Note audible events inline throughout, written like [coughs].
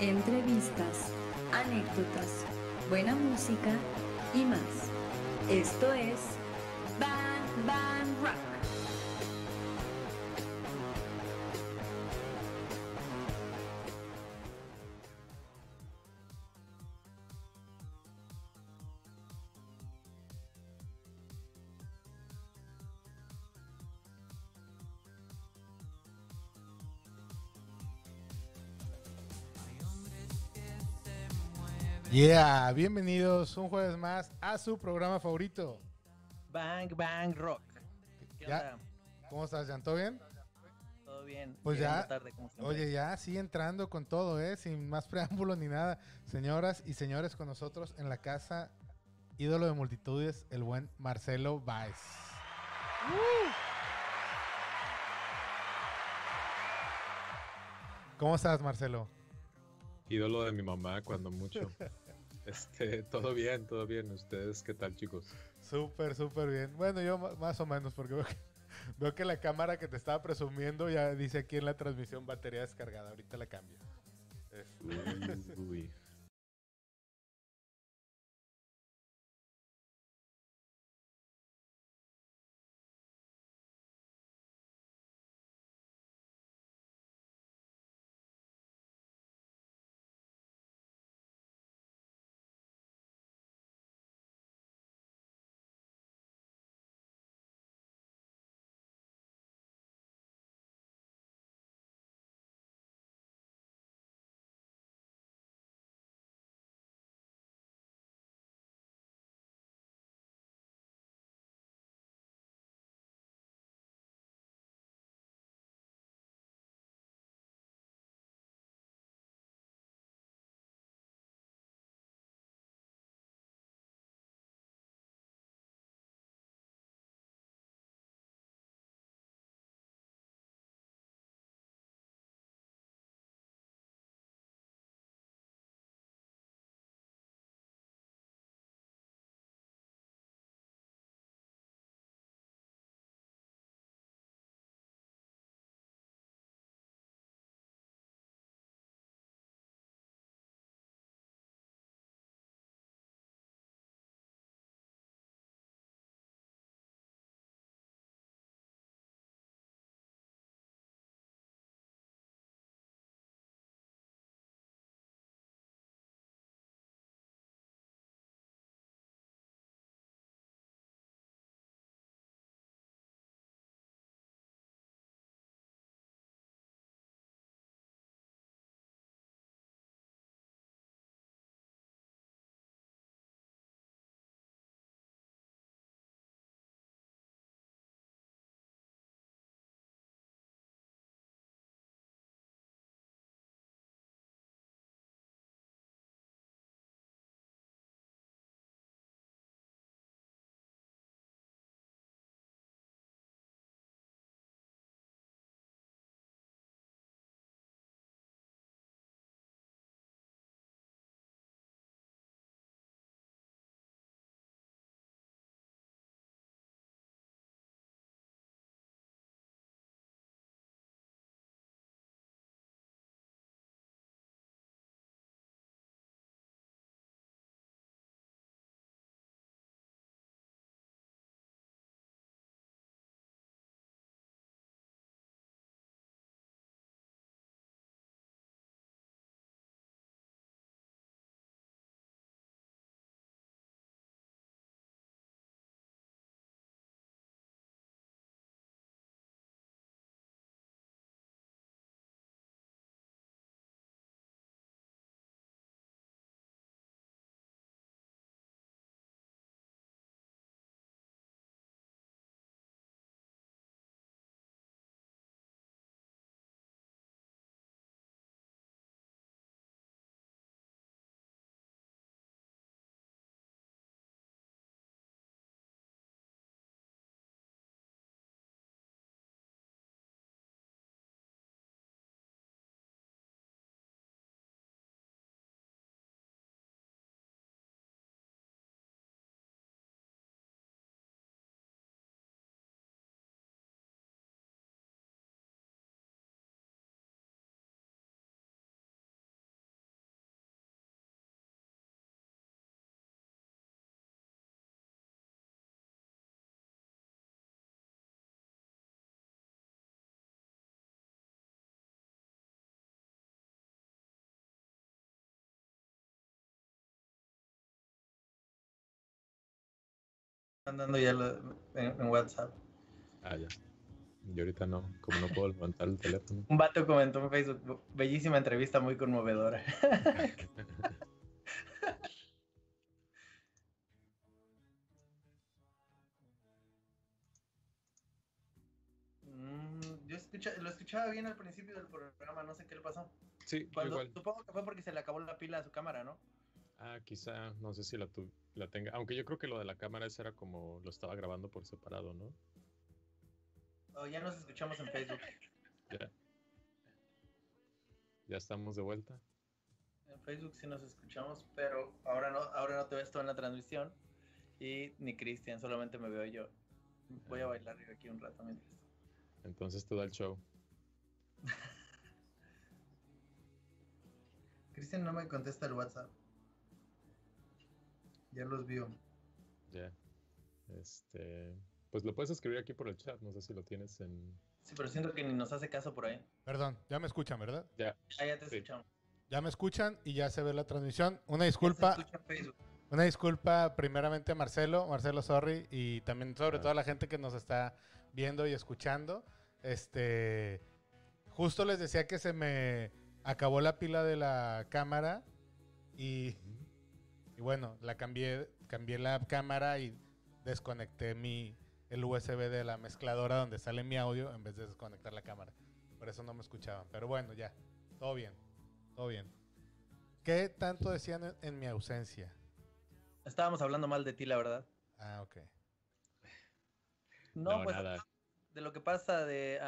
entrevistas, anécdotas, buena música y más. Esto es Yeah, bienvenidos un jueves más a su programa favorito. Bang Bang Rock. ¿Cómo estás, Jan? ¿Todo bien? Todo bien. Pues ya. oye, ya sí entrando con todo, ¿eh? Sin más [laughs] preámbulos ni nada. Señoras y señores, con nosotros en la casa, ídolo de multitudes, el buen Marcelo Baez. ¿Cómo estás, Marcelo? Ídolo de mi mamá, cuando mucho. [laughs] Este, todo bien, todo bien. ¿Ustedes qué tal, chicos? Súper, súper bien. Bueno, yo más o menos, porque [laughs] veo que, la cámara que te estaba presumiendo ya dice aquí en la transmisión batería descargada. Ahorita la cambio. mandando ya en, WhatsApp. Ah, ya. Yo ahorita no, como no puedo levantar el teléfono. Un vato comentó en Facebook, bellísima entrevista, muy conmovedora. [laughs] Mm, yo escucha, lo escuchaba bien al principio del programa, no sé qué le pasó. Sí, igual. Supongo que fue porque se le acabó la pila a su cámara, ¿no? Ah, quizá, no sé si la tuve tenga. Aunque yo creo que lo de la cámara era como lo estaba grabando por separado, ¿no? Oh, ya nos escuchamos en Facebook. [laughs] Ya. estamos de vuelta. En Facebook sí nos escuchamos, pero ahora no, ahora no te ves tú en la transmisión. Y ni Cristian, solamente me veo yo. Voy a ah. bailar aquí un rato mientras. Entonces tú da el show. [laughs] Cristian no me contesta el WhatsApp. Ya los vio. Ya. Este. Pues lo puedes escribir aquí por el chat, no sé si lo tienes en. Sí, pero siento que ni nos hace caso por ahí. Perdón, ya me escuchan, ¿verdad? Ya. Ah, ya te escuchamos. Ya me escuchan y ya se ve la transmisión. Una disculpa. Una disculpa primeramente a Marcelo, Marcelo Sorry, y también sobre ah. todo a la gente que nos está viendo y escuchando. Este, justo les decía que se me acabó la pila de la cámara y y bueno, la cambié, cambié la cámara y desconecté mi, el USB de la mezcladora donde sale mi audio en vez de desconectar la cámara. Por eso no me escuchaban. Pero bueno, ya. Todo bien. Todo bien. ¿Qué tanto decían en, mi ausencia? Estábamos hablando mal de ti, la verdad. Ah, ok. No, pues de lo que pasa de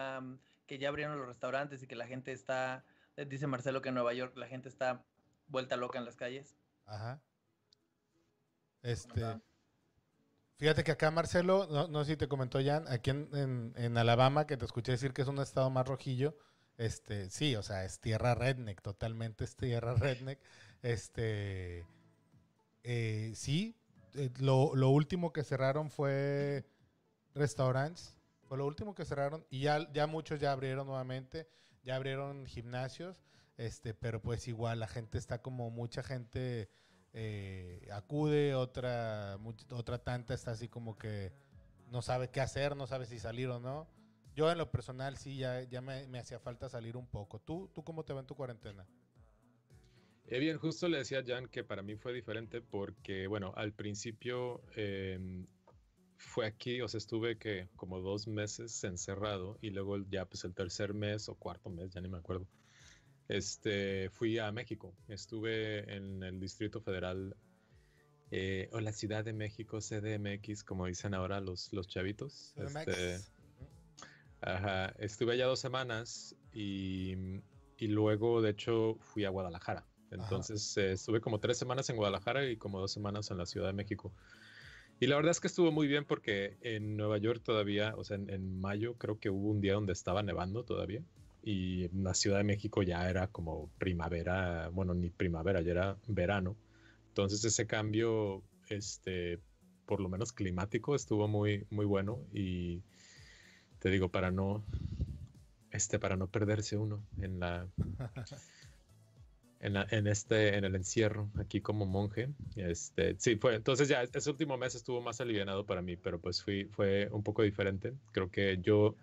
que ya abrieron los restaurantes y que la gente está, dice Marcelo que en Nueva York la gente está vuelta loca en las calles. Ajá. Este, fíjate que acá, Marcelo, no, sé si te comentó Jan, aquí en, en, Alabama, que te escuché decir que es un estado más rojillo, este, sí, o sea, es tierra redneck, totalmente es tierra redneck. Este, eh, sí, eh, lo, último que cerraron fue restaurantes, fue lo último que cerraron y ya, ya muchos ya abrieron nuevamente, ya abrieron gimnasios, este, pero pues igual la gente está como mucha gente eh, acude, otra, otra tanta está así como que no sabe qué hacer, no sabe si salir o no. Yo en lo personal sí, ya, ya me, hacía falta salir un poco. ¿Tú, ¿Tú cómo te va en tu cuarentena? Eh, bien, justo le decía a Jan que para mí fue diferente porque, bueno, al principio em, fue aquí, o sea, estuve que como dos meses encerrado y luego ya pues el tercer mes o cuarto mes, ya ni me acuerdo, este, fui a México. Estuve en el Distrito Federal eh, o la Ciudad de México, CDMX, como dicen ahora los, los chavitos. Este, ajá, estuve allá dos semanas y, luego, de hecho, fui a Guadalajara. Entonces eh, estuve como tres semanas en Guadalajara y como dos semanas en la Ciudad de México. Y la verdad es que estuvo muy bien porque en Nueva York todavía, o sea, en mayo creo que hubo un día donde estaba nevando todavía y la Ciudad de México ya era como primavera, bueno, ni primavera, ya era verano. Entonces ese cambio, este, por lo menos climático, estuvo muy, muy bueno y te digo, para no, este, para no perderse uno en la... [laughs] En, la, en este en el encierro aquí como monje este sí fue entonces ya ese último mes estuvo más aliviado para mí pero pues fui fue un poco diferente creo que yo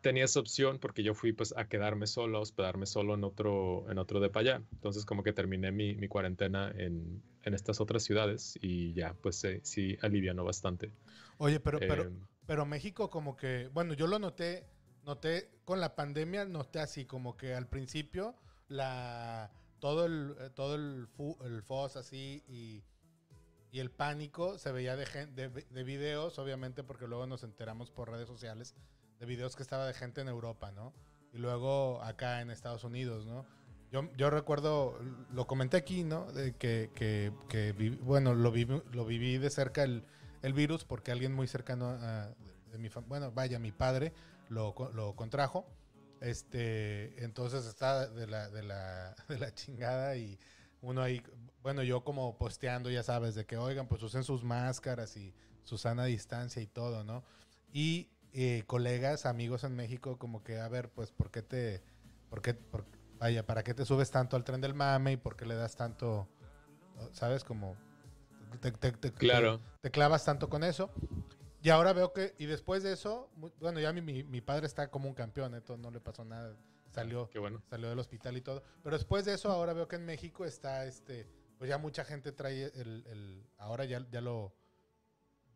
tenía esa opción porque yo fui pues a quedarme solo, a hospedarme solo en otro, en otro de para allá. Entonces como que terminé mi, cuarentena en, en, estas otras ciudades y ya pues eh, sí alivianó bastante. Oye, pero, pero, em, pero México como que, bueno, yo lo noté, noté con la pandemia, noté así como que al principio la, todo el, eh, todo el, FOS así y, el pánico se veía de, de, de videos, obviamente porque luego nos enteramos por redes sociales de videos que estaba de gente en Europa, ¿no? Y luego acá en Estados Unidos, ¿no? Yo, yo recuerdo, lo comenté aquí, ¿no? De que, bueno, lo, lo viví de cerca el, virus porque alguien muy cercano a, de mi bueno, vaya, mi padre lo, contrajo. Este, entonces está de la, de [laughs] de la chingada y uno ahí, bueno, yo como posteando, ya sabes, de que oigan, pues usen sus máscaras y su sana distancia y todo, ¿no? Y eh, colegas, amigos en México, como que, a ver, pues, ¿por qué te, por vaya, para qué te subes tanto al tren del mame y por qué le das tanto, sabes, como, te, claro. te, clavas tanto con eso? Y ahora veo que, y después de eso, bueno, ya mi, padre está como un campeón, entonces no le pasó nada, salió, salió del hospital y todo. Pero después de eso, ahora veo que en México está, este, pues ya mucha gente trae el, el ahora ya, ya lo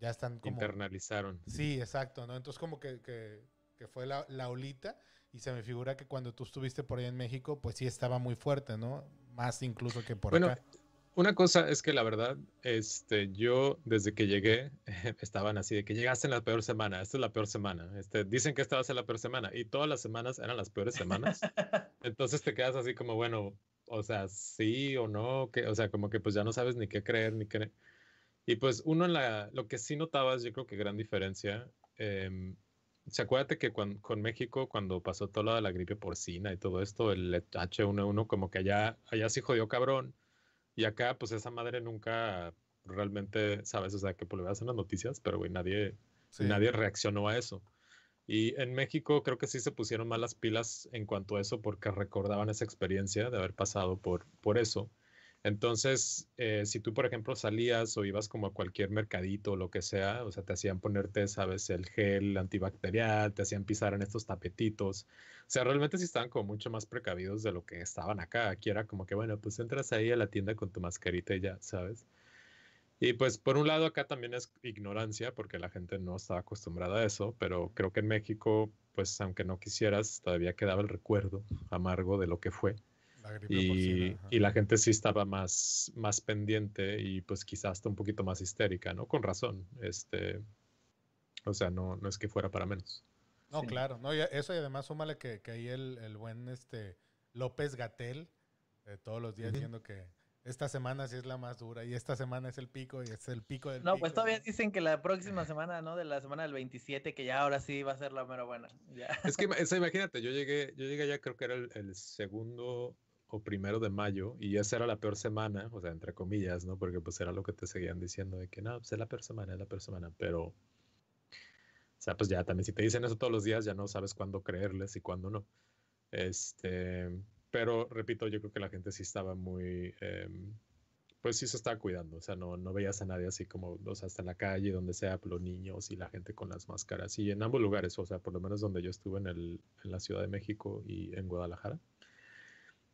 ya están como... Internalizaron. Sí, exacto, ¿no? Entonces como que, que, que fue la, la, olita y se me figura que cuando tú estuviste por ahí en México, pues sí estaba muy fuerte, ¿no? Más incluso que por bueno, Una cosa es que la verdad, este, yo desde que llegué, [laughs] estaban así de que llegaste en la peor semana, esta es la peor semana, este, dicen que esta va a ser la peor semana y todas las semanas eran las peores semanas. [laughs] Entonces te quedas así como, bueno, o sea, sí o no, que, o sea, como que pues ya no sabes ni qué creer, ni qué y pues uno en la, lo que sí notabas, yo creo que gran diferencia, em, se acuérdate que con, México, cuando pasó todo lo de la gripe porcina y todo esto, el H1N1, como que allá, allá sí jodió cabrón. Y acá, pues esa madre nunca realmente, ¿sabes? O sea, que por lo en las noticias, pero güey, nadie, nadie reaccionó a eso. Y en México creo que sí se pusieron las pilas en cuanto a eso porque recordaban esa experiencia de haber pasado por, por eso. Entonces, eh, si tú, por ejemplo, salías o ibas como a cualquier mercadito o lo que sea, o sea, te hacían ponerte, sabes, el gel antibacterial, te hacían pisar en estos tapetitos. O sea, realmente sí estaban como mucho más precavidos de lo que estaban acá. Aquí era como que, bueno, pues entras ahí a la tienda con tu mascarita y ya, ¿sabes? Y pues por un lado acá también es ignorancia porque la gente no estaba acostumbrada a eso, pero creo que en México, pues aunque no quisieras, todavía quedaba el recuerdo amargo de lo que fue y, la gente sí estaba más, más pendiente y pues quizás hasta un poquito más histérica, ¿no? Con razón. Este, o sea, no, no es que fuera para menos. No, claro. No, eso y además súmale que, que ahí el, el, buen este, López Gatel, eh, todos los días diciendo que esta semana sí es la más dura y esta semana es el pico y es el pico del No, pues todavía dicen que la próxima [laughs] semana, ¿no? De la semana del 27, que ya ahora sí va a ser la mera buena. Ya. Es que [laughs] imagínate, yo llegué, yo llegué ya creo que era el, el segundo o primero de mayo, y esa era la peor semana, o sea, entre comillas, ¿no? Porque pues era lo que te seguían diciendo de que no, pues es la peor semana, es la peor semana, pero, o sea, pues ya también si te dicen eso todos los días, ya no sabes cuándo creerles y cuándo no. Este, pero repito, yo creo que la gente sí estaba muy, em, pues sí se estaba cuidando, o sea, no, no veías a nadie así como, o sea, hasta en la calle, donde sea, pues, los niños y la gente con las máscaras, y en ambos lugares, o sea, por lo menos donde yo estuve en, el, en la Ciudad de México y en Guadalajara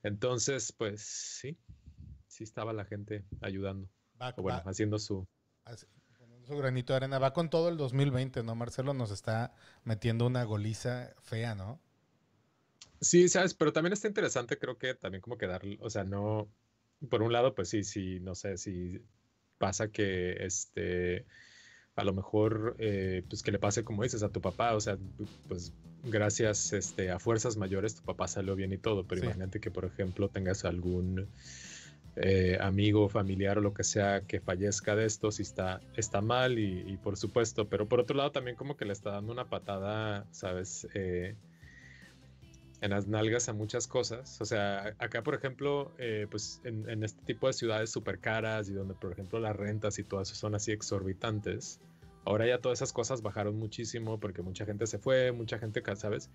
entonces, pues sí, sí estaba la gente ayudando. bueno, haciendo su... granito de arena. Va con todo el 2020, ¿no? Marcelo nos está metiendo una goliza fea, ¿no? Sí, sabes, pero también está interesante, creo que también como que dar, o sea, no, por un lado, pues sí, sí, no sé, si pasa que este a lo mejor eh, pues que le pase como dices a tu papá, o sea, pues gracias este, a fuerzas mayores tu papá salió bien y todo, pero imagínate que por ejemplo tengas algún eh, amigo, familiar o lo que sea que fallezca de esto, si está, está mal y, por supuesto, pero por otro lado también como que le está dando una patada, ¿sabes? Eh, en las nalgas a muchas cosas. O sea, acá, por ejemplo, eh, pues en, este tipo de ciudades súper caras y donde, por ejemplo, las rentas y todo eso son así exorbitantes. Ahora ya todas esas cosas bajaron muchísimo porque mucha gente se fue, mucha gente, ¿sabes?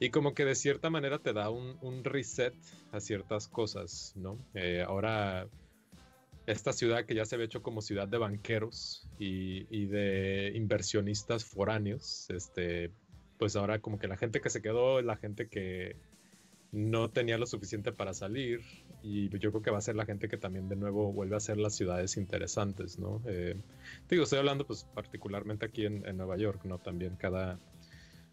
Y como que de cierta manera te da un, reset a ciertas cosas, ¿no? Eh, ahora esta ciudad que ya se había hecho como ciudad de banqueros y, y, de inversionistas foráneos, este, pues ahora como que la gente que se quedó es la gente que no tenía lo suficiente para salir y yo creo que va a ser la gente que también de nuevo vuelve a ser las ciudades interesantes, ¿no? Eh, digo, estoy hablando pues particularmente aquí en, Nueva York, ¿no? También cada,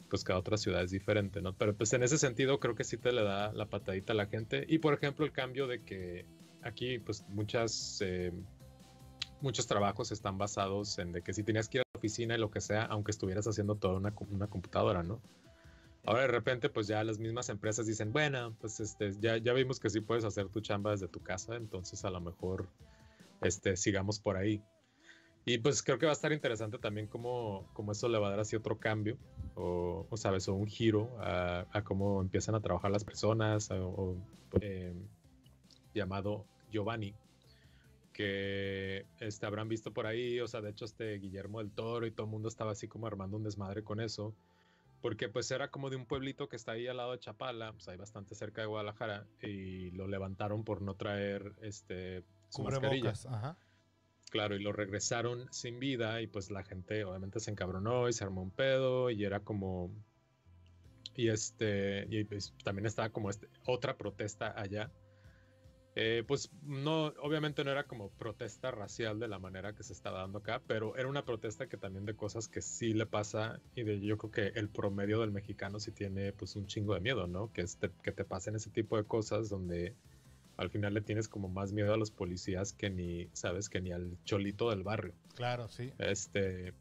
pues cada otra ciudad es diferente, ¿no? Pero pues en ese sentido creo que sí te le da la patadita a la gente y por ejemplo el cambio de que aquí pues muchas... Eh, muchos trabajos están basados en que si tenías que ir a la oficina y lo que sea, aunque estuvieras haciendo toda una, computadora, ¿no? Ahora de repente, pues ya las mismas empresas dicen, bueno, pues este, ya, ya vimos que sí puedes hacer tu chamba desde tu casa, entonces a lo mejor este, sigamos por ahí. Y pues creo que va a estar interesante también cómo, cómo eso le va a dar así otro cambio, o, o sabes, o un giro a, cómo empiezan a trabajar las personas, eh, llamado Giovanni, que este, habrán visto por ahí, o sea, de hecho este Guillermo del Toro y todo el mundo estaba así como armando un desmadre con eso, porque pues era como de un pueblito que está ahí al lado de Chapala, pues ahí bastante cerca de Guadalajara, y lo levantaron por no traer este, Claro, y lo regresaron sin vida y pues la gente obviamente se encabronó y se armó un pedo y era como... Y este, y pues, también estaba como este, otra protesta allá eh, pues no, obviamente no era como protesta racial de la manera que se está dando acá, pero era una protesta que también de cosas que sí le pasa y de yo creo que el promedio del mexicano sí tiene pues un chingo de miedo, ¿no? Que, este, que te pasen ese tipo de cosas donde al final le tienes como más miedo a los policías que ni, sabes, que ni al cholito del barrio. Claro, sí. Este,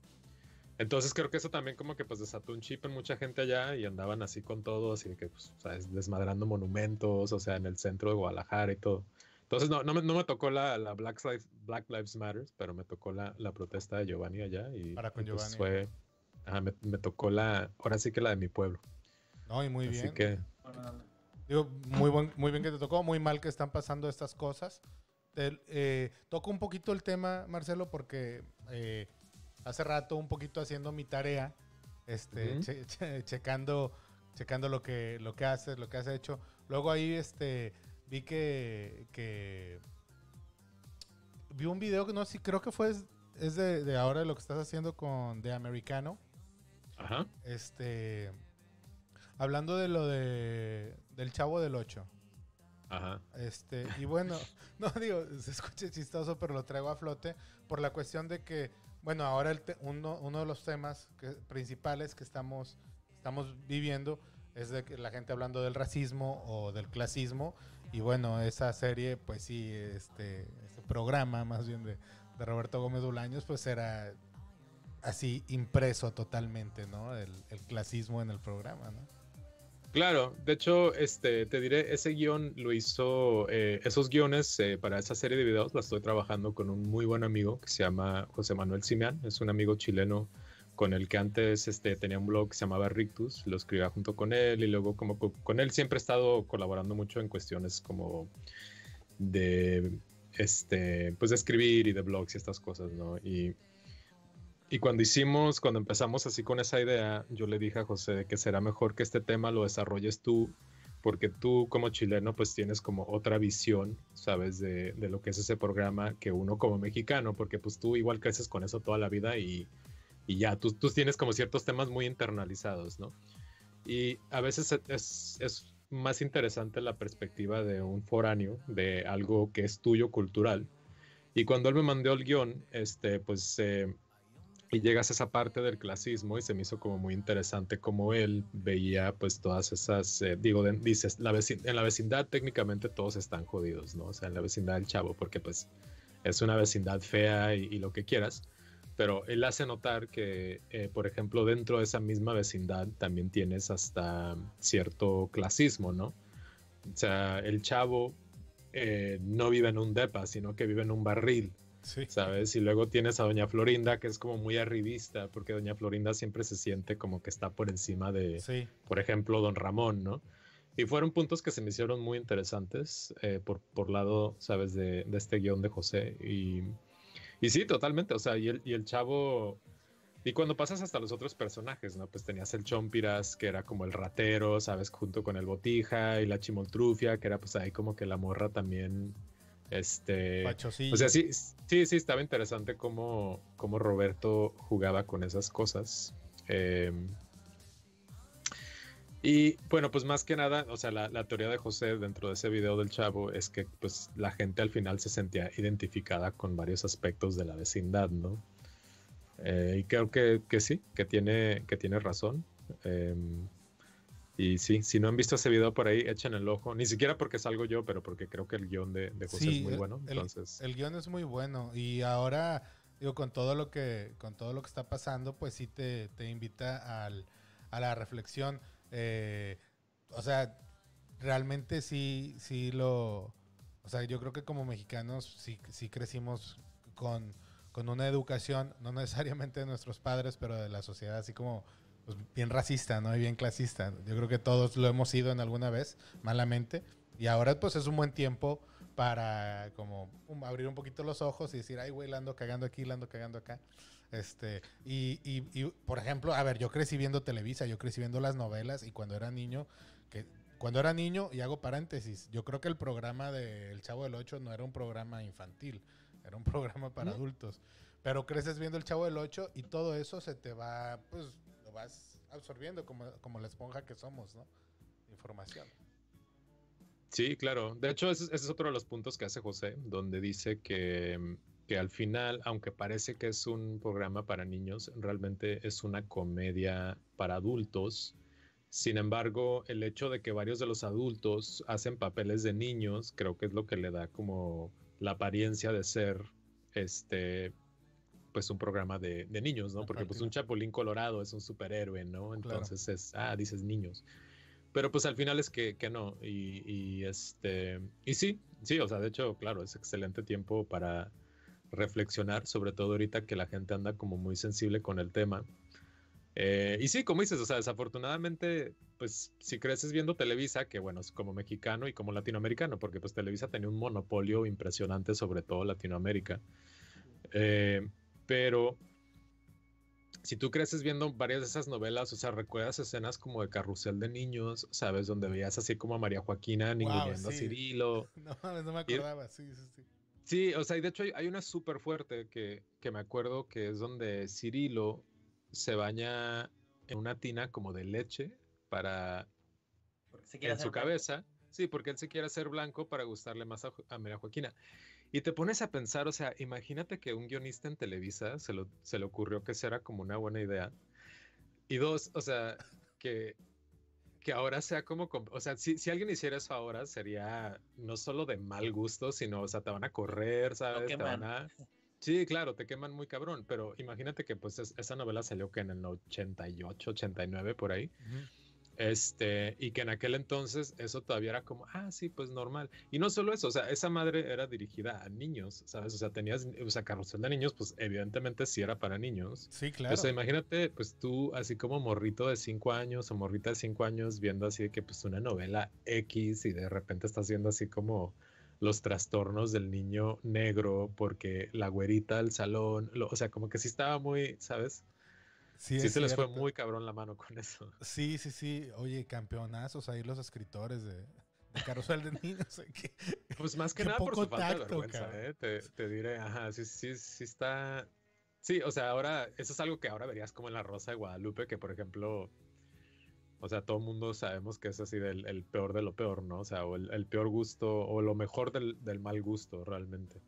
entonces creo que eso también como que pues desató un chip en mucha gente allá y andaban así con todo, así que pues, ¿sabes? desmadrando monumentos, o sea, en el centro de Guadalajara y todo. Entonces no, no, me, no me tocó la, la Black, Lives, Black Lives Matter, pero me tocó la, la, protesta de Giovanni allá y, Para con pues, Giovanni. fue, me, me, tocó la, ahora sí que la de mi pueblo. No, y muy así bien. Que, Digo, muy, muy bien que te tocó, muy mal que están pasando estas cosas. Eh, toco un poquito el tema, Marcelo, porque... Eh, hace rato un poquito haciendo mi tarea, este, checando, checando lo que, lo que haces, lo que has hecho. Luego ahí este, vi que, vi un video que no sé, sí, creo que fue, es de, de, ahora lo que estás haciendo con The Americano. Ajá. Este, hablando de lo de, del Chavo del 8. Ajá. Este, y bueno, [laughs] no digo, se escucha chistoso, pero lo traigo a flote por la cuestión de que bueno, ahora el uno, de los temas principales que estamos, estamos viviendo es de que la gente hablando del racismo o del clasismo. Y bueno, esa serie, pues sí, este, programa más bien de, Roberto Gómez Bolaños, pues era así impreso totalmente, ¿no? el clasismo en el programa, ¿no? Claro, de hecho, este, te diré, ese guión lo hizo, eh, esos guiones eh, para esa serie de videos la estoy trabajando con un muy buen amigo que se llama José Manuel Simeán, es un amigo chileno con el que antes este, tenía un blog que se llamaba Rictus, lo escribía junto con él y luego como con él siempre he estado colaborando mucho en cuestiones como de, este, pues de escribir y de blogs y estas cosas, ¿no? Y y cuando hicimos, cuando empezamos así con esa idea, yo le dije a José que será mejor que este tema lo desarrolles tú, porque tú como chileno pues tienes como otra visión, ¿sabes? De, lo que es ese programa que uno como mexicano, porque pues tú igual creces con eso toda la vida y, ya, tú, tienes como ciertos temas muy internalizados, ¿no? Y a veces es, más interesante la perspectiva de un foráneo, de algo que es tuyo cultural. Y cuando él me mandó el guión, este, pues eh, y llegas a esa parte del clasismo y se me hizo como muy interesante como él veía pues todas esas, eh, digo, dices, en la vecindad técnicamente todos están jodidos, ¿no? O sea, en la vecindad del chavo, porque pues es una vecindad fea y, lo que quieras, pero él hace notar que, eh, por ejemplo, dentro de esa misma vecindad también tienes hasta cierto clasismo, ¿no? O sea, el chavo eh, no vive en un depa, sino que vive en un barril ¿Sabes? Y luego tienes a Doña Florinda, que es como muy arribista, porque Doña Florinda siempre se siente como que está por encima de, por ejemplo, Don Ramón, ¿no? Y fueron puntos que se me hicieron muy interesantes eh, por, por lado, ¿sabes? De, este guión de José. Y, y sí, totalmente. O sea, y el, chavo. Y cuando pasas hasta los otros personajes, ¿no? Pues tenías el Chompiras, que era como el ratero, ¿sabes? Junto con el Botija y la Chimoltrufia, que era pues ahí como que la morra también este, o sea, sí, sí, sí, estaba interesante cómo, cómo Roberto jugaba con esas cosas. Eh, y bueno, pues más que nada, o sea, la, teoría de José dentro de ese video del chavo es que pues la gente al final se sentía identificada con varios aspectos de la vecindad, ¿no? Eh, y creo que, sí, que tiene, que tiene razón. Eh, y sí, si no han visto ese video por ahí, echen el ojo. Ni siquiera porque salgo yo, pero porque creo que el guión de, José es muy e, bueno. El, entonces... el guión es muy bueno. Y ahora, digo, con todo lo que, con todo lo que está pasando, pues sí te, invita al, a la reflexión. Eh, o sea, realmente sí, sí lo. O sea, yo creo que como mexicanos sí, sí crecimos con una educación, no necesariamente de nuestros padres, pero de la sociedad, así como pues, bien racista, ¿no? Y bien clasista. Yo creo que todos lo hemos sido en alguna vez, malamente. Y ahora pues es un buen tiempo para como um, abrir un poquito los ojos y decir, ay, güey, la ando cagando aquí, la ando cagando acá. Este, y, y, por ejemplo, a ver, yo crecí viendo Televisa, yo crecí viendo las novelas y cuando era niño, que cuando era niño, y hago paréntesis, yo creo que el programa de El Chavo del Ocho no era un programa infantil, era un [laughs] programa para adultos. Pero creces viendo El Chavo del Ocho y todo eso se te va, pues, vas absorbiendo como, como la esponja que somos, ¿no? Información. Sí, claro. De hecho, ese, es otro de los puntos que hace José, donde dice que, que, al final, aunque parece que es un programa para niños, realmente es una comedia para adultos. Sin embargo, el hecho de que varios de los adultos hacen papeles de niños, creo que es lo que le da como la apariencia de ser este pues un programa de, de niños, ¿no? Porque pues un chapulín colorado es un superhéroe, ¿no? Entonces es, ah, dices niños. Pero pues al final es que, que no. Y, y, este, y sí, sí, o sea, de hecho, claro, es excelente tiempo para reflexionar, sobre todo ahorita que la gente anda como muy sensible con el tema. Eh, y sí, como dices, o sea, desafortunadamente, pues si creces viendo Televisa, que bueno, es como mexicano y como latinoamericano, porque pues Televisa tenía un monopolio impresionante sobre todo Latinoamérica. Eh, pero si tú creces viendo varias de esas novelas, o sea, recuerdas escenas como de Carrusel de Niños, ¿sabes? Donde veías así como a María Joaquina ninguneando a Cirilo. [laughs] No, no me acordaba, sí, sí, sí. Sí, o sea, y de hecho hay, una súper fuerte que, me acuerdo que es donde Cirilo se baña en una tina como de leche para... en su cabeza. Sí, porque él se quiere hacer blanco para gustarle más a, a María Joaquina. Y te pones a pensar, o sea, imagínate que un guionista en Televisa se, se le ocurrió que esa era como una buena idea. Y dos, o sea, que, que ahora sea como, o sea, si, alguien hiciera eso ahora sería no solo de mal gusto, sino, o sea, te van a correr, ¿sabes? Te van a... [laughs] Sí, claro, te queman muy cabrón, pero imagínate que pues esa novela salió que en el 88, 89 por ahí. Este, y que en aquel entonces eso todavía era como, ah, sí, pues normal. Y no solo eso, o sea, esa madre era dirigida a niños, ¿sabes? O sea, tenías, o sea, carrusel de niños, pues evidentemente sí era para niños. Sí, claro. O sea, imagínate, pues tú, así como morrito de cinco años o morrita de cinco años, viendo así que, pues, una novela X y de repente está viendo así como los trastornos del niño negro porque la güerita del salón, o sea, como que sí estaba muy, ¿sabes? Sí, se les fue muy cabrón la mano con eso. [laughs] Sí, sí, sí. Oye, campeonazos ahí los escritores de, carlos Carrusel de Niños. [laughs] pues más que nada por su falta ¿eh? te, diré. Ajá, sí, sí, sí está... Sí, o sea, ahora... Eso es algo que ahora verías como en La Rosa de Guadalupe, que por ejemplo... O sea, todo el mundo sabemos que es así del el peor de lo peor, ¿no? O sea, o el, peor gusto o lo mejor del mal gusto realmente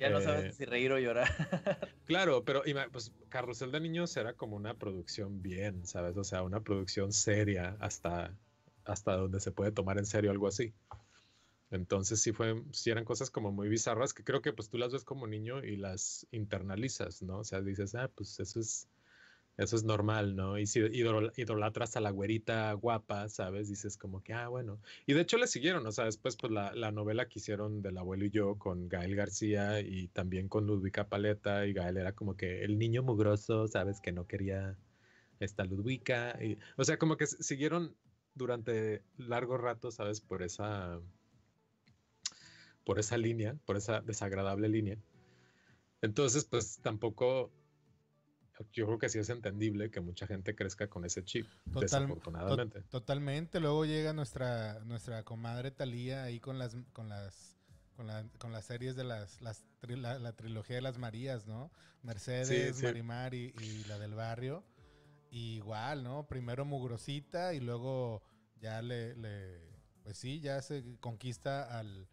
ya no sabes eh, si reír o llorar. [laughs] claro, pero pues, Carrusel de Niños era como una producción bien, ¿sabes? O sea, una producción seria hasta, hasta donde se puede tomar en serio algo así. Entonces sí fue, sí eran cosas como muy bizarras que creo que pues tú las ves como niño y las internalizas, ¿no? O sea, dices, ah, pues eso es, eso es normal, ¿no? Y si idolatras a la güerita guapa, ¿sabes? Dices como que, ah, bueno. Y de hecho le siguieron, o sea, después pues la, novela que hicieron del abuelo y yo con Gael García y también con Ludwika Paleta y Gael era como que el niño mugroso, ¿sabes? Que no quería esta Ludwika. Y, o sea, como que siguieron durante largo rato, ¿sabes? Por esa, por esa línea, por esa desagradable línea. Entonces, pues tampoco yo creo que sí es entendible que mucha gente crezca con ese chip, desafortunadamente. totalmente. Luego llega nuestra, nuestra comadre Talía ahí con las, con las, con, las series de las, las la, trilogía de las Marías, ¿no? Mercedes, Marimar y, la del barrio. igual, ¿no? Primero mugrosita y luego ya le pues sí, ya se conquista al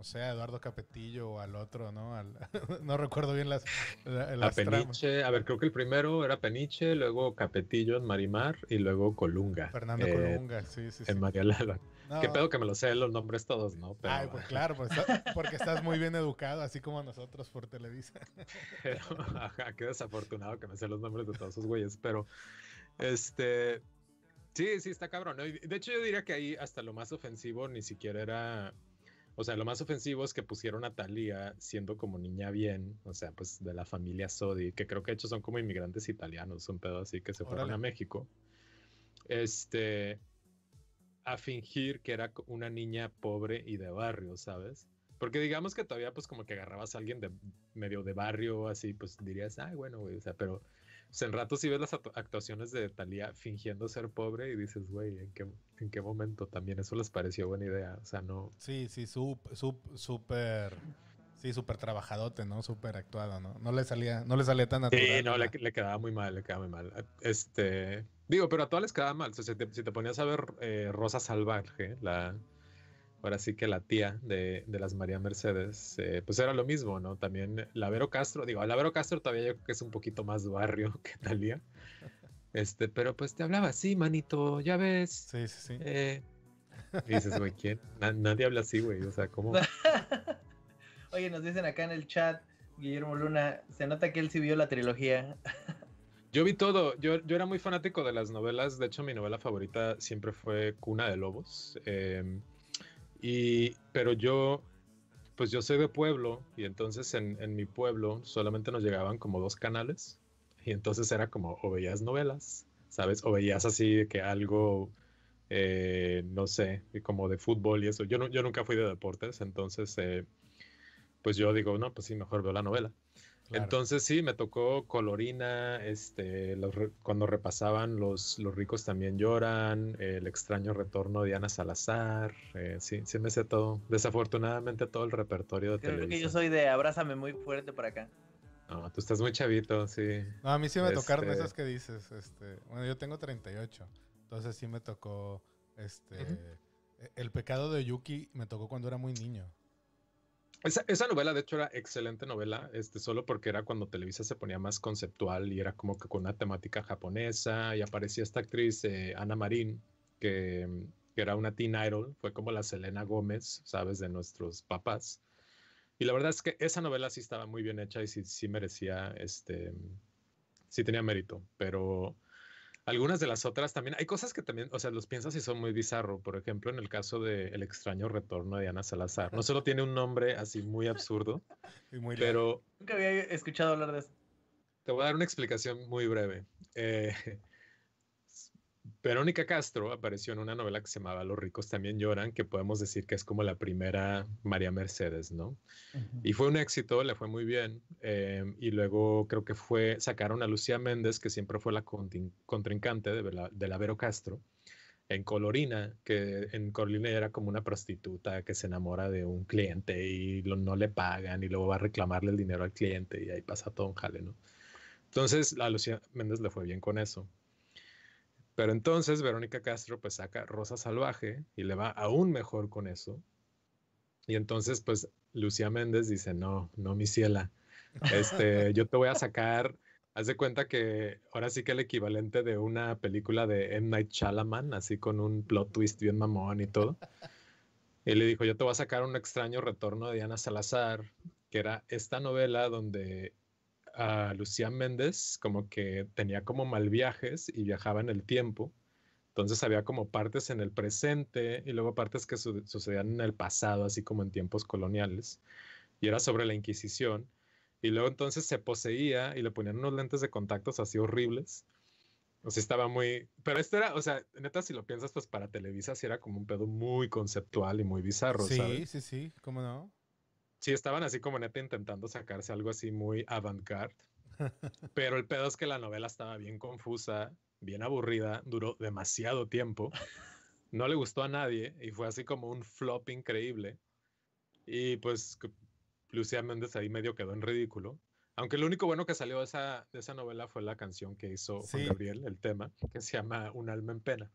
o sea, Eduardo Capetillo o al otro, ¿no? [laughs] no recuerdo bien las, las a Peniche, a ver, creo que el primero era Peniche, luego Capetillo en Marimar y luego Colunga. Fernando eh, Colunga, sí, sí. En María Lala. Qué pedo que me lo sé los nombres todos, ¿no? Ay, pues claro, pues, porque estás muy bien educado, así como nosotros por Televisa. [laughs] Pero, ajá, qué desafortunado que me sé los nombres de todos esos güeyes, pero este... Sí, sí, está cabrón. De hecho, yo diría que ahí hasta lo más ofensivo ni siquiera era o sea, lo más ofensivo es que pusieron a Thalía siendo como niña bien, o sea, pues de la familia Sodi, que creo que de hecho son como inmigrantes italianos, un pedo así que se fueron a México. Este, a fingir que era una niña pobre y de barrio, ¿sabes? Porque digamos que todavía pues como que agarrabas a alguien de medio de barrio, así, pues dirías, ay, bueno, güey, o sea, pero o pues, sea, en rato si ves las actuaciones de Talía fingiendo ser pobre y dices, güey, ¿en qué, ¿en qué momento también eso les pareció buena idea? O sea, no. Sí, sí, súper, súper. Sí, súper trabajadote, ¿no? Súper actuado, ¿no? No le salía, no le salía tan natural. Sí, no, le, quedaba muy mal, le quedaba muy mal. Este, digo, pero a todas les quedaba mal. O sea, si te, ponías a ver eh, Rosa Salvaje, la, ahora sí que la tía de, las María Mercedes, eh, pues era lo mismo, ¿no? También la Castro, digo, la Vero Castro todavía yo creo que es un poquito más barrio [laughs] que Talía. Este, pero pues te hablaba así, manito, ya ves. Sí, sí, sí. Eh, dices, güey, ¿quién? nadie habla así, güey, o sea, ¿cómo? [laughs] Oye, nos dicen acá en el chat, Guillermo Luna, se nota que él sí vio la trilogía. [laughs] yo vi todo, yo, yo, era muy fanático de las novelas, de hecho mi novela favorita siempre fue Cuna de Lobos. Em, y, pero yo, pues yo soy de pueblo y entonces en, mi pueblo solamente nos llegaban como dos canales y entonces era como o veías novelas, ¿sabes? O veías así que algo, eh, no sé, como de fútbol y eso. Yo, no, yo nunca fui de deportes, entonces eh, pues yo digo, no, pues sí, mejor veo la novela. Entonces sí, me tocó Colorina, este, cuando repasaban los, ricos también lloran, el extraño retorno de Diana Salazar, eh, sí, sí me sé todo, desafortunadamente todo el repertorio de Creo que yo soy de Abrázame muy fuerte por acá. No, tú estás muy chavito, sí. No, a mí sí me tocaron este esas que dices, este, bueno, yo tengo 38, entonces sí me tocó, este, e, el pecado de Yuki me tocó cuando era muy niño. Esa, novela, de hecho, era excelente novela, este, solo porque era cuando Televisa se ponía más conceptual y era como que con una temática japonesa y aparecía esta actriz, eh, Ana Marín, mm, que, era una teen idol, fue como la Selena Gómez, ¿sabes?, de nuestros papás. Y la verdad es que esa novela sí estaba muy bien hecha y sí, sí merecía, este, mm, sí tenía mérito, pero algunas de las otras también, hay cosas que también, o sea, los piensas y son muy bizarro. Por ejemplo, en el caso de El extraño retorno de Ana Salazar, no solo tiene un nombre así muy absurdo, [laughs] pero... Nunca había escuchado hablar de eso. Te voy a dar una explicación muy breve. Eh, Verónica Castro apareció en una novela que se llamaba Los ricos también lloran, que podemos decir que es como la primera María Mercedes, ¿no? Y fue un éxito, le fue muy bien. Em, y luego creo que fue, sacaron a Lucía Méndez, que siempre fue la contrincante de la, Vero Castro, en Colorina, que en Colorina era como una prostituta que se enamora de un cliente y no le pagan y luego va a reclamarle el dinero al cliente y ahí pasa todo un jale, ¿no? Entonces a Lucía Méndez le fue bien con eso pero entonces Verónica Castro pues saca Rosa Salvaje y le va aún mejor con eso. Y entonces pues Lucía Méndez dice, no, no, mi ciela, este, yo te voy a sacar, haz de cuenta que ahora sí que el equivalente de una película de M. Night así con un plot twist bien mamón y todo. Y le dijo, yo te voy a sacar un extraño retorno de Diana Salazar, que era esta novela donde a Lucía Méndez como que tenía como mal viajes y viajaba en el tiempo. Entonces había como partes en el presente y luego partes que sucedían en el pasado, así como en tiempos coloniales. Y era sobre la Inquisición. Y luego entonces se poseía y le ponían unos lentes de contactos así horribles. O sea, estaba muy... Pero esto era, o sea, neta, si lo piensas, pues para Televisa sí era como un pedo muy conceptual y muy bizarro, ¿sabes? Sí, sí, sí, cómo no sí estaban así como neta intentando sacarse algo así muy avant-garde. Pero el pedo es que la novela estaba bien confusa, bien aburrida, duró demasiado tiempo, no le gustó a nadie y fue así como un flop increíble. Y pues Lucía Méndez ahí medio quedó en ridículo. Aunque lo único bueno que salió de esa, novela fue la canción que hizo Gabriel, el tema, que se llama Un alma en pena.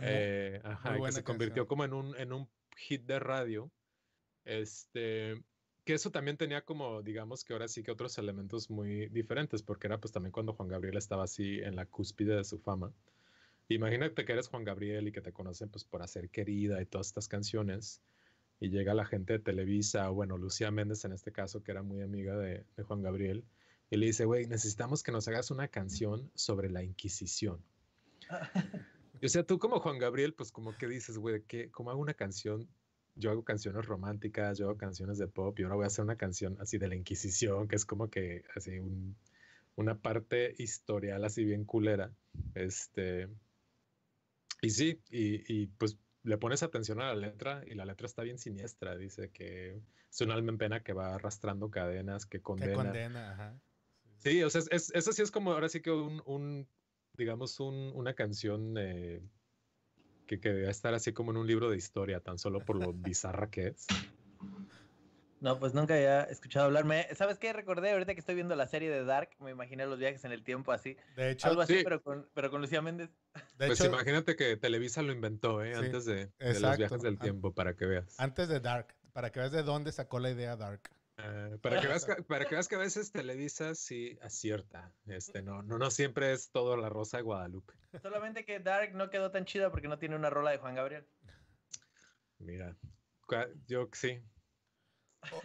Eh, que se convirtió como en un, en un hit de radio este, que eso también tenía como, digamos que ahora sí que otros elementos muy diferentes, porque era pues también cuando Juan Gabriel estaba así en la cúspide de su fama. Imagínate que eres Juan Gabriel y que te conocen pues por hacer querida y todas estas canciones, y llega la gente de Televisa, bueno, Lucía Méndez en este caso, que era muy amiga de, Juan Gabriel, y le dice, güey, necesitamos que nos hagas una canción sobre la Inquisición. [laughs] o sea, tú como Juan Gabriel, pues como que dices, güey, ¿cómo hago una canción yo hago canciones románticas, yo hago canciones de pop y ahora voy a hacer una canción así de la Inquisición, que es como que así una parte historial así bien culera. Este, y sí, y, pues le pones atención a la letra y la letra está bien siniestra, dice que es un alma en pena que va arrastrando cadenas, que condena. Sí, o sea, eso sí es como ahora sí que un, digamos, una canción... Eh, que, debía estar así como en un libro de historia, tan solo por lo bizarra que es. No, pues nunca había escuchado hablarme. ¿Sabes qué? Recordé ahorita que estoy viendo la serie de Dark, me imaginé los viajes en el tiempo así. De hecho, algo así, pero, con, Lucía Méndez. pues imagínate que Televisa lo inventó, ¿eh? antes de, de, los viajes del tiempo, para que veas. Antes de Dark, para que veas de dónde sacó la idea Dark. Eh, para, que veas que, para a veces Televisa sí acierta. Este, no, no, no siempre es todo la rosa de Guadalupe. Solamente que Dark no quedó tan chida porque no tiene una rola de Juan Gabriel. Mira, yo sí. Oh.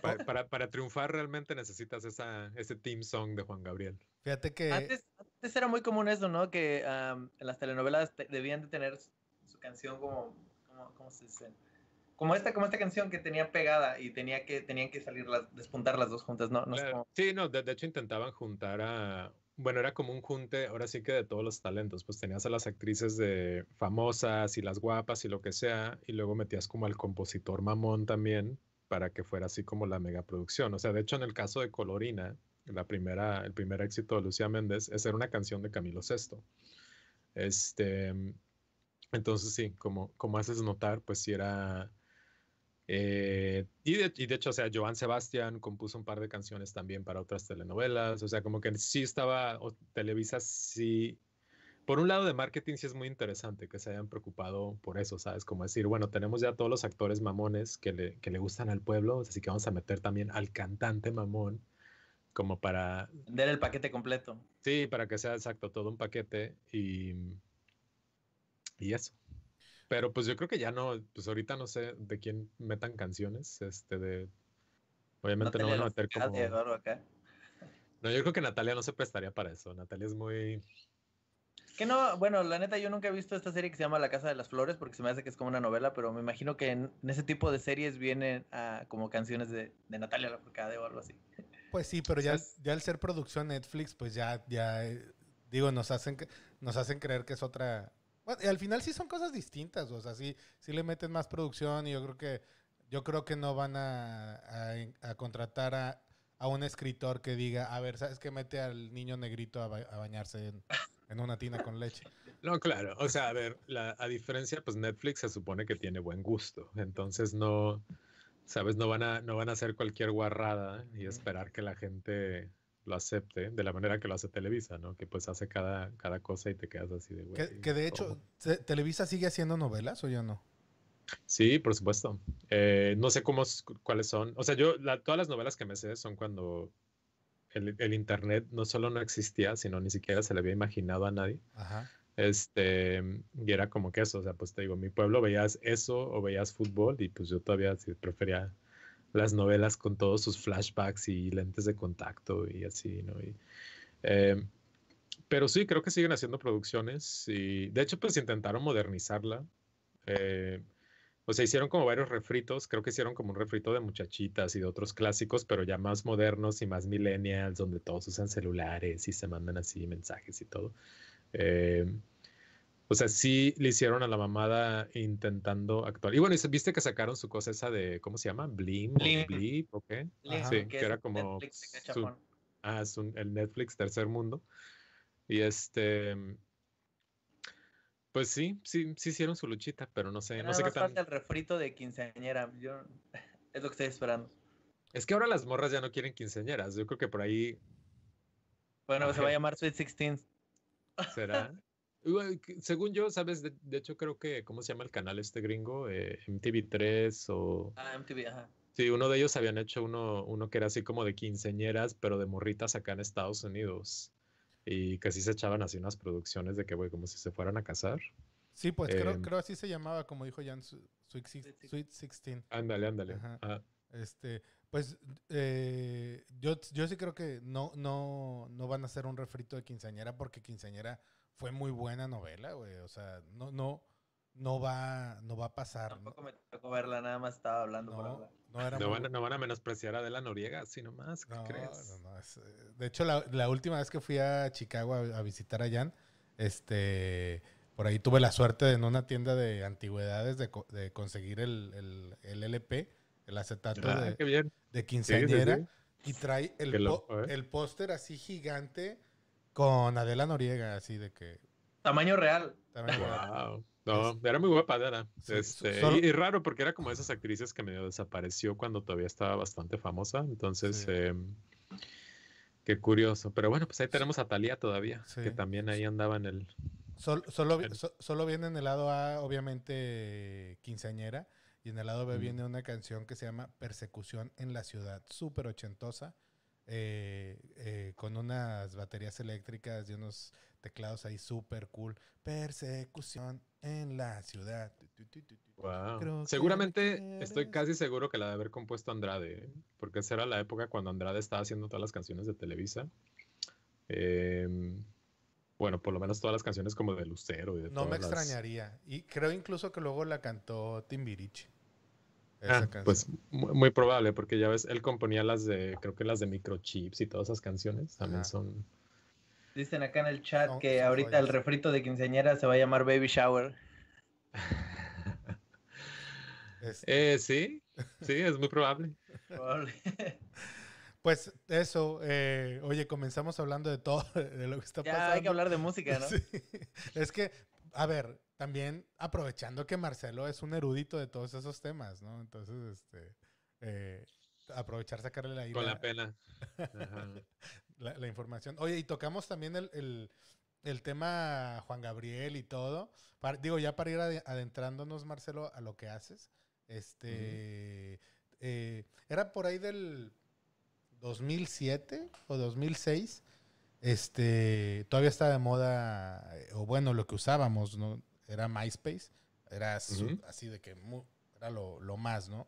Para, triunfar realmente necesitas esa, ese team song de Juan Gabriel. Fíjate que... Antes, era muy común eso, ¿no? Que en las telenovelas debían de tener su canción como, como ¿cómo se dice? como esta, como esta canción que tenía pegada y tenía que, tenían que salir las, despuntar las dos juntas, ¿no? Sí, no, de, hecho intentaban juntar a. Bueno, era como un junte, ahora sí que de todos los talentos, pues tenías a las actrices de famosas y las guapas y lo que sea, y luego metías como al compositor mamón también para que fuera así como la megaproducción. O sea, de hecho en el caso de Colorina, la primera, el primer éxito de Lucía Méndez, es era una canción de Camilo VI. Este, entonces sí, como, como haces notar, pues sí era eh, y, de, hecho, o sea, Joan Sebastián compuso un par de canciones también para otras telenovelas, o sea, como que sí estaba, Televisa sí, por un lado de marketing sí es muy interesante que se hayan preocupado por eso, ¿sabes? Como decir, bueno, tenemos ya todos los actores mamones que le, que le gustan al pueblo, así que vamos a meter también al cantante mamón como para... Vender el paquete completo. Sí, para que sea exacto, todo un paquete y, y eso. Pero pues yo creo que ya no, pues ahorita no sé de quién metan canciones, este de... Obviamente no, van a meter como... No, yo creo que Natalia no se prestaría para eso. Natalia es muy... Que no, bueno, la neta yo nunca he visto esta serie que se llama La Casa de las Flores porque se me hace que es como una novela, pero me imagino que en, ese tipo de series vienen como canciones de, de Natalia Lafourcade o algo así. Pues sí, pero ya, ya al ser producción Netflix, pues ya, ya eh, digo, nos hacen, nos hacen creer que es otra, al final sí son cosas distintas, o sea, sí, sí le meten más producción y yo creo que, yo creo que no van a, contratar a, un escritor que diga, a ver, ¿sabes qué? Mete al niño negrito a, bañarse en, una tina con leche. No, claro, o sea, a ver, a diferencia, pues Netflix se supone que tiene buen gusto, entonces no, sabes, no van a, no van a hacer cualquier guarrada y esperar que la gente lo acepte de la manera que lo hace Televisa, ¿no? Que pues hace cada, cada cosa y te quedas así de güey. Que, de hecho, ¿Televisa sigue haciendo novelas o ya no? Sí, por supuesto. Eh, no sé cómo, cuáles son. O sea, yo, todas las novelas que me sé son cuando el, el, internet no solo no existía, sino ni siquiera se le había imaginado a nadie. Ajá. Este, y era como que eso, o sea, pues te digo, mi pueblo veías eso o veías fútbol y pues yo todavía prefería las novelas con todos sus flashbacks y lentes de contacto y así, ¿no? Em, pero sí, creo que siguen haciendo producciones y de hecho pues intentaron modernizarla. Eh, o sea, hicieron como varios refritos, creo que hicieron como un refrito de muchachitas y de otros clásicos, pero ya más modernos y más millennials, donde todos usan celulares y se mandan así mensajes y todo. Eh, o sea, sí le hicieron a la mamada intentando actuar. Y bueno, viste que sacaron su cosa esa de, ¿cómo se llama? Blim, Blim. ¿ok? sí, que, era como... ah, es el Netflix Tercer Mundo. Y este... Pues sí, sí, sí hicieron su luchita, pero no sé, no sé qué tal. falta el refrito de quinceañera, [laughs] es lo que estoy esperando. Es que ahora las morras ya no quieren quinceañeras, yo creo que por ahí... Bueno, se va a llamar Sweet Sixteen. ¿Será? [laughs] Eh, según yo, sabes, de, hecho creo que, ¿cómo se llama el canal este gringo? Eh, MTV3 o... Ah, MTV, ajá. Sí, uno de ellos habían hecho uno, uno que era así como de quinceñeras, pero de morritas acá en Estados Unidos. Y que así se echaban así unas producciones de que, güey, como si se fueran a casar. Sí, pues creo, em, creo así se llamaba, como dijo Jan, Sweet, Sweet 16. Ándale, ándale. Este, pues eh, yo, yo sí creo que no, no, no van a hacer un refrito de quinceañera porque quinceañera fue muy buena novela, güey. O sea, no, no, no va, no va a pasar. Tampoco me tocó verla, nada más estaba hablando no, No, van, a menospreciar a Adela Noriega, sino más. ¿qué crees? Eh, de hecho, la, última vez que fui a Chicago a, visitar a Jan, este, por ahí tuve la suerte de en una tienda de antigüedades de, conseguir el, el, el, LP, el acetato ah, de, de, quinceañera, y trae el, ¿eh? el póster así gigante con Adela Noriega, así de que. Tamaño real. wow. No, era muy guapa era. Este, y, raro porque era como esas actrices que medio desapareció cuando todavía estaba bastante famosa. Entonces, em, qué curioso. Pero bueno, pues ahí tenemos a Talía todavía, que también ahí andaba en el. solo, solo viene en el lado A, obviamente, quinceañera. Y en el lado B viene una canción que se llama Persecución en la ciudad, súper ochentosa, eh, eh, con unas baterías eléctricas y unos teclados ahí súper cool. Persecución en la ciudad. Seguramente, estoy casi seguro que la de haber compuesto Andrade, ¿eh? porque esa era la época cuando Andrade estaba haciendo todas las canciones de Televisa. Em, bueno, por lo menos todas las canciones como de Lucero y No me extrañaría. Y creo incluso que luego la cantó Timbiriche. Ah, pues muy, probable, porque ya ves, él componía las de, creo que las de microchips y todas esas canciones también son. Dicen acá en el chat que ahorita el refrito de quinceañera se va a llamar Baby Shower. [laughs] Eh, sí, sí, es muy probable. [laughs] pues eso, eh, oye, comenzamos hablando de todo, [laughs] de lo que está ya, Hay que hablar de música, ¿no? Es que, a ver, también aprovechando que Marcelo es un erudito de todos esos temas, ¿no? Entonces, este, eh, aprovechar sacarle la idea. Con la pena. [laughs] la, información. Oye, y tocamos también el, tema Juan Gabriel y todo. digo, ya para ir adentrándonos, Marcelo, a lo que haces. Este, eh, era por ahí del 2007 o 2006 este, todavía está de moda, eh, o bueno, lo que usábamos, ¿no? era MySpace, era así de que era lo, lo, más, ¿no?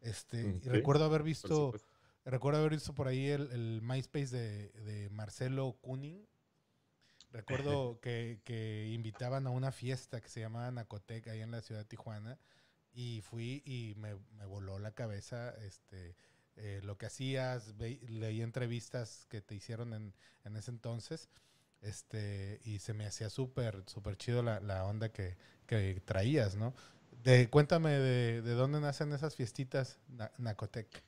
Este, recuerdo haber visto, recuerdo haber visto por ahí el, el MySpace de, de, Marcelo Kuning. Recuerdo [laughs] que, que, invitaban a una fiesta que se llamaba Nacotec ahí en la ciudad de Tijuana y fui y me, me voló la cabeza este, eh, lo que hacías, leí entrevistas que te hicieron en, en ese entonces este, y se me hacía súper, súper chido la, onda que, traías, ¿no? De, cuéntame de, dónde nacen esas fiestitas Nacotec.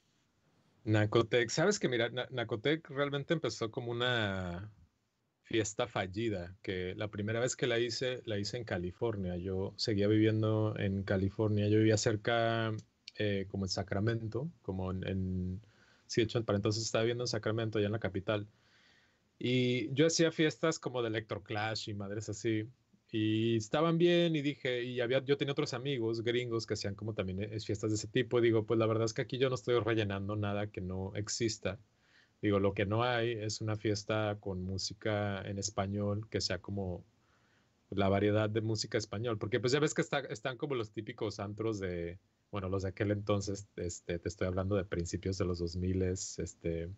Nacotec, sabes que mira, Nacotec realmente empezó como una fiesta fallida, que la primera vez que la hice, la hice en California. Yo seguía viviendo en California, yo vivía cerca, eh, como en Sacramento, como en, sí, para entonces estaba viviendo en Sacramento, allá en la capital. Y yo hacía fiestas como de electroclash y madres así. Y estaban bien y dije, y había, yo tenía otros amigos gringos que hacían como también eh, fiestas de ese tipo. Digo, pues la verdad es que aquí yo no estoy rellenando nada que no exista. Digo, lo que no hay es una fiesta con música en español que sea como la variedad de música español. Porque pues ya ves que están como los típicos antros de, bueno, los de aquel entonces, este, te estoy hablando de principios de los 2000, este,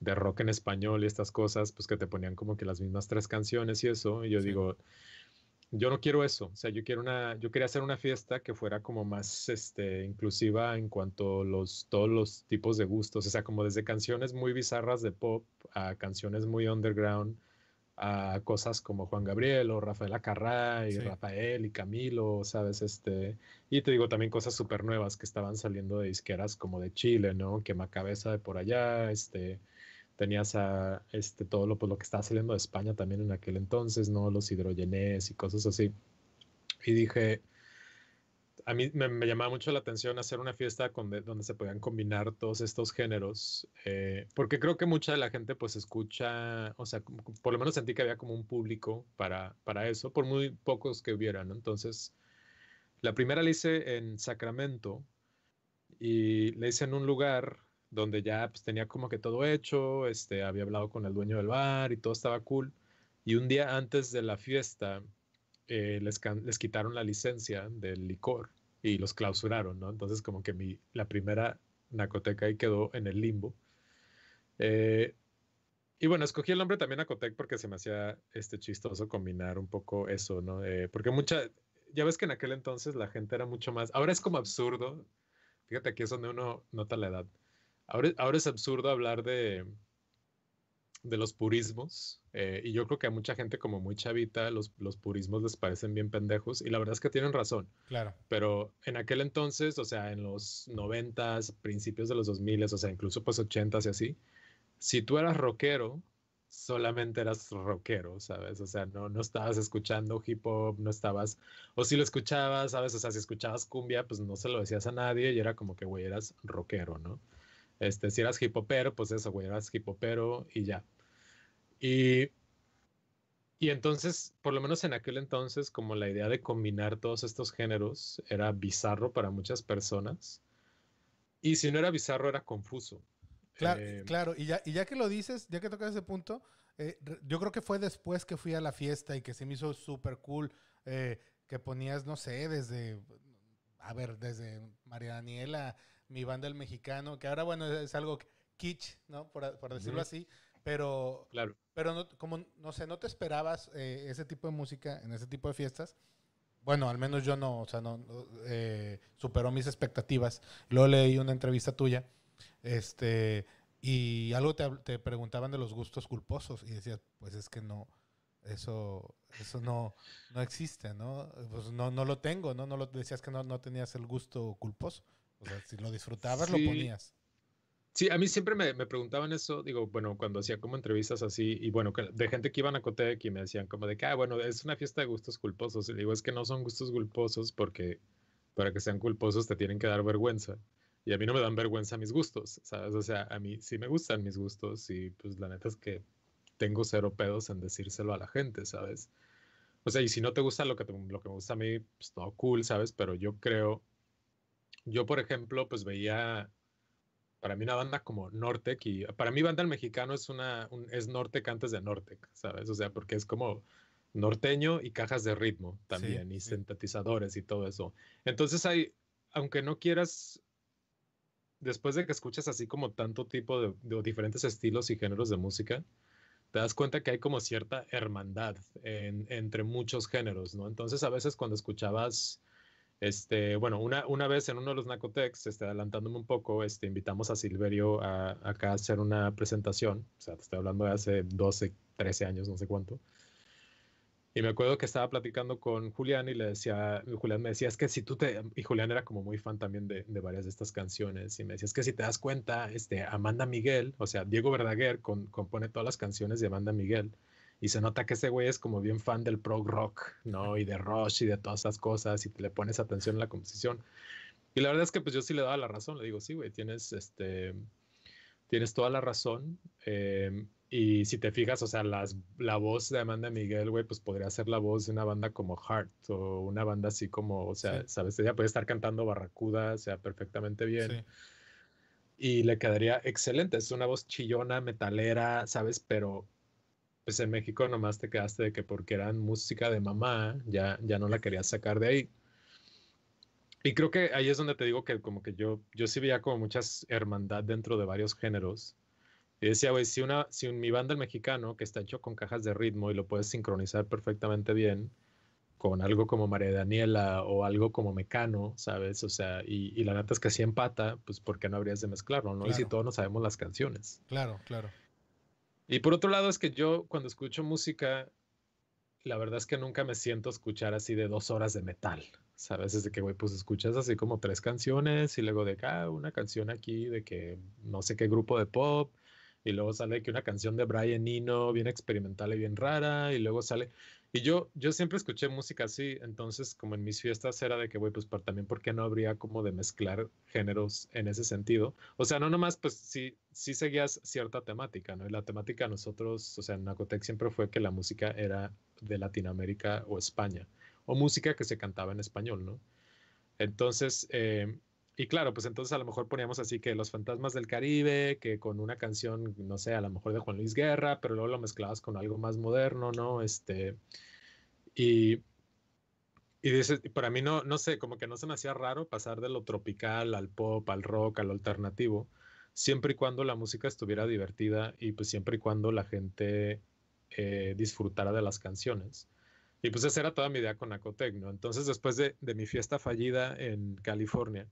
de rock en español y estas cosas, pues que te ponían como que las mismas tres canciones y eso, y yo digo, yo no quiero eso, o sea, yo quiero una, yo quería hacer una fiesta que fuera como más, este, inclusiva en cuanto a los, todos los tipos de gustos, o sea, como desde canciones muy bizarras de pop a canciones muy underground, a cosas como Juan Gabriel o Rafael Acarrá y Rafael y Camilo, ¿sabes? Este, y te digo también cosas súper nuevas que estaban saliendo de disqueras como de Chile, ¿no? Cabeza de por allá, este, tenías a este, todo lo, pues, lo que estaba saliendo de España también en aquel entonces, ¿no? Los hidrogenés y cosas así. Y dije, a mí me, me llamaba mucho la atención hacer una fiesta con, donde se podían combinar todos estos géneros, eh, porque creo que mucha de la gente pues escucha, o sea, por lo menos sentí que había como un público para, para eso, por muy pocos que hubieran, Entonces, la primera la hice en Sacramento y la hice en un lugar donde ya pues tenía como que todo hecho, este, había hablado con el dueño del bar y todo estaba cool. Y un día antes de la fiesta eh, les, quitaron la licencia del licor y los clausuraron, ¿no? Entonces como que mi, la primera nacoteca ahí quedó en el limbo. Eh, y bueno, escogí el nombre también acotec porque se me hacía este chistoso combinar un poco eso, ¿no? Eh, porque mucha, ya ves que en aquel entonces la gente era mucho más, ahora es como absurdo, fíjate aquí es donde uno nota la edad Ahora, es absurdo hablar de, de los purismos. Eh, y yo creo que a mucha gente como muy chavita los, los, purismos les parecen bien pendejos. Y la verdad es que tienen razón. Claro. Pero en aquel entonces, o sea, en los noventas, principios de los 2000, o sea, incluso pues ochentas y así, si tú eras rockero, solamente eras rockero, ¿sabes? O sea, no, no estabas escuchando hip hop, no estabas, o si lo escuchabas, ¿sabes? O sea, si escuchabas cumbia, pues no se lo decías a nadie y era como que, güey, eras rockero, ¿no? Este, si eras hipopero, pues eso, güey, eras hipopero y ya. Y, y entonces, por lo menos en aquel entonces, como la idea de combinar todos estos géneros era bizarro para muchas personas. Y si no era bizarro, era confuso. Claro, eh, claro. Y ya, y ya que lo dices, ya que tocas ese punto, eh, yo creo que fue después que fui a la fiesta y que se me hizo súper cool eh, que ponías, no sé, desde, a ver, desde María Daniela, mi banda El Mexicano, que ahora, bueno, es algo kitsch, ¿no? Por, por decirlo así, pero, claro. pero como, no sé, no te esperabas eh, ese tipo de música en ese tipo de fiestas. Bueno, al menos yo no, o sea, no, eh, superó mis expectativas. Luego leí una entrevista tuya, este, y algo te, te, preguntaban de los gustos culposos y decías, pues es que no, eso, eso no, no existe, ¿no? Pues no, no lo tengo, ¿no? No lo decías que no, no tenías el gusto culposo. O sea, si lo disfrutabas, lo ponías. Sí, a mí siempre me, preguntaban eso, digo, bueno, cuando hacía como entrevistas así, y bueno, de gente que iban a Cotec y me decían como de que, ah, bueno, es una fiesta de gustos culposos. Y digo, es que no son gustos culposos porque para que sean culposos te tienen que dar vergüenza. Y a mí no me dan vergüenza mis gustos, ¿sabes? O sea, a mí sí me gustan mis gustos y pues la neta es que tengo cero pedos en decírselo a la gente, ¿sabes? O sea, y si no te gusta lo que, lo que me gusta a mí, pues todo cool, ¿sabes? Pero yo creo yo, por ejemplo, pues veía para mí una banda como Nortec y para mí banda el mexicano es una Nortec antes de Nortec, ¿sabes? O sea, porque es como norteño y cajas de ritmo también y sintetizadores y todo eso. Entonces hay aunque no quieras después de que escuchas así como tanto tipo de, diferentes estilos y géneros de música, te das cuenta que hay como cierta hermandad entre muchos géneros, ¿no? Entonces a veces cuando escuchabas este, bueno, una, vez en uno de los Nacotex, este, adelantándome un poco, este, invitamos a Silverio a, acá a hacer una presentación. O sea, te estoy hablando de hace 12, 13 años, no sé cuánto. Y me acuerdo que estaba platicando con Julián y le decía, Julián me decía, es que si tú te, y Julián era como muy fan también de, varias de estas canciones, y me decía, es que si te das cuenta, este, Amanda Miguel, o sea, Diego Verdaguer compone todas las canciones de Amanda Miguel, y se nota que ese güey es como bien fan del prog rock, ¿no? Y de Rush y de todas esas cosas y te le pones atención a la composición. Y la verdad es que pues yo sí le daba la razón, le digo, sí, güey, tienes, este, tienes toda la razón. Eh, y si te fijas, o sea, las, la voz de Amanda Miguel, güey, pues podría ser la voz de una banda como Heart o una banda así como, o sea, sabes, ella puede estar cantando Barracuda, o sea, perfectamente bien. Y le quedaría excelente. Es una voz chillona, metalera, ¿sabes? Pero pues en México nomás te quedaste de que porque eran música de mamá, ya, ya no la querías sacar de ahí. Y creo que ahí es donde te digo que como que yo, yo sí veía como muchas hermandad dentro de varios géneros. Y decía, güey, si, una, si mi banda el mexicano, que está hecho con cajas de ritmo y lo puedes sincronizar perfectamente bien, con algo como María Daniela o algo como Mecano, ¿sabes? O sea, y, la neta es que así empata, pues ¿por qué no habrías de mezclarlo, no? Y si todos no sabemos las canciones. Claro, claro. Y por otro lado es que yo cuando escucho música, la verdad es que nunca me siento escuchar así de dos horas de metal. ¿Sabes? Es de que, güey, pues escuchas así como tres canciones y luego de acá ah, una canción aquí de que no sé qué grupo de pop y luego sale que una canción de Brian Eno bien experimental y bien rara y luego sale y yo, siempre escuché música así, entonces como en mis fiestas era de que, güey, pues también, porque no habría como de mezclar géneros en ese sentido? O sea, no nomás, pues sí, seguías cierta temática, ¿no? Y la temática nosotros, o sea, en Nacotec siempre fue que la música era de Latinoamérica o España, o música que se cantaba en español, ¿no? Entonces, eh, y claro, pues entonces a lo mejor poníamos así que Los Fantasmas del Caribe, que con una canción, no sé, a lo mejor de Juan Luis Guerra, pero luego lo mezclabas con algo más moderno, ¿no? Este, y, y para mí no, no sé, como que no se me hacía raro pasar de lo tropical al pop, al rock, al alternativo, siempre y cuando la música estuviera divertida y pues siempre y cuando la gente eh, disfrutara de las canciones. Y pues esa era toda mi idea con Acotec, ¿no? Entonces después de, de mi fiesta fallida en California,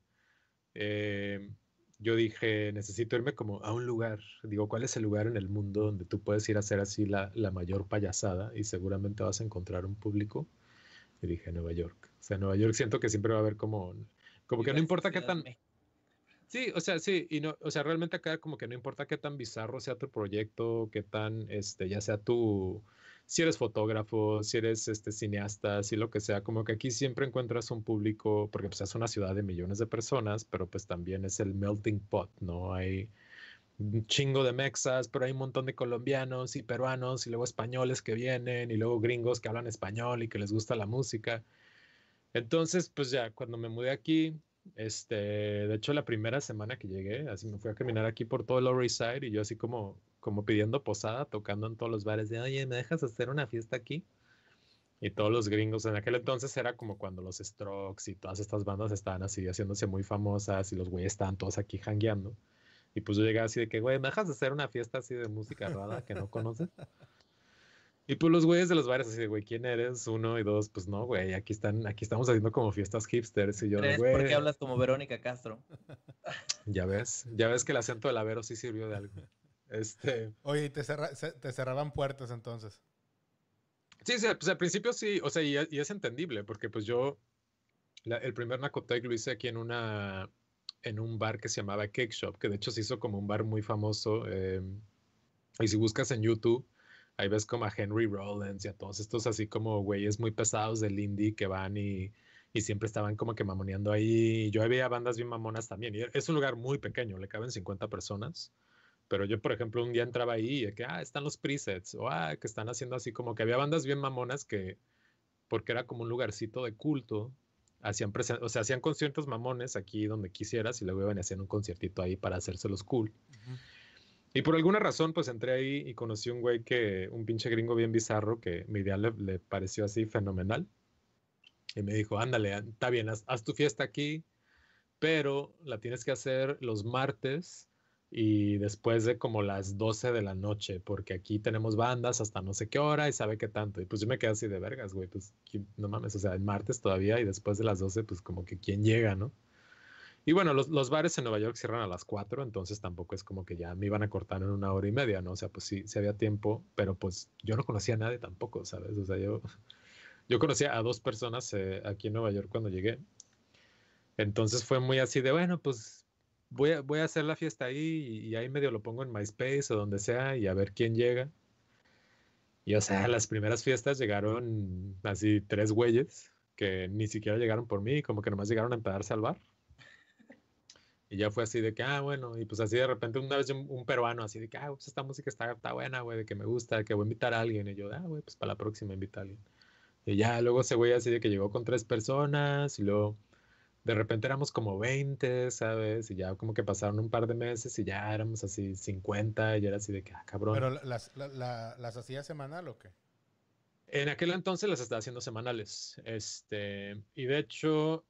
eh, yo dije, necesito irme como a un lugar. Digo, ¿cuál es el lugar en el mundo donde tú puedes ir a hacer así la, mayor payasada y seguramente vas a encontrar un público? Y dije, Nueva York. O sea, Nueva York siento que siempre va a haber como, como que no importa qué tan... Sí, o sea, sí, y no, o sea, realmente acá como que no importa qué tan bizarro sea tu proyecto, qué tan, este, ya sea tu, si eres fotógrafo, si eres este cineasta, si lo que sea, como que aquí siempre encuentras un público, porque pues es una ciudad de millones de personas, pero pues también es el melting pot, ¿no? Hay un chingo de mexas, pero hay un montón de colombianos y peruanos y luego españoles que vienen y luego gringos que hablan español y que les gusta la música. Entonces, pues ya, cuando me mudé aquí, este, de hecho la primera semana que llegué, así me fui a caminar aquí por todo el Lower East Side y yo así como, como pidiendo posada, tocando en todos los bares de, oye, ¿me dejas hacer una fiesta aquí? Y todos los gringos en aquel entonces era como cuando los Strokes y todas estas bandas estaban así haciéndose muy famosas y los güeyes estaban todos aquí jangueando. Y pues yo llegaba así de que, güey, ¿me dejas hacer una fiesta así de música rara que no conoces? Y pues los güeyes de los bares así de, güey, ¿quién eres? Uno y dos, pues no, güey, aquí están, aquí estamos haciendo como fiestas hipsters. Y yo, ¿Por qué hablas como Verónica Castro? Ya ves, ya ves que el acento de la Vero sí sirvió de algo. Este, Oye, te, cerraban puertas entonces? Sí, sí, pues al principio sí, o sea, y, es entendible, porque pues yo, el primer Nacotec lo hice aquí en una, en un bar que se llamaba Cake Shop, que de hecho se hizo como un bar muy famoso. Eh, y si buscas en YouTube, ahí ves como a Henry Rollins y a todos estos así como güeyes muy pesados del indie que van y, y siempre estaban como que mamoneando ahí. Yo había bandas bien mamonas también. E, es un lugar muy pequeño, le caben 50 personas pero yo, por ejemplo, un día entraba ahí y que, ah, están los presets, o ah, que están haciendo así, como que había bandas bien mamonas que, porque era como un lugarcito de culto, hacían, o sea, hacían conciertos mamones aquí donde quisieras y luego iban y hacían un conciertito ahí para hacérselos cool. Y por alguna razón, pues entré ahí y conocí un güey que, un pinche gringo bien bizarro, que mi idea le, pareció así fenomenal. Y me dijo, ándale, está bien, haz tu fiesta aquí, pero la tienes que hacer los martes y después de como las 12 de la noche, porque aquí tenemos bandas hasta no sé qué hora y sabe qué tanto. Y pues yo me quedé así de vergas, güey, pues no mames, o sea, el martes todavía y después de las 12, pues como que quién llega, ¿no? Y bueno, los, los bares en Nueva York cierran a las 4, entonces tampoco es como que ya me iban a cortar en una hora y media, ¿no? O sea, pues sí, sí había tiempo, pero pues yo no conocía a nadie tampoco, ¿sabes? O sea, yo, [laughs] yo conocía a dos personas eh, aquí en Nueva York cuando llegué. Entonces fue muy así de, bueno, pues voy a, hacer la fiesta ahí y, ahí medio lo pongo en MySpace o donde sea y a ver quién llega. Y o sea, las primeras fiestas llegaron así tres güeyes que ni siquiera llegaron por mí, como que nomás llegaron a empezar a salvar. Y ya fue así de que, ah, bueno, y pues así de repente una vez un, peruano así de que, ah, pues esta música está, está buena, güey, de que me gusta, que voy a invitar a alguien. Y yo, ah, güey, pues para la próxima invita a alguien. Y ya luego ese güey así de que llegó con tres personas y luego de repente éramos como 20, ¿sabes? Y ya como que pasaron un par de meses y ya éramos así 50 y era así de que, ah, cabrón. ¿Pero las, las hacía semanal o qué? En aquel entonces las estaba haciendo semanales. Este, y de hecho,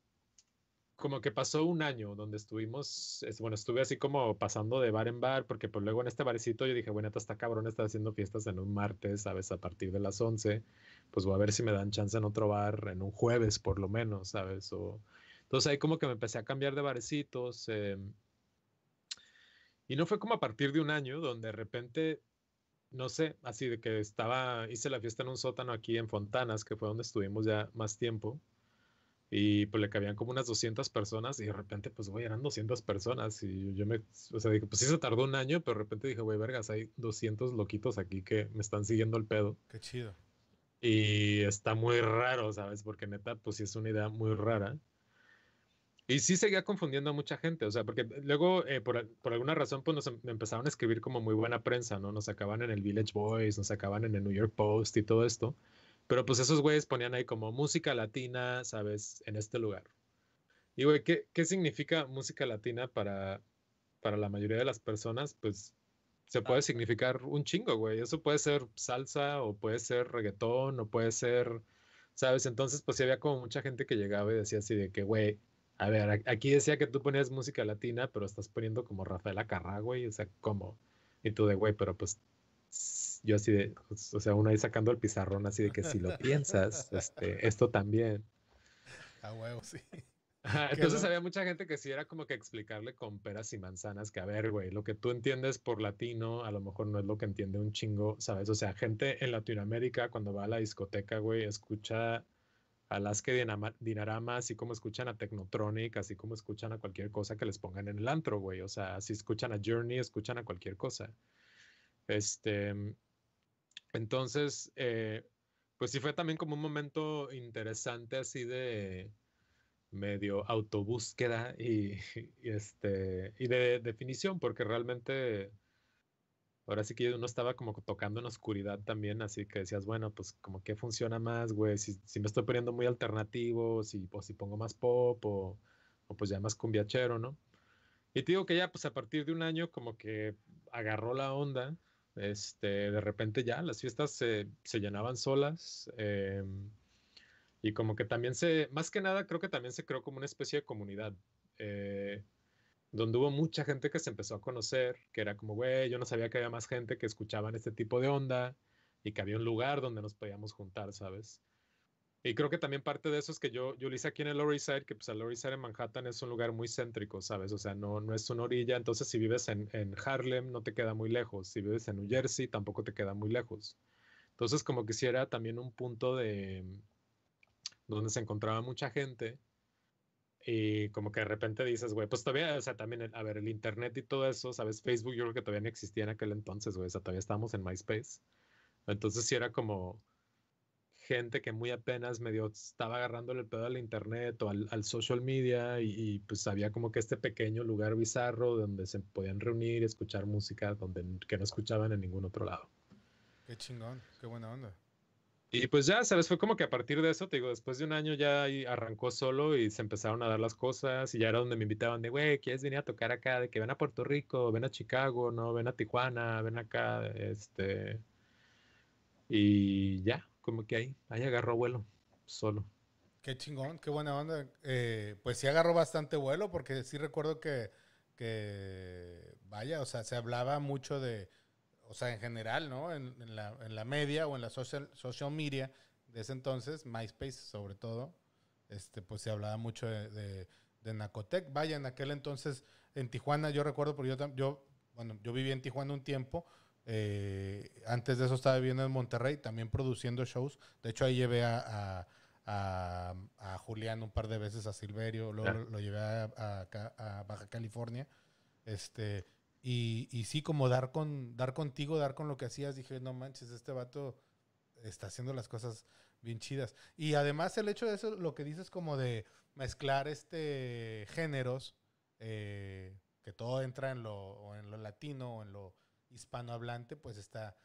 como que pasó un año donde estuvimos, bueno, estuve así como pasando de bar en bar, porque pues luego en este barecito yo dije, bueno, esta cabrón está haciendo fiestas en un martes, ¿sabes? A partir de las 11, pues voy a ver si me dan chance en otro bar, en un jueves por lo menos, ¿sabes? O entonces ahí como que me empecé a cambiar de barecitos. Em, y no fue como a partir de un año donde de repente, no sé, así de que estaba, hice la fiesta en un sótano aquí en Fontanas, que fue donde estuvimos ya más tiempo. Y pues le cabían como unas 200 personas y de repente, pues, güey, eran 200 personas. Y yo me, o sea, dije, pues sí se tardó un año, pero de repente dije, güey, vergas, hay 200 loquitos aquí que me están siguiendo el pedo. Qué chido. Y está muy raro, ¿sabes? Porque neta, pues sí es una idea muy rara. Y sí seguía confundiendo a mucha gente, o sea, porque luego eh, por, por, alguna razón pues nos em, empezaron a escribir como muy buena prensa, ¿no? Nos sacaban en el Village Boys, nos sacaban en el New York Post y todo esto. Pero pues esos güeyes ponían ahí como música latina, ¿sabes? En este lugar. Y güey, ¿qué, ¿qué, significa música latina para, para la mayoría de las personas? Pues se puede significar un chingo, güey. Eso puede ser salsa o puede ser reggaetón o puede ser, ¿sabes? Entonces pues sí había como mucha gente que llegaba y decía así de que, güey, a ver, aquí decía que tú ponías música latina, pero estás poniendo como Rafaela Carrá, güey. O sea, ¿cómo? Y tú de, güey, pero pues yo así de, pues, o sea, uno ahí sacando el pizarrón así de que si lo piensas, este, esto también. A huevo, sí. entonces había mucha gente que sí era como que explicarle con peras y manzanas que, a ver, güey, lo que tú entiendes por latino a lo mejor no es lo que entiende un chingo, ¿sabes? O sea, gente en Latinoamérica cuando va a la discoteca, güey, escucha a las que Dinarama, así como escuchan a Technotronic, así como escuchan a cualquier cosa que les pongan en el antro, güey. O sea, si escuchan a Journey, escuchan a cualquier cosa. Este, entonces, eh, pues sí fue también como un momento interesante así de medio autobúsqueda [laughs] este, y de definición, porque realmente Ahora sí que uno estaba como tocando en oscuridad también, así que decías, bueno, pues como que funciona más, güey, si, si, me estoy poniendo muy alternativo, si, si pongo más pop o, pues ya más cumbiachero, ¿no? Y te digo que ya, pues a partir de un año como que agarró la onda, este, de repente ya las fiestas se, llenaban solas, em, y como que también se, más que nada creo que también se creó como una especie de comunidad. Eh, donde hubo mucha gente que se empezó a conocer, que era como, güey, yo no sabía que había más gente que escuchaban este tipo de onda y que había un lugar donde nos podíamos juntar, ¿sabes? Y creo que también parte de eso es que yo, yo lo aquí en el Lower East Side, que pues el Lower East Side en Manhattan es un lugar muy céntrico, ¿sabes? O sea, no, no es una orilla, entonces si vives en, en Harlem no te queda muy lejos, si vives en New Jersey tampoco te queda muy lejos. Entonces como que también un punto de mm, donde se encontraba mucha gente y como que de repente dices, güey, pues todavía, o sea, también, a ver, el internet y todo eso, ¿sabes? Facebook yo creo que todavía no existía en aquel entonces, güey, o sea, todavía estábamos en MySpace. Entonces sí era como gente que muy apenas medio estaba agarrando el pedo al internet o al, social media y, pues había como que este pequeño lugar bizarro donde se podían reunir, escuchar música donde, que no escuchaban en ningún otro lado. Qué chingón, qué buena onda. Y pues ya, ¿sabes? Fue como que a partir de eso, te digo, después de un año ya arrancó solo y se empezaron a dar las cosas y ya era donde me invitaban de, güey, ¿quieres venir a tocar acá? De que ven a Puerto Rico, ven a Chicago, ¿no? Ven a Tijuana, ven acá, este... Y ya, como que ahí, ahí agarró vuelo, solo. Qué chingón, qué buena onda. Eh, pues sí agarró bastante vuelo porque sí recuerdo que, vaya, o sea, se hablaba mucho de o sea, en general, ¿no? En, la, en la media o en la social, social media de ese entonces, MySpace sobre todo, este, pues se hablaba mucho de, de, Nacotec. Vaya, en aquel entonces, en Tijuana, yo recuerdo, porque yo, yo bueno, yo viví en Tijuana un tiempo, eh, antes de eso estaba viviendo en Monterrey, también produciendo shows. De hecho, ahí llevé a, a, a, Julián un par de veces, a Silverio, luego lo, lo, llevé a, Baja California. Este, y, sí, como dar con dar contigo, dar con lo que hacías, dije, no manches, este vato está haciendo las cosas bien chidas. Y además el hecho de eso, lo que dices como de mezclar este géneros, eh, que todo entra en lo, en lo latino o en lo hispanohablante, pues está,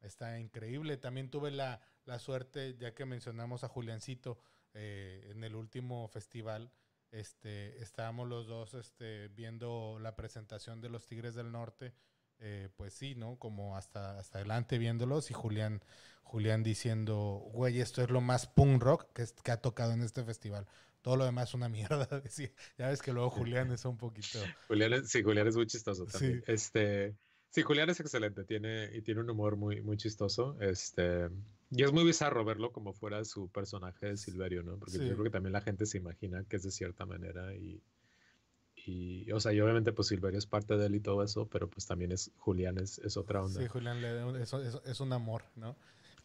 está increíble. También tuve la, suerte, ya que mencionamos a Juliancito eh, en el último festival, este, estábamos los dos este, viendo la presentación de los Tigres del Norte. Eh, pues sí, ¿no? Como hasta, adelante viéndolos y Julián, Julián diciendo, güey, esto es lo más punk rock que, que ha tocado en este festival. Todo lo demás es una mierda. [laughs] ya ves que luego Julián es un poquito. [laughs] Julián sí, Julián es muy chistoso también. Sí. Este, sí, Julián es excelente tiene, y tiene un humor muy, muy chistoso. Este, y es muy bizarro verlo como fuera su personaje de Silverio, ¿no? Porque yo creo que también la gente se imagina que es de cierta manera y, o sea, y obviamente pues Silverio es parte de él y todo eso, pero pues también es Julián es, otra onda. Sí, Julián le, es, un amor, ¿no?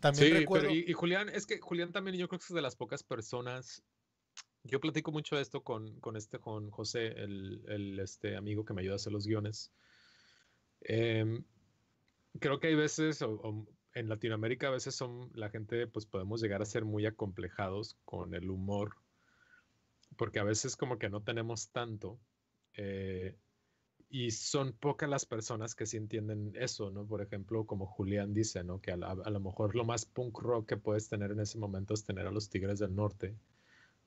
También sí, recuerdo... pero y, Julián, es que Julián también yo creo que es de las pocas personas, yo platico mucho de esto con, con este, con José, el, este amigo que me ayuda a hacer los guiones. Em, creo que hay veces, en Latinoamérica a veces son la gente, pues podemos llegar a ser muy acomplejados con el humor, porque a veces como que no tenemos tanto. Eh, y son pocas las personas que sí entienden eso, ¿no? Por ejemplo, como Julián dice, ¿no? Que a, lo mejor lo más punk rock que puedes tener en ese momento es tener a los Tigres del Norte,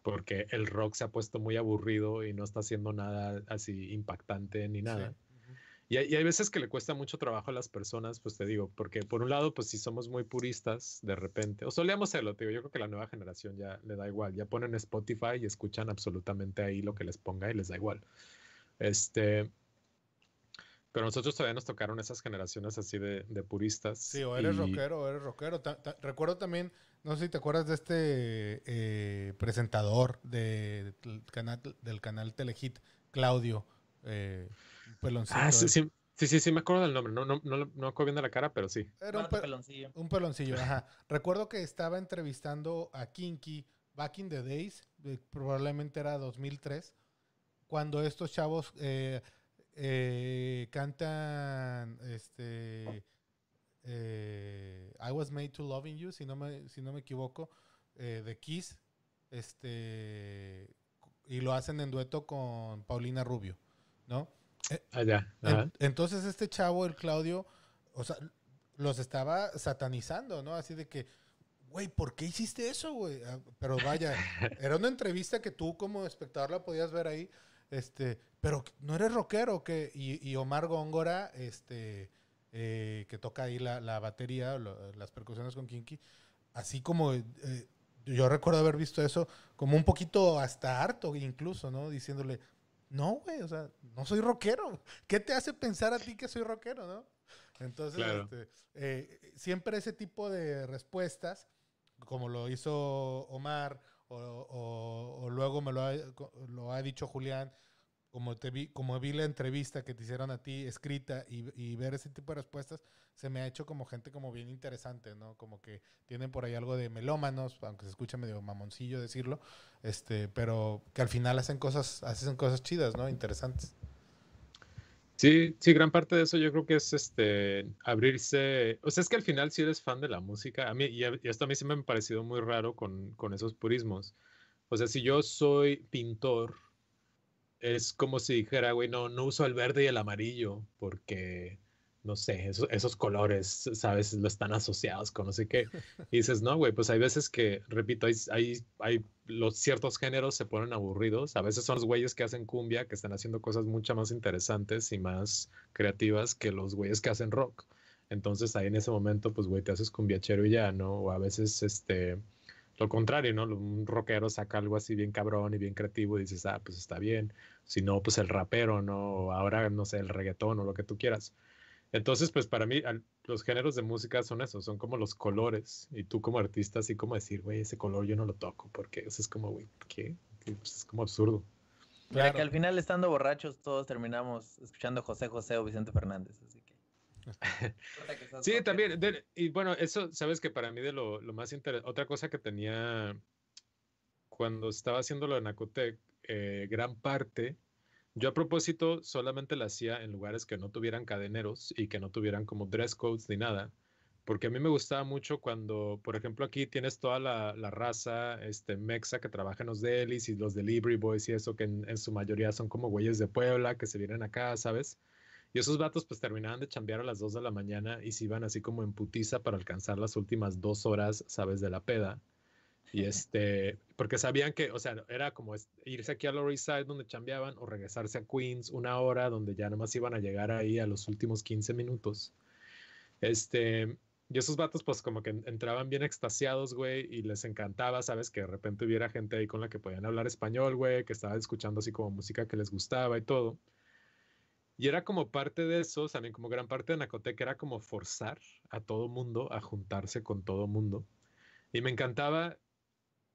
porque el rock se ha puesto muy aburrido y no está haciendo nada así impactante ni nada. Y hay, veces que le cuesta mucho trabajo a las personas, pues te digo, porque por un lado, pues si somos muy puristas de repente, o solíamos serlo, te digo, yo creo que la nueva generación ya le da igual, ya ponen Spotify y escuchan absolutamente ahí lo que les ponga y les da igual. Este, pero nosotros todavía nos tocaron esas generaciones así de, puristas. Sí, o eres rockero, o eres rockero. recuerdo también, no sé si te acuerdas de este eh, presentador del, canal, del canal Telehit, Claudio. Eh, Ah, eh. sí, sí, sí, me acuerdo del nombre. No, no, no, no acuerdo bien la cara, pero sí. un peloncillo. Un peloncillo, ajá. [laughs] Recuerdo que estaba entrevistando a Kinky back in the days, eh, probablemente era 2003, cuando estos chavos eh, cantan este. I was made to loving you, si no me, si no me equivoco, de Kiss. Este y lo hacen en dueto con Paulina Rubio, ¿no? Eh, Allá. Ah, entonces este chavo, el Claudio, o sea, los estaba satanizando, ¿no? Así de que, güey, ¿por qué hiciste eso, güey? Ah, pero vaya, [laughs] era una entrevista que tú como espectador la podías ver ahí, este, pero no eres rockero, que y, Omar Góngora, este, eh, que toca ahí la, batería, las percusiones con Kinky, así como eh, yo recuerdo haber visto eso como un poquito hasta harto incluso, ¿no? Diciéndole, no, güey, o sea, no soy rockero. ¿Qué te hace pensar a ti que soy rockero, no? Entonces, este, eh, siempre ese tipo de respuestas, como lo hizo Omar, o, luego me lo ha, lo ha dicho Julián, como, te vi, como vi la entrevista que te hicieron a ti escrita y, y, ver ese tipo de respuestas, se me ha hecho como gente como bien interesante, ¿no? Como que tienen por ahí algo de melómanos, aunque se escucha medio mamoncillo decirlo, este, pero que al final hacen cosas, hacen cosas chidas, ¿no? Interesantes. Sí, sí, gran parte de eso yo creo que es este abrirse. O sea, es que al final si eres fan de la música, a mí, y, esto a mí se me ha parecido muy raro con, con esos purismos. O sea, si yo soy pintor es como si dijera, güey, no, no uso el verde y el amarillo porque, no sé, esos, esos colores, ¿sabes? Lo están asociados con no sé qué. [laughs] Y dices, no, güey, pues hay veces que, repito, hay, hay, los ciertos géneros se ponen aburridos. A veces son los güeyes que hacen cumbia, que están haciendo cosas mucho más interesantes y más creativas que los güeyes que hacen rock. Entonces ahí en ese momento, pues, güey, te haces cumbiachero y ya, ¿no? O a veces, este lo contrario, ¿no? Un rockero saca algo así bien cabrón y bien creativo y dices, ah, pues está bien. Si no, pues el rapero, ¿no? ahora, no sé, el reggaetón o lo que tú quieras. Entonces, pues para mí, los géneros de música son eso, son como los colores. Y tú como artista, así como decir, güey, ese color yo no lo toco, porque eso es como, güey, ¿qué? Pues es como absurdo. Claro. que al final, estando borrachos, todos terminamos escuchando José José o Vicente Fernández sí, también. y bueno, eso, sabes que para mí de lo, más interesante, otra cosa que tenía cuando estaba haciéndolo lo de eh, gran parte, yo a propósito solamente la hacía en lugares que no tuvieran cadeneros y que no tuvieran como dress codes ni nada. Porque a mí me gustaba mucho cuando, por ejemplo, aquí tienes toda la, raza este, mexa que trabaja en los delis y los delivery boys y eso, que en, en su mayoría son como güeyes de Puebla que se vienen acá, ¿sabes? Y esos vatos pues terminaban de chambear a las 2 de la mañana y se iban así como en putiza para alcanzar las últimas dos horas, sabes, de la peda. Y [laughs] este, porque sabían que, o sea, era como irse aquí a Lower Side donde chambeaban o regresarse a Queens una hora donde ya nomás iban a llegar ahí a los últimos 15 minutos. Este, y esos vatos pues como que entraban bien extasiados, güey, y les encantaba, sabes, que de repente hubiera gente ahí con la que podían hablar español, güey, que estaban escuchando así como música que les gustaba y todo. Y era como parte de eso, también como gran parte de Nacotec, era como forzar a todo mundo a juntarse con todo mundo. Y me encantaba,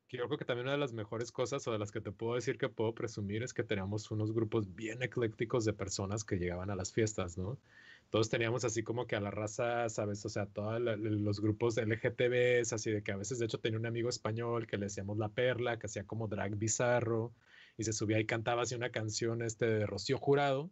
creo que también una de las mejores cosas o de las que te puedo decir que puedo presumir es que teníamos unos grupos bien eclécticos de personas que llegaban a las fiestas, ¿no? Todos teníamos así como que a la raza, ¿sabes? O sea, todos los grupos LGTB, así de que a veces, de hecho, tenía un amigo español que le decíamos La Perla, que hacía como drag bizarro y se subía y cantaba así una canción este de Rocío Jurado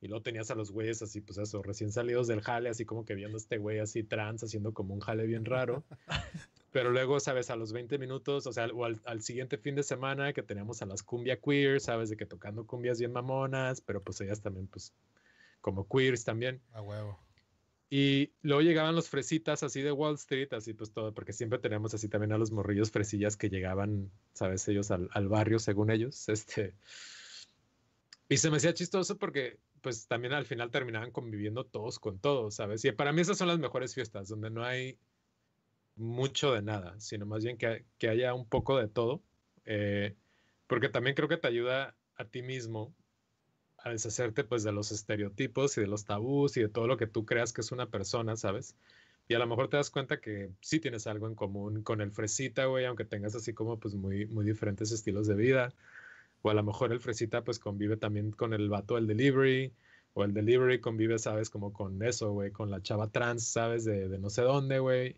y luego tenías a los güeyes así, pues eso, recién salidos del jale, así como que viendo a este güey así trans, haciendo como un jale bien raro. [laughs] Pero luego, sabes, a los 20 minutos, o sea, o al, siguiente fin de semana que teníamos a las cumbia queer, sabes, de que tocando cumbias bien mamonas, pero pues ellas también, pues, como queers también. A huevo. Y luego llegaban los fresitas así de Wall Street, así pues todo, porque siempre teníamos así también a los morrillos fresillas que llegaban, sabes, ellos al, barrio, según ellos, [laughs] este... Y se me hacía chistoso porque pues también al final terminaban conviviendo todos con todos, ¿sabes? Y para mí esas son las mejores fiestas, donde no hay mucho de nada, sino más bien que, que haya un poco de todo, eh, porque también creo que te ayuda a ti mismo a deshacerte pues de los estereotipos y de los tabús y de todo lo que tú creas que es una persona, ¿sabes? Y a lo mejor te das cuenta que sí tienes algo en común con el fresita, güey, aunque tengas así como pues muy, muy diferentes estilos de vida o a lo mejor el fresita pues convive también con el vato del delivery, o el delivery convive, sabes, como con eso, güey, con la chava trans, sabes, de, no sé dónde, güey.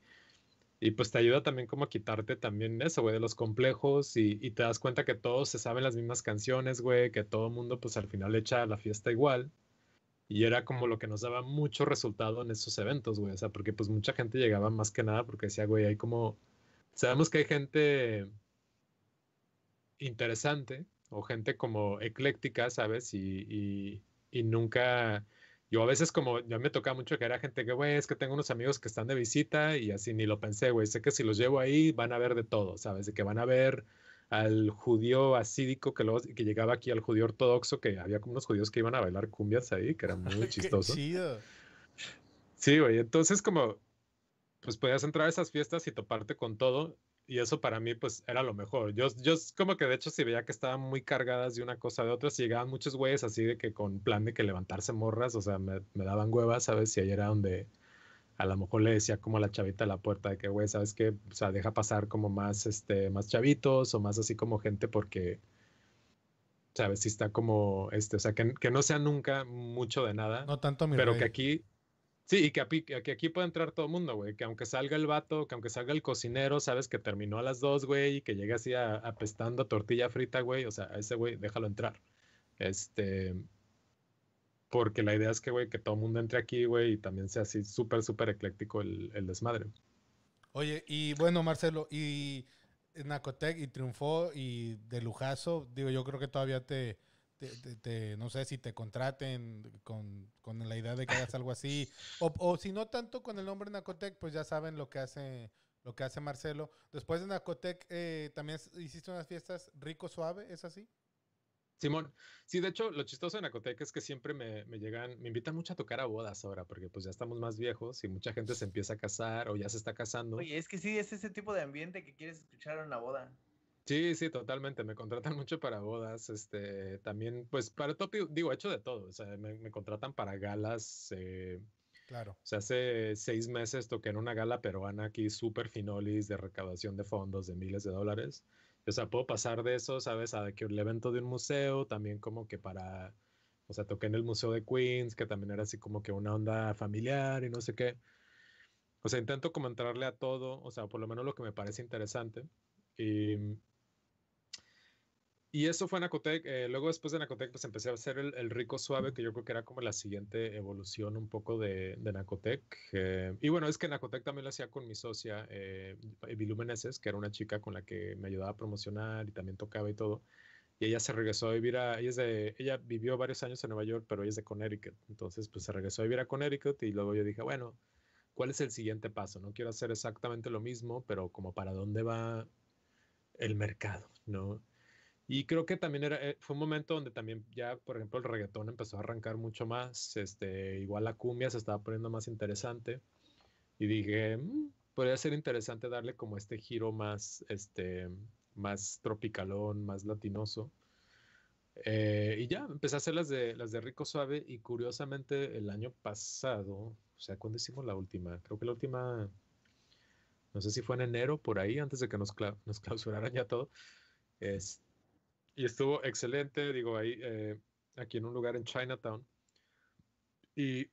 Y pues te ayuda también como a quitarte también eso, güey, de los complejos y, y, te das cuenta que todos se saben las mismas canciones, güey, que todo el mundo pues al final echa la fiesta igual. Y era como lo que nos daba mucho resultado en esos eventos, güey. O sea, porque pues mucha gente llegaba más que nada porque decía, güey, hay como... Sabemos que hay gente interesante o gente como ecléctica, ¿sabes? Y, y, nunca, yo a veces como, ya me toca mucho que era gente que, güey, es que tengo unos amigos que están de visita y así ni lo pensé, güey, sé que si los llevo ahí van a ver de todo, ¿sabes? De que van a ver al judío asídico que, los que llegaba aquí, al judío ortodoxo, que había como unos judíos que iban a bailar cumbias ahí, que era [laughs] muy chistoso. Sí, güey, entonces como, pues podías entrar a esas fiestas y toparte con todo y eso para mí pues era lo mejor. Yo, yo como que de hecho si veía que estaban muy cargadas de una cosa de otra, si llegaban muchos güeyes así de que con plan de que levantarse morras, o sea, me, me daban huevas, ¿sabes? Y ahí era donde a lo mejor le decía como a la chavita a la puerta de que, güey, ¿sabes qué? O sea, deja pasar como más, este, más chavitos o más así como gente porque, ¿sabes? Si está como, este, o sea, que, no sea nunca mucho de nada. No tanto mi Pero que aquí, Sí, y que aquí, que aquí puede entrar todo el mundo, güey. Que aunque salga el vato, que aunque salga el cocinero, sabes que terminó a las dos, güey, y que llega así apestando a tortilla frita, güey. O sea, a ese güey, déjalo entrar. Este. Porque la idea es que, güey, que todo el mundo entre aquí, güey, y también sea así súper, súper ecléctico el, el, desmadre. Oye, y bueno, Marcelo, y Nacotec, y triunfó, y de lujazo, digo, yo creo que todavía te no sé si te contraten con, la idea de que hagas algo así, o, si no tanto con el nombre Nacotec, pues ya saben lo que hace, lo que hace Marcelo. Después de Nacotec, eh, también hiciste unas fiestas rico suave, ¿es así? Simón, sí, de hecho, lo chistoso de Nacotec es que siempre me, me, llegan, me invitan mucho a tocar a bodas ahora, porque pues ya estamos más viejos y mucha gente se empieza a casar o ya se está casando. Oye, es que sí, es ese tipo de ambiente que quieres escuchar en una boda. Sí, sí, totalmente. Me contratan mucho para bodas. Este, también, pues, para Topi, digo, he hecho de todo. O sea, me, contratan para galas. Eh, claro. O sea, hace seis meses toqué en una gala peruana aquí, súper finolis, de recaudación de fondos de miles de dólares. O sea, puedo pasar de eso, ¿sabes? A que el evento de un museo, también como que para. O sea, toqué en el Museo de Queens, que también era así como que una onda familiar y no sé qué. O sea, intento como entrarle a todo, o sea, por lo menos lo que me parece interesante. Y y eso fue Nacotec. Eh, luego después de Nacotec, pues empecé a hacer el, rico suave, que yo creo que era como la siguiente evolución un poco de, de Nacotec. Eh, y bueno, es que Nacotec también lo hacía con mi socia, eh, Vilúmeneses, que era una chica con la que me ayudaba a promocionar y también tocaba y todo. Y ella se regresó a vivir a, ella, ella vivió varios años en Nueva York, pero ella es de Connecticut. Entonces, pues se regresó a vivir a Connecticut y luego yo dije, bueno, ¿cuál es el siguiente paso? No quiero hacer exactamente lo mismo, pero como para dónde va el mercado, ¿no? Y creo que también era, eh, fue un momento donde también ya, por ejemplo, el reggaetón empezó a arrancar mucho más, este, igual la cumbia se estaba poniendo más interesante y dije, mm, podría ser interesante darle como este giro más, este, más tropicalón, más latinoso. Eh, y ya, empecé a hacer las de, las de Rico Suave y curiosamente el año pasado, o sea, ¿cuándo hicimos la última? Creo que la última, no sé si fue en enero, por ahí, antes de que nos, nos [laughs] clausuraran ya todo. Este, y estuvo excelente, digo, ahí, eh, aquí en un lugar en Chinatown. Y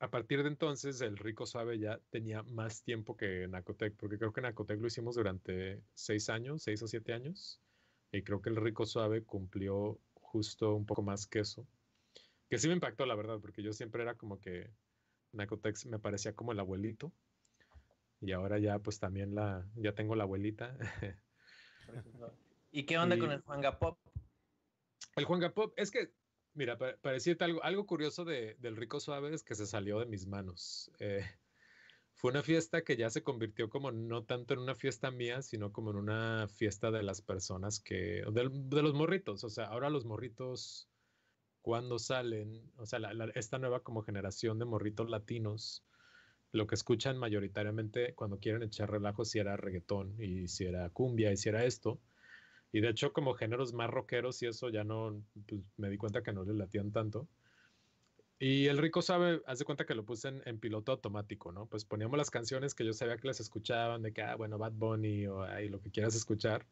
a partir de entonces, el Rico Sabe ya tenía más tiempo que Nacotec, porque creo que Nacotec lo hicimos durante seis años, seis o siete años, y creo que el Rico Suave cumplió justo un poco más que eso. Que sí me impactó, la verdad, porque yo siempre era como que Nacotec me parecía como el abuelito, y ahora ya pues también la, ya tengo la abuelita. ¿Y qué onda con el Juan Pop? El Juan Pop, es que, mira, para, decirte algo, algo curioso de, del Rico Suave es que se salió de mis manos. Eh, fue una fiesta que ya se convirtió como no tanto en una fiesta mía, sino como en una fiesta de las personas que, de, los morritos, o sea, ahora los morritos cuando salen, o sea, esta nueva como generación de morritos latinos, lo que escuchan mayoritariamente cuando quieren echar relajo si era reggaetón y si era cumbia y si era esto, y de hecho, como géneros más rockeros y eso, ya no, pues, me di cuenta que no le latían tanto. Y el rico sabe, haz de cuenta que lo puse en, piloto automático, ¿no? Pues poníamos las canciones que yo sabía que las escuchaban, de que, ah, bueno, Bad Bunny o ahí lo que quieras escuchar.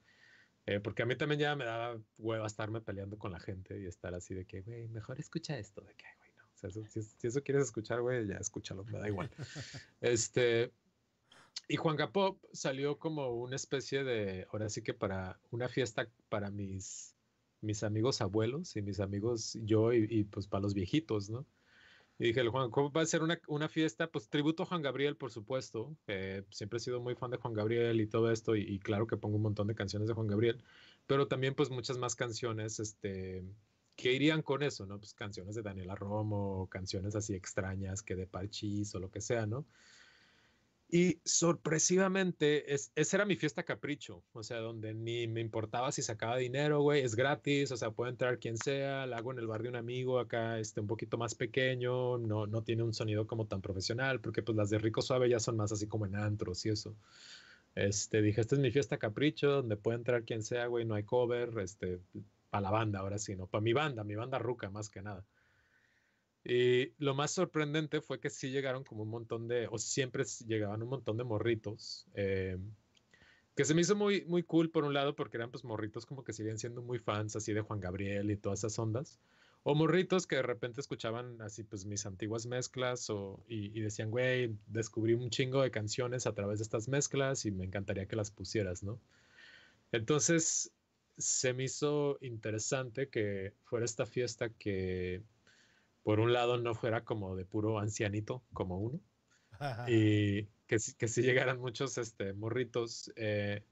Eh, porque a mí también ya me daba hueva estarme peleando con la gente y estar así de que, güey, mejor escucha esto, de que, güey, no. O sea, si, si, eso quieres escuchar, güey, ya escúchalo, me da igual. [laughs] este, y Juan Capop salió como una especie de, ahora sí que para una fiesta para mis, mis amigos abuelos y mis amigos yo y, pues para los viejitos, ¿no? Y dije, el Juan Capop va a ser una, una, fiesta, pues tributo a Juan Gabriel, por supuesto. Eh, siempre he sido muy fan de Juan Gabriel y todo esto, y, claro que pongo un montón de canciones de Juan Gabriel, pero también pues muchas más canciones, este, que irían con eso, ¿no? Pues canciones de Daniela Romo, canciones así extrañas que de parchis o lo que sea, ¿no? Y sorpresivamente, es, era mi fiesta capricho, o sea, donde ni me importaba si sacaba dinero, güey, es gratis, o sea, puede entrar quien sea, la hago en el bar de un amigo acá, este, un poquito más pequeño, no, no tiene un sonido como tan profesional, porque pues las de Rico Suave ya son más así como en antros y eso. Este, dije, esta es mi fiesta capricho, donde puede entrar quien sea, güey, no hay cover, este, para la banda ahora sí, ¿no? Para mi banda, mi banda ruca más que nada. Y lo más sorprendente fue que sí llegaron como un montón de, o siempre llegaban un montón de morritos, eh, que se me hizo muy, muy cool por un lado porque eran pues morritos como que siguen siendo muy fans así de Juan Gabriel y todas esas ondas, o morritos que de repente escuchaban así pues mis antiguas mezclas o, y, y decían, güey, descubrí un chingo de canciones a través de estas mezclas y me encantaría que las pusieras, ¿no? Entonces se me hizo interesante que fuera esta fiesta que por un lado no fuera como de puro ancianito como uno y que, que si llegaran muchos este, morritos. Eh,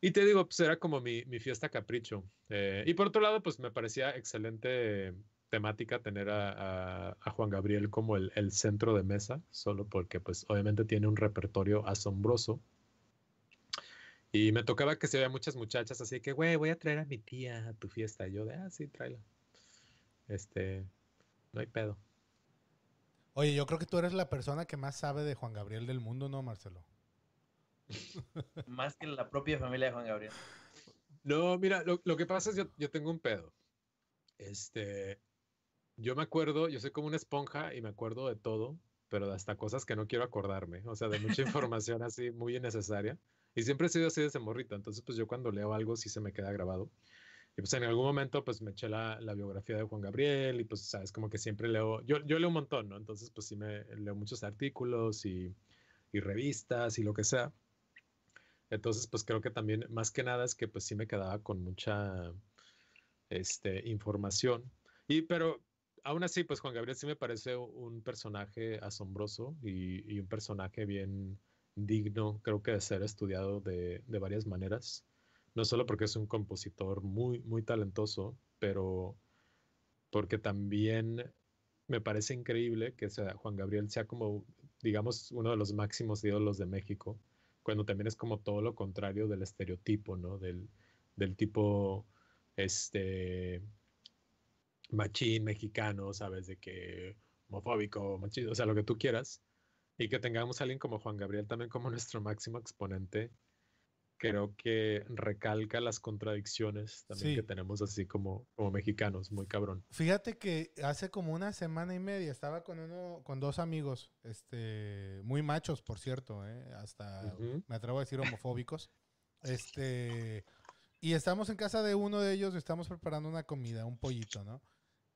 y te digo, pues era como mi, fiesta capricho. Eh, y por otro lado, pues me parecía excelente temática tener a, Juan Gabriel como el, centro de mesa, solo porque pues obviamente tiene un repertorio asombroso. Y me tocaba que se vea muchas muchachas, así que, güey, voy a traer a mi tía a tu fiesta. Y yo de, ah, sí, tráela. Este, no hay pedo. Oye, yo creo que tú eres la persona que más sabe de Juan Gabriel del mundo, ¿no, Marcelo? [laughs] más que la propia familia de Juan Gabriel. No, mira, lo, que pasa es que yo, tengo un pedo. Este, yo me acuerdo, yo soy como una esponja y me acuerdo de todo, pero hasta cosas que no quiero acordarme, o sea, de mucha [laughs] información así muy innecesaria. Y siempre he sido así de morrito, entonces pues yo cuando leo algo sí se me queda grabado. Y pues en algún momento pues me eché la, biografía de Juan Gabriel y pues sabes como que siempre leo, yo, leo un montón, ¿no? Entonces pues sí me leo muchos artículos y, revistas y lo que sea. Entonces pues creo que también más que nada es que pues sí me quedaba con mucha este, información. Y pero aún así pues Juan Gabriel sí me parece un personaje asombroso y, y un personaje bien digno, creo que de ser estudiado de, de varias maneras no solo porque es un compositor muy, muy talentoso, pero porque también me parece increíble que sea, Juan Gabriel sea como, digamos, uno de los máximos ídolos de México, cuando también es como todo lo contrario del estereotipo, ¿no? Del, tipo, este, machín mexicano, ¿sabes? De que homofóbico, machín, o sea, lo que tú quieras. Y que tengamos a alguien como Juan Gabriel también como [laughs] nuestro máximo exponente creo que recalca las contradicciones también que tenemos así como, como mexicanos, muy cabrón. Fíjate que hace como una semana y media estaba con uno, con dos amigos, este, muy machos, por cierto, eh, hasta me atrevo a decir homofóbicos. [laughs] Este, y estamos en casa de uno de ellos estamos preparando una comida, un pollito, ¿no?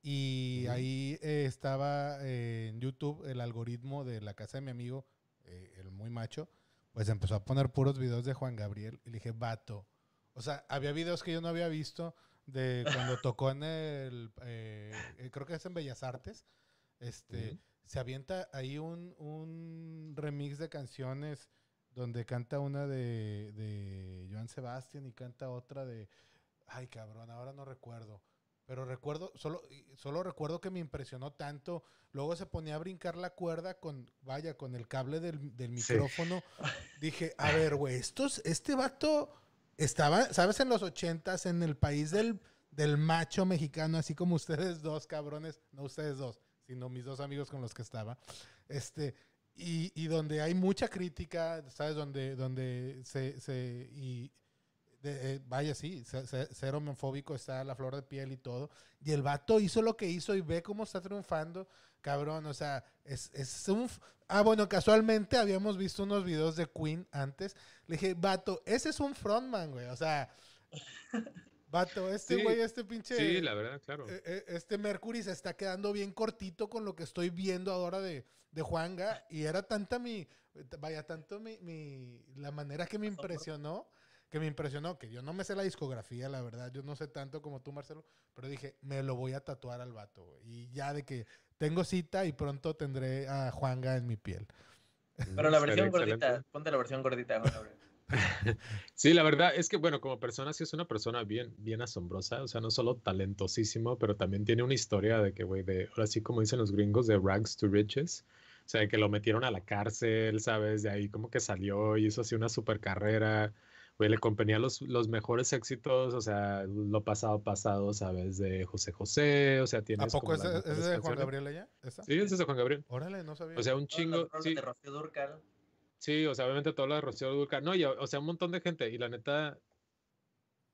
Y ahí eh, estaba eh, en YouTube el algoritmo de la casa de mi amigo, el muy macho pues empezó a poner puros videos de Juan Gabriel. Y le dije, vato. O sea, había videos que yo no había visto de [laughs] cuando tocó en el, eh, eh, creo que es en Bellas Artes, este, se avienta ahí un, un, remix de canciones donde canta una de, de Joan Sebastián y canta otra de, ay cabrón, ahora no recuerdo. Pero recuerdo, solo, solo recuerdo que me impresionó tanto. Luego se ponía a brincar la cuerda con, vaya, con el cable del, micrófono. [laughs] Dije, a ver, güey, este vato estaba, ¿sabes? En los ochentas, en el país del, del macho mexicano, así como ustedes dos, cabrones, no ustedes dos, sino mis dos amigos con los que estaba. Este, y, y donde hay mucha crítica, ¿sabes? Donde, donde se, se y eh, vaya, sí, ser homofóbico está la flor de piel y todo. Y el vato hizo lo que hizo y ve cómo está triunfando, cabrón. O sea, es, es un. Ah, bueno, casualmente habíamos visto unos videos de Queen antes. Le dije, vato, ese es un frontman, güey. O sea. [laughs] Vato, este güey, este pinche. Sí, la verdad, claro. E, e, este Mercury se está quedando bien cortito con lo que estoy viendo ahora de, de Juanga. Y era tanta mi. Vaya, tanto mi, La manera que me impresionó que me impresionó, que yo no me sé la discografía, la verdad, yo no sé tanto como tú, Marcelo, pero dije, me lo voy a tatuar al vato, Y ya de que tengo cita y pronto tendré a Juanga en mi piel. Pero la versión gordita, ponte la versión gordita, [laughs] Sí, la verdad es que, bueno, como persona sí es una persona bien, bien asombrosa, o sea, no solo talentosísimo, pero también tiene una historia de que, güey, de, ahora sí como dicen los gringos, de rags to riches, o sea, que lo metieron a la cárcel, ¿sabes? De ahí como que salió y hizo así una super carrera, pues, le componía los, los mejores éxitos, o sea, lo pasado, pasado, ¿sabes? De José José, o sea, tiene. ¿A poco es, de Juan Gabriel allá? Sí, es de Juan Gabriel. Órale, no sabía. O sea, un chingo. Sí. o sea, obviamente todo lo de Rocío Durcal. No, o sea, un montón de gente. Y la neta,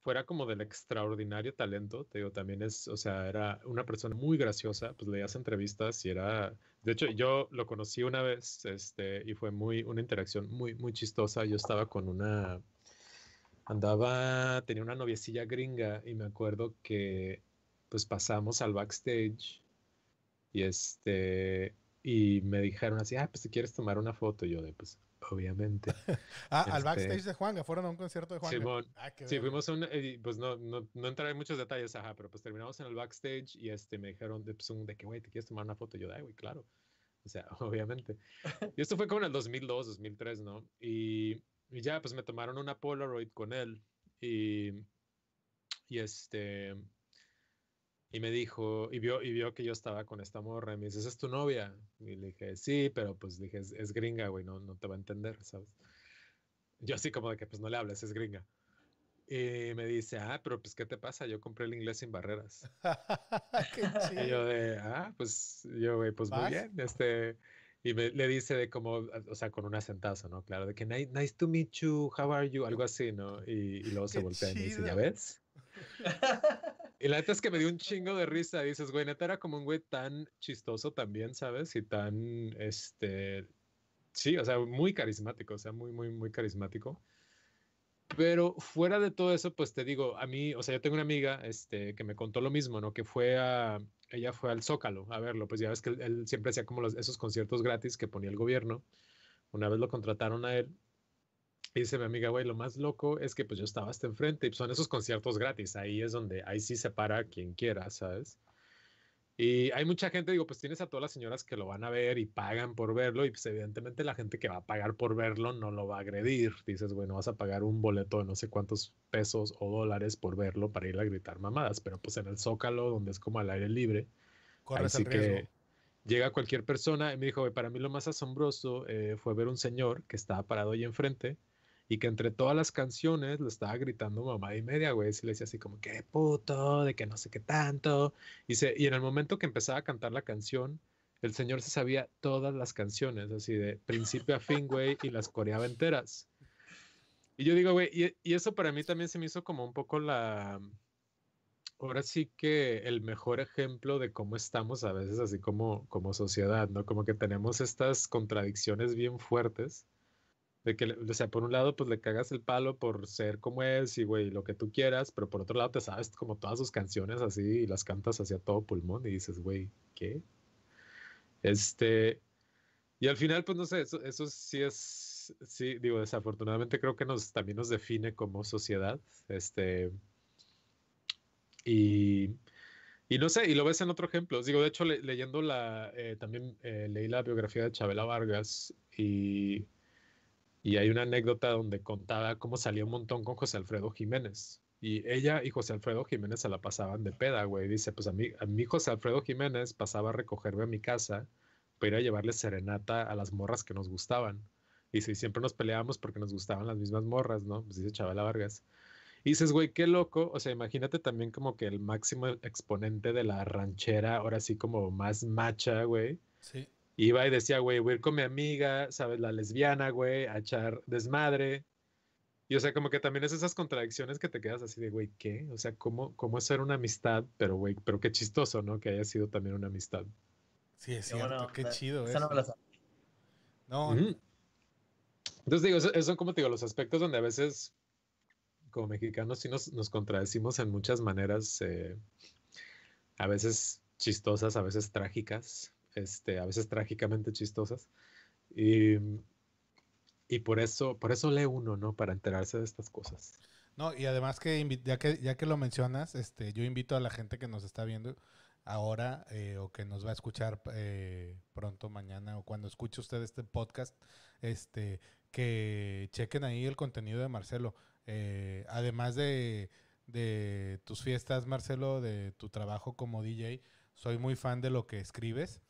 fuera como del extraordinario talento, te digo, también es, o sea, era una persona muy graciosa, pues le leías entrevistas y era, de hecho, yo lo conocí una vez, este, y fue muy, una interacción muy, muy chistosa, yo estaba con una, andaba, tenía una noviecilla gringa y me acuerdo que pues pasamos al backstage y este, y me dijeron así, ah, pues si quieres tomar una foto, yo de pues obviamente. [laughs] ah, al este backstage de Juanga, fueron a un concierto de Juanga. Simón, ah, sí, fuimos a un, pues no, no, entraré en muchos detalles, ajá, pero pues terminamos en el backstage y este, me dijeron de, pues, de que, güey, ¿te quieres tomar una foto? yo de, güey, claro. O sea, [laughs] obviamente. Y esto fue como en el 2002, 2003, ¿no? Y y ya, pues me tomaron una Polaroid con él y, y este, y me dijo, y vio, y vio que yo estaba con esta morra, y me dice, es tu novia? Y le dije, sí, pero pues dije, es, gringa, güey, no, te va a entender, ¿sabes? Yo así como de que, pues no le hables, es gringa. Y me dice, ah, pero pues, ¿qué te pasa? Yo compré el inglés sin barreras. [laughs] Y yo de, ah, pues, yo, güey, pues muy bien. Este, y le dice de como, o sea, con un acentazo, ¿no? Claro, de que nice to meet you, how are you, algo así, ¿no? Y, y luego se voltea y dice, ¿ya ves? [laughs] y la neta es que me dio un chingo de risa. Dices, güey, neta era como un güey tan chistoso también, ¿sabes? Y tan, este, sí, o sea, muy carismático, o sea, muy, muy, muy carismático. Pero fuera de todo eso, pues te digo, a mí, o sea, yo tengo una amiga este, que me contó lo mismo, ¿no? Que fue a, ella fue al Zócalo a verlo, pues ya ves que él, siempre hacía como esos conciertos gratis que ponía el gobierno. Una vez lo contrataron a él y dice mi amiga, güey, lo más loco es que pues yo estaba hasta enfrente y son esos conciertos gratis, ahí es donde, ahí sí se para quien quiera, ¿sabes? Y hay mucha gente, digo, pues tienes a todas las señoras que lo van a ver y pagan por verlo y pues evidentemente la gente que va a pagar por verlo no lo va a agredir. Dices, bueno, vas a pagar un boleto de no sé cuántos pesos o dólares por verlo para ir a gritar mamadas, pero pues en el zócalo, donde es como al aire libre, así Que llega cualquier persona y me dijo, para mí lo más asombroso eh, fue ver un señor que estaba parado ahí enfrente y que entre todas las canciones lo estaba gritando mamá y media, güey, y le decía así como, qué puto, de que no sé qué tanto, y, y en el momento que empezaba a cantar la canción, el señor se sabía todas las canciones, así de principio a fin, güey, y las coreaba enteras. Y yo digo, güey, y, y, eso para mí también se me hizo como un poco la... Ahora sí que el mejor ejemplo de cómo estamos a veces así como, como sociedad, ¿no? Como que tenemos estas contradicciones bien fuertes de que, o sea, por un lado, pues le cagas el palo por ser como es y, güey, lo que tú quieras, pero por otro lado te sabes como todas sus canciones así y las cantas hacia todo pulmón y dices, güey, ¿qué? Este, y al final, pues no sé, eso, eso sí es, sí, digo, desafortunadamente creo que nos, también nos define como sociedad, este, y, y no sé, y lo ves en otro ejemplo. Digo, de hecho, leyendo la, eh, también eh, leí la biografía de Chabela Vargas y y hay una anécdota donde contaba cómo salía un montón con José Alfredo Jiménez. Y ella y José Alfredo Jiménez se la pasaban de peda, güey. Dice, pues a mí, a José Alfredo Jiménez pasaba a recogerme a mi casa para ir a llevarle serenata a las morras que nos gustaban. Y siempre nos peleábamos porque nos gustaban las mismas morras, ¿no? Pues dice Chavala Vargas. Y dices, güey, qué loco. O sea, imagínate también como que el máximo exponente de la ranchera, ahora sí como más macha, güey. Sí. Iba y decía, güey, voy ir con mi amiga, ¿sabes? La lesbiana, güey, a echar desmadre. Y o sea, como que también es esas contradicciones que te quedas así de, güey, ¿qué? O sea, ¿cómo, cómo es ser una amistad? Pero, güey, pero qué chistoso, ¿no? Que haya sido también una amistad. Sí, es cierto, qué chido eso. No, Entonces digo, son como te digo, los aspectos donde a veces como mexicanos sí nos, contradecimos en muchas maneras, eh, a veces chistosas, a veces trágicas este, a veces trágicamente chistosas. Y, por, eso, por eso lee uno, ¿no? Para enterarse de estas cosas. No, y además que ya que, ya que lo mencionas, este, yo invito a la gente que nos está viendo ahora eh, o que nos va a escuchar eh, pronto, mañana o cuando escuche usted este podcast, este, que chequen ahí el contenido de Marcelo. Eh, además de, de tus fiestas, Marcelo, de tu trabajo como DJ, soy muy fan de lo que escribes.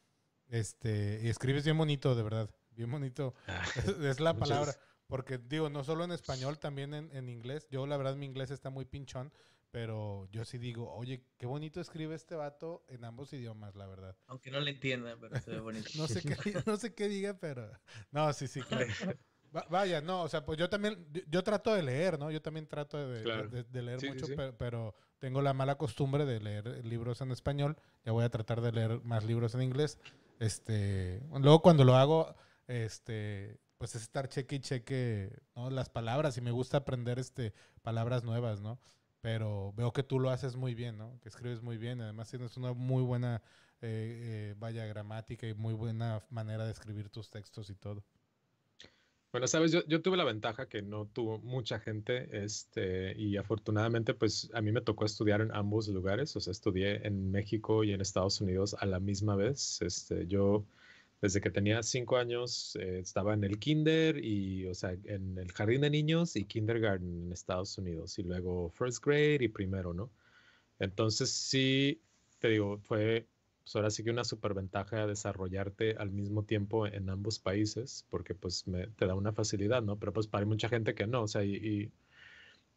Este, y escribes bien bonito, de verdad. Bien bonito. Ah, [laughs] es, la palabra. Porque digo, no solo en español, también en, inglés. Yo, la verdad, mi inglés está muy pinchón, pero yo sí digo, oye, qué bonito escribe este vato en ambos idiomas, la verdad. Aunque no le entienda, pero se ve bonito. [laughs] no, sé qué, no sé qué diga, pero. No, sí, sí, claro. [laughs] vaya, no, o sea, pues yo también, yo, trato de leer, ¿no? Yo también trato de, leer mucho, Pero, pero, tengo la mala costumbre de leer libros en español. Ya voy a tratar de leer más libros en inglés. Este, luego cuando lo hago, este, pues es estar cheque y cheque, ¿no? Las palabras y me gusta aprender, este, palabras nuevas, ¿no? Pero veo que tú lo haces muy bien, ¿no? Que escribes muy bien, además tienes una muy buena, eh, eh, vaya gramática y muy buena manera de escribir tus textos y todo. Bueno, sabes, yo, yo, tuve la ventaja que no tuvo mucha gente, este, y afortunadamente, pues a mí me tocó estudiar en ambos lugares, o sea, estudié en México y en Estados Unidos a la misma vez. Este, yo desde que tenía cinco años eh, estaba en el kinder y, o sea, en el jardín de niños y kindergarten en Estados Unidos, y luego first grade y primero, ¿no? Entonces sí, te digo, fue pues ahora sí que una superventaja desarrollarte al mismo tiempo en ambos países, porque pues te da una facilidad, ¿no? Pero pues para mucha gente que no, o sea, y,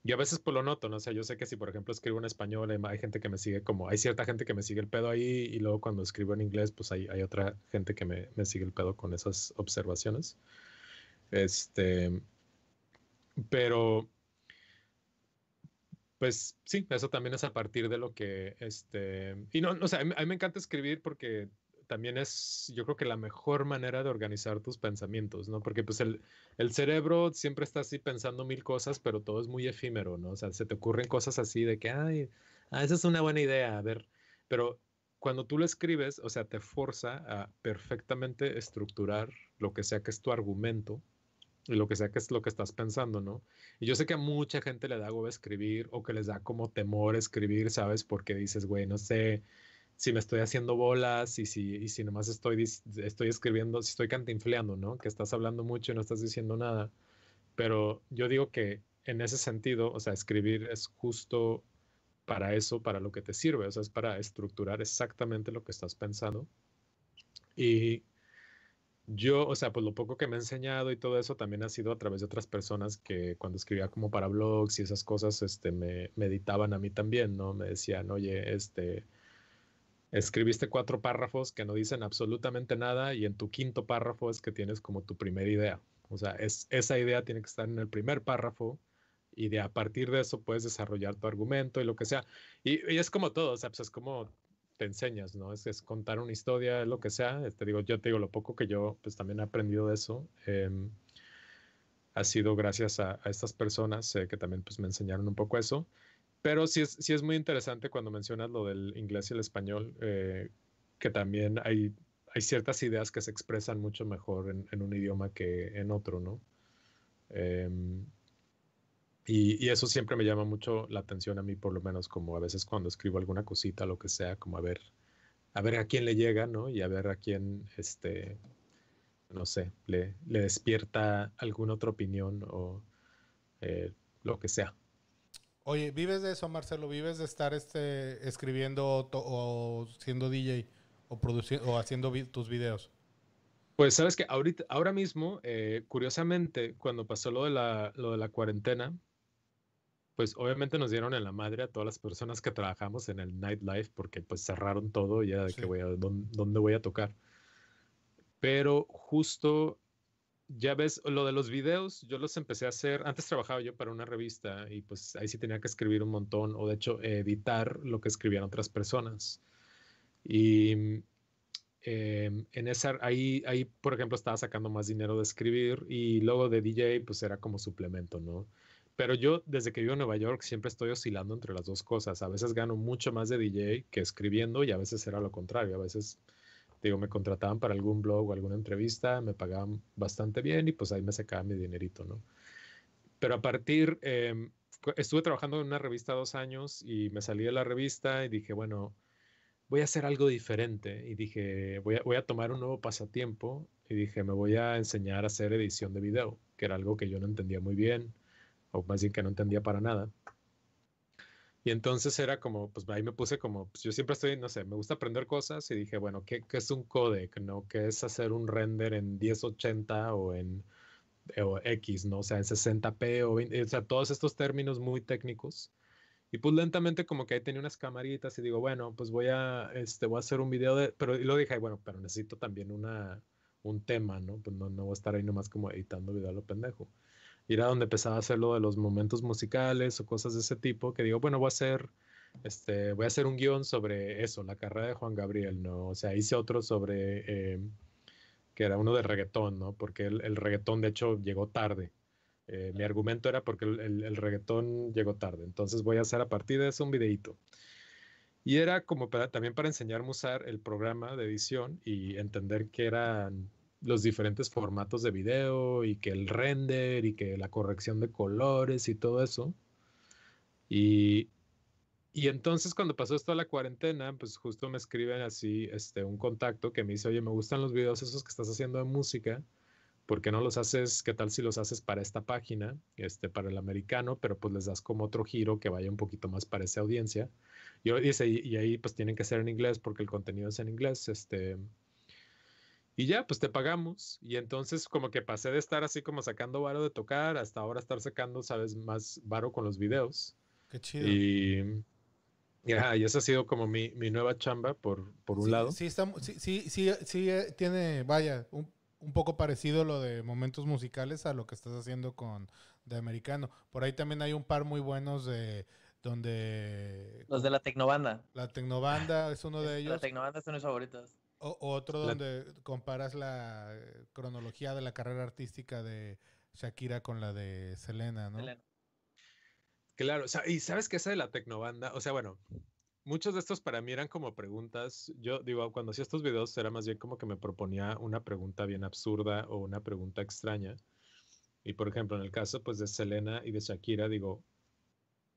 y, a veces pues lo noto, ¿no? O sea, yo sé que si por ejemplo escribo en español, em, hay gente que me sigue como, hay cierta gente que me sigue el pedo ahí, y luego cuando escribo en inglés, pues hay, hay otra gente que me, me, sigue el pedo con esas observaciones. Este, pero pues sí, eso también es a partir de lo que, este, y no, o sea, a mí, me encanta escribir porque también es, yo creo que la mejor manera de organizar tus pensamientos, ¿no? Porque pues el, cerebro siempre está así pensando mil cosas, pero todo es muy efímero, ¿no? O sea, se te ocurren cosas así de que, ay, ah, esa es una buena idea, a ver, pero cuando tú lo escribes, o sea, te forza a perfectamente estructurar lo que sea que es tu argumento lo que sea que es lo que estás pensando, ¿no? Y yo sé que a mucha gente le da huevo escribir o que les da como temor escribir, ¿sabes? Porque dices, güey, no sé si me estoy haciendo bolas y si, y si nomás estoy, estoy escribiendo, si estoy cantinfleando, ¿no? Que estás hablando mucho y no estás diciendo nada. Pero yo digo que en ese sentido, o sea, escribir es justo para eso, para lo que te sirve, o sea, es para estructurar exactamente lo que estás pensando. Y yo, o sea, pues lo poco que me ha enseñado y todo eso también ha sido a través de otras personas que cuando escribía como para blogs y esas cosas, este, me meditaban a mí también, ¿no? Me decían, oye, este, escribiste cuatro párrafos que no dicen absolutamente nada y en tu quinto párrafo es que tienes como tu primera idea. O sea, esa idea tiene que estar en el primer párrafo y de a partir de eso puedes desarrollar tu argumento y lo que sea. Y, y es como todo, o sea, pues es como te enseñas, ¿no? Es, es, contar una historia, lo que sea. Te este, digo, yo te digo, lo poco que yo pues también he aprendido de eso em, ha sido gracias a, estas personas que también pues me enseñaron un poco eso. Pero sí es, sí es muy interesante cuando mencionas lo del inglés y el español, eh, que también hay, hay ciertas ideas que se expresan mucho mejor en, en un idioma que en otro, ¿no? Em, y, eso siempre me llama mucho la atención a mí, por lo menos, como a veces cuando escribo alguna cosita, lo que sea, como a ver, a ver a quién le llega, ¿no? Y a ver a quién, este, no sé, le, despierta alguna otra opinión o eh, lo que sea. Oye, ¿vives de eso, Marcelo? ¿Vives de estar este, escribiendo o siendo DJ o, o haciendo tus videos? Pues sabes que ahorita, ahora mismo, eh, curiosamente, cuando pasó lo de lo de la cuarentena, pues obviamente nos dieron en la madre a todas las personas que trabajamos en el nightlife porque pues cerraron todo y ya de que voy a, ¿dónde, voy a tocar. Pero justo, ya ves, lo de los videos, yo los empecé a hacer, antes trabajaba yo para una revista y pues ahí sí tenía que escribir un montón o de hecho editar lo que escribían otras personas. Y mm, em, en esa, ahí, ahí, por ejemplo, estaba sacando más dinero de escribir y luego de DJ, pues era como suplemento, ¿no? Pero yo, desde que vivo en Nueva York, siempre estoy oscilando entre las dos cosas. A veces gano mucho más de DJ que escribiendo y a veces era lo contrario. A veces, digo, me contrataban para algún blog o alguna entrevista, me pagaban bastante bien y pues ahí me sacaba mi dinerito, ¿no? Pero a partir, em, estuve trabajando en una revista dos años y me salí de la revista y dije, bueno, voy a hacer algo diferente. Y dije, voy a, voy a tomar un nuevo pasatiempo y dije, me voy a enseñar a hacer edición de video, que era algo que yo no entendía muy bien o más bien que no entendía para nada. Y entonces era como, pues ahí me puse como, pues yo siempre estoy, no sé, me gusta aprender cosas y dije, bueno, ¿qué, qué es un codec? ¿No? ¿Qué es hacer un render en 1080 o en o X, ¿no? O sea, en 60p o, 20, o sea, todos estos términos muy técnicos. Y pues lentamente como que ahí tenía unas camaritas y digo, bueno, pues voy a, este, voy a hacer un video de, pero y lo dije, bueno, pero necesito también una, un tema, ¿no? Pues no, no voy a estar ahí nomás como editando video a lo pendejo. Y a donde empezaba a hacer lo de los momentos musicales o cosas de ese tipo, que digo, bueno, voy a hacer, este, voy a hacer un guión sobre eso, la carrera de Juan Gabriel, ¿no? O sea, hice otro sobre, em, que era uno de reggaetón, ¿no? Porque el, reggaetón, de hecho, llegó tarde. Eh, mi argumento era porque el, el, reggaetón llegó tarde, entonces voy a hacer a partir de eso un videíto. Y era como para, también para enseñarme a usar el programa de edición y entender que eran los diferentes formatos de video y que el render y que la corrección de colores y todo eso. Y, y entonces cuando pasó esto a la cuarentena, pues justo me escriben así este, un contacto que me dice, oye, me gustan los videos esos que estás haciendo de música, ¿por qué no los haces? ¿Qué tal si los haces para esta página, este, para el americano, pero pues les das como otro giro que vaya un poquito más para esa audiencia? Yo dice, y, ahí pues tienen que ser en inglés porque el contenido es en inglés, este, y ya, pues te pagamos. Y entonces como que pasé de estar así como sacando varo de tocar hasta ahora estar sacando, sabes, más varo con los videos. Qué chido. Y, esa ha sido como mi, nueva chamba por, por un lado. Sí, está, sí, sí, sí, eh, tiene, vaya, un, un poco parecido lo de momentos musicales a lo que estás haciendo con The americano. Por ahí también hay un par muy buenos de donde los de la Tecnobanda. La Tecnobanda es uno de ellos. La Tecnobanda es de mis favoritos. O, otro donde comparas la eh, cronología de la carrera artística de Shakira con la de Selena, ¿no? Claro, y sabes que esa de la tecnobanda, o sea, bueno, muchos de estos para mí eran como preguntas. Yo digo, cuando hacía estos videos era más bien como que me proponía una pregunta bien absurda o una pregunta extraña. Y por ejemplo, en el caso pues de Selena y de Shakira, digo,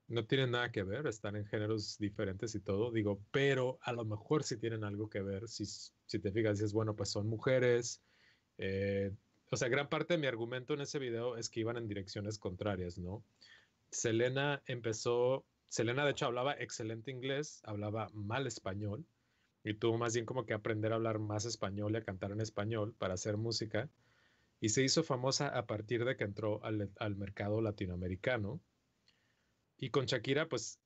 no tienen nada que ver, están en géneros diferentes y todo, digo, pero a lo mejor sí tienen algo que ver si si te fijas, dices, bueno, pues son mujeres. Eh, o sea, gran parte de mi argumento en ese video es que iban en direcciones contrarias, ¿no? Selena empezó, Selena de hecho hablaba excelente inglés, hablaba mal español y tuvo más bien como que aprender a hablar más español y a cantar en español para hacer música. Y se hizo famosa a partir de que entró al, al mercado latinoamericano. Y con Shakira, pues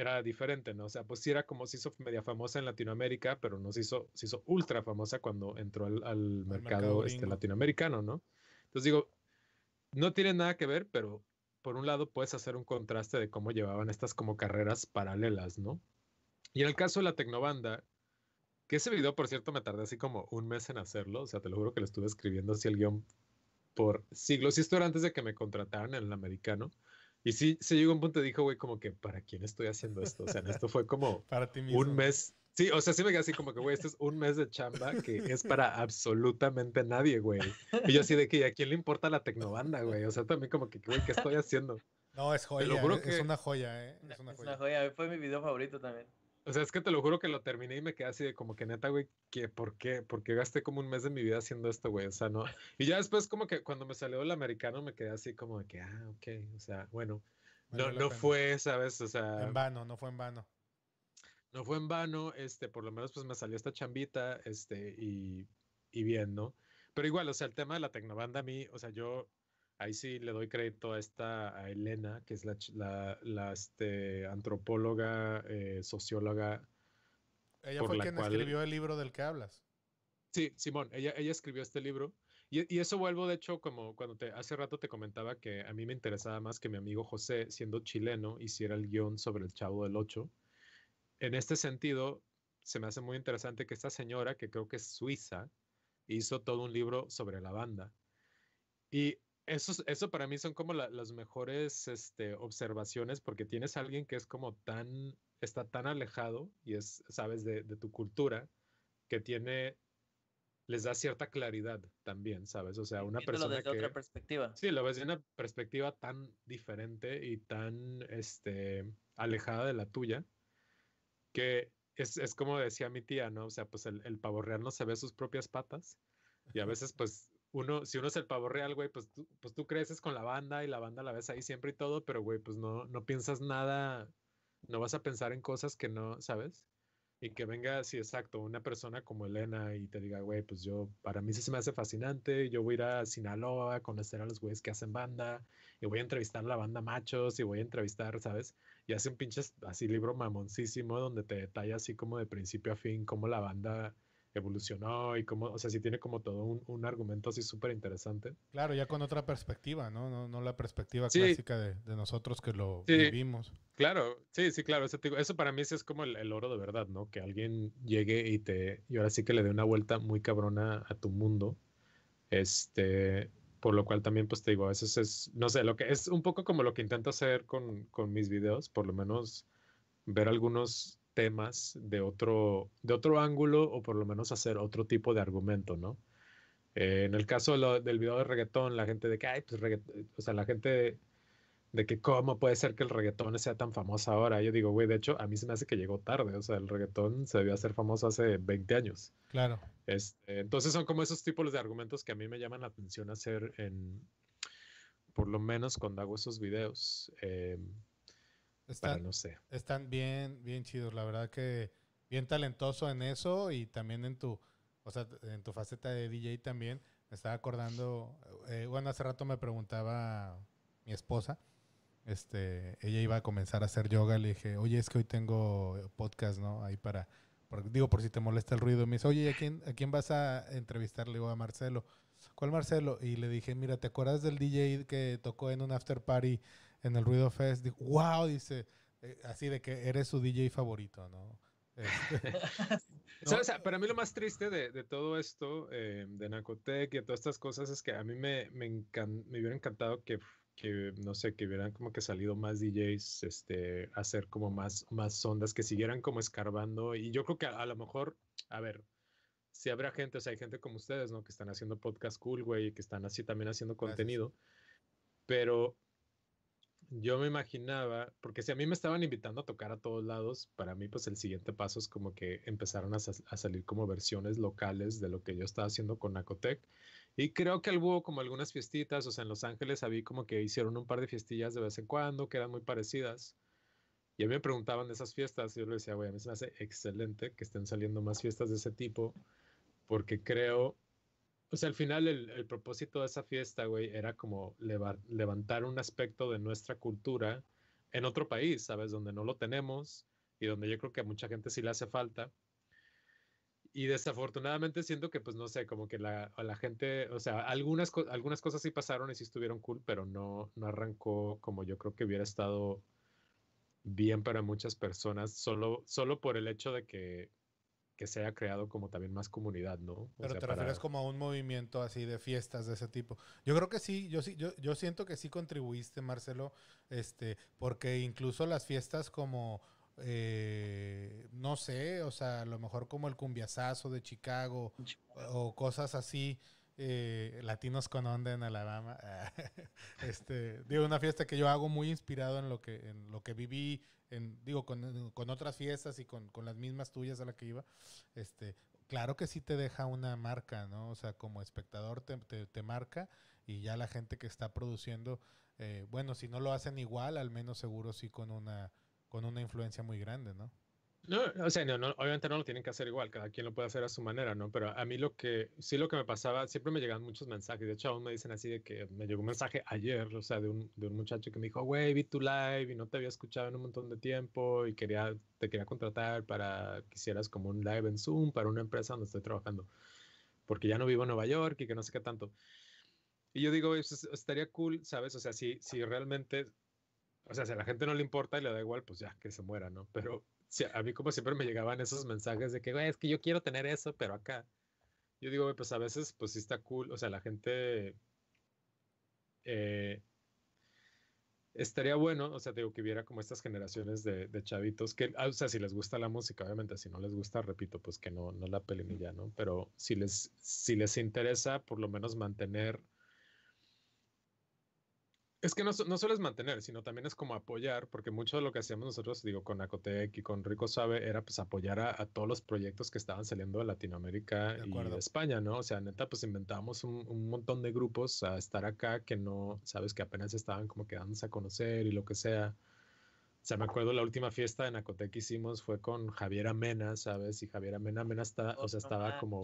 era diferente, ¿no? O sea, pues sí era como se hizo media famosa en Latinoamérica, pero no se hizo, se hizo ultra famosa cuando entró al, mercado, este, latinoamericano, ¿no? Entonces digo, no tiene nada que ver, pero por un lado puedes hacer un contraste de cómo llevaban estas como carreras paralelas, ¿no? Y en el caso de la Tecnobanda, que ese video, por cierto, me tardé así como un mes en hacerlo, o sea, te lo juro que le estuve escribiendo así el guión por siglos, y esto era antes de que me contrataran en el americano, y sí, sí llegó un punto y dijo, güey, como que, ¿para quién estoy haciendo esto? O sea, esto fue como [laughs] un mes. Sí, o sea, sí me quedé así como que, güey, este es un mes de chamba que es para absolutamente nadie, güey. Y yo así de que, ¿a quién le importa la tecnobanda, güey? O sea, también como que, güey, ¿qué estoy haciendo? No, es joya, lo eh, es, que... es una joya, ¿eh? Es una joya, fue mi video favorito también. O sea, es que te lo juro que lo terminé y me quedé así de como que neta, güey, que por qué, porque gasté como un mes de mi vida haciendo esto, güey. O sea, no. Y ya después, como que cuando me salió el americano, me quedé así como de que, ah, ok. O sea, bueno, no, no fue, ¿sabes? O sea. En vano, no fue en vano. No fue en vano. Este, por lo menos, pues me salió esta chambita, este, y, y bien, ¿no? Pero igual, o sea, el tema de la tecnobanda a mí, o sea, yo ahí sí le doy crédito a esta a Elena, que es la, la, este, antropóloga, eh, socióloga. Ella fue quien escribió el libro del que hablas. Sí, Simón, ella, ella escribió este libro. Y, y, eso vuelvo, de hecho, como cuando te, hace rato te comentaba que a mí me interesaba más que mi amigo José, siendo chileno, hiciera el guión sobre el Chavo del Ocho. En este sentido, se me hace muy interesante que esta señora, que creo que es suiza, hizo todo un libro sobre la banda. Y eso, para mí son como las mejores este, observaciones porque tienes alguien que es como tan, está tan alejado y es, sabes, de, tu cultura, que tiene, les da cierta claridad también, ¿sabes? O sea, una persona otra perspectiva. Sí, lo ves de una perspectiva tan diferente y tan, este, alejada de la tuya, que es, como decía mi tía, ¿no? O sea, pues el, el no se ve sus propias patas y a veces pues uno, si uno es el pavor real, güey, pues tú, pues tú creces con la banda y la banda la ves ahí siempre y todo, pero, güey, pues no, no piensas nada, no vas a pensar en cosas que no, ¿sabes? Y que venga, sí, exacto, una persona como Elena y te diga, güey, pues yo, para mí sí se me hace fascinante, yo voy a ir a Sinaloa a conocer a los güeyes que hacen banda, y voy a entrevistar a la banda machos, y voy a entrevistar, ¿sabes? Y hace un pinche, así, libro mamoncísimo donde te detalla así como de principio a fin cómo la banda evolucionó y como, o sea, si tiene como todo un, un argumento así súper interesante. Claro, ya con otra perspectiva, ¿no? No, no la perspectiva clásica de, de, nosotros que lo vivimos. Claro, sí, sí, claro. Eso, eso para mí sí es como el, el, oro de verdad, ¿no? Que alguien llegue y te, y ahora sí que le dé una vuelta muy cabrona a tu mundo. Este, por lo cual también, pues te digo, a veces es, no sé, lo que es un poco como lo que intento hacer con, con mis videos, por lo menos ver algunos temas de otro, de otro ángulo o por lo menos hacer otro tipo de argumento, ¿no? Eh, en el caso del video de reggaetón, la gente de que, ay, pues reggaetón, o sea, la gente de, que cómo puede ser que el reggaetón sea tan famoso ahora. Yo digo, güey, de hecho, a mí se me hace que llegó tarde, o sea, el reggaetón se debió hacer famoso hace 20 años. Claro. Este, entonces son como esos tipos de argumentos que a mí me llaman la atención hacer en, por lo menos cuando hago esos videos. Em, están, no sé. Están bien, bien chidos, la verdad que bien talentoso en eso y también en tu, en tu faceta de DJ también. Me estaba acordando, eh, bueno, hace rato me preguntaba mi esposa, este, ella iba a comenzar a hacer yoga, le dije, oye, es que hoy tengo podcast, ¿no? Ahí para, digo, por si te molesta el ruido. Me dice, oye, ¿a quién, vas a entrevistar? Le digo, a Marcelo. ¿Cuál Marcelo? Y le dije, mira, ¿te acuerdas del DJ que tocó en un after party en el Ruido Fest, dijo, wow, dice, eh, así de que eres su DJ favorito, ¿no? Este, [laughs] o sea, para mí lo más triste de, todo esto, em, de Nacotec y todas estas cosas, es que a mí me, me, hubiera encantado que, que, no sé, que hubieran como que salido más DJs, este, hacer como más, más ondas, que siguieran como escarbando. Y yo creo que a, lo mejor, a ver, si habrá gente, o sea, hay gente como ustedes, ¿no? Que están haciendo podcast cool, güey, que están así también haciendo contenido. Pero yo me imaginaba, porque si a mí me estaban invitando a tocar a todos lados, para mí pues el siguiente paso es como que empezaron a, salir como versiones locales de lo que yo estaba haciendo con Acotec Y creo que hubo como algunas fiestitas, o sea, en Los Ángeles había como que hicieron un par de fiestillas de vez en cuando que eran muy parecidas. Y a mí me preguntaban de esas fiestas y yo le decía, güey, a mí se me hace excelente que estén saliendo más fiestas de ese tipo, porque creo o sea, al final el, propósito de esa fiesta, güey, era como levantar un aspecto de nuestra cultura en otro país, ¿sabes? Donde no lo tenemos y donde yo creo que a mucha gente sí le hace falta. Y desafortunadamente siento que, pues no sé, como que la, gente, o sea, algunas, algunas cosas sí pasaron y sí estuvieron cool, pero no, no arrancó como yo creo que hubiera estado bien para muchas personas, solo, solo por el hecho de que que se haya creado como también más comunidad, ¿no? Pero te refieres como a un movimiento así de fiestas de ese tipo. Yo creo que sí, yo sí, yo, siento que sí contribuiste, Marcelo, este, porque incluso las fiestas como eh, no sé, o sea, a lo mejor como el cumbiazazo de Chicago o cosas así eh, latinos con Onda en Alabama. [laughs] este, digo, una fiesta que yo hago muy inspirado en lo que, en lo que viví, en, digo, con, otras fiestas y con, las mismas tuyas a la que iba. Este, claro que sí te deja una marca, ¿no? O sea, como espectador te, marca y ya la gente que está produciendo, eh, bueno, si no lo hacen igual, al menos seguro sí con una, con una influencia muy grande, ¿no? No, o sea, no, obviamente no lo tienen que hacer igual, cada quien lo puede hacer a su manera, ¿no? Pero a mí lo que, sí lo que me pasaba, siempre me llegaban muchos mensajes, de hecho aún me dicen así de que me llegó un mensaje ayer, o sea, de un, muchacho que me dijo, güey, vi tu live y no te había escuchado en un montón de tiempo y quería, te quería contratar para que hicieras como un live en Zoom para una empresa donde estoy trabajando, porque ya no vivo en Nueva York y que no sé qué tanto. Y yo digo, estaría cool, ¿sabes? O sea, si, si realmente, o sea, si a la gente no le importa y le da igual, pues ya, que se muera, ¿no? Pero a mí como siempre me llegaban esos mensajes de que, güey, es que yo quiero tener eso, pero acá. Yo digo, pues a veces, pues sí está cool. O sea, la gente... Eh, estaría bueno, o sea, digo que hubiera como estas generaciones de, chavitos que, ah, o sea, si les gusta la música, obviamente, si no les gusta, repito, pues que no, no la peleen ya, ¿no? Pero si les, si les interesa, por lo menos mantener es que no, no, solo es mantener, sino también es como apoyar, porque mucho de lo que hacíamos nosotros, digo, con Acotec y con Rico Suave, era pues apoyar a, todos los proyectos que estaban saliendo de Latinoamérica y de España, ¿no? O sea, neta, pues inventamos un, montón de grupos a estar acá que no, sabes, que apenas estaban como quedándose a conocer y lo que sea. O sea, me acuerdo la última fiesta en Acotec que hicimos fue con Javier Amena, ¿sabes? Y Javier Amena, Amena está, o sea, oh, estaba como...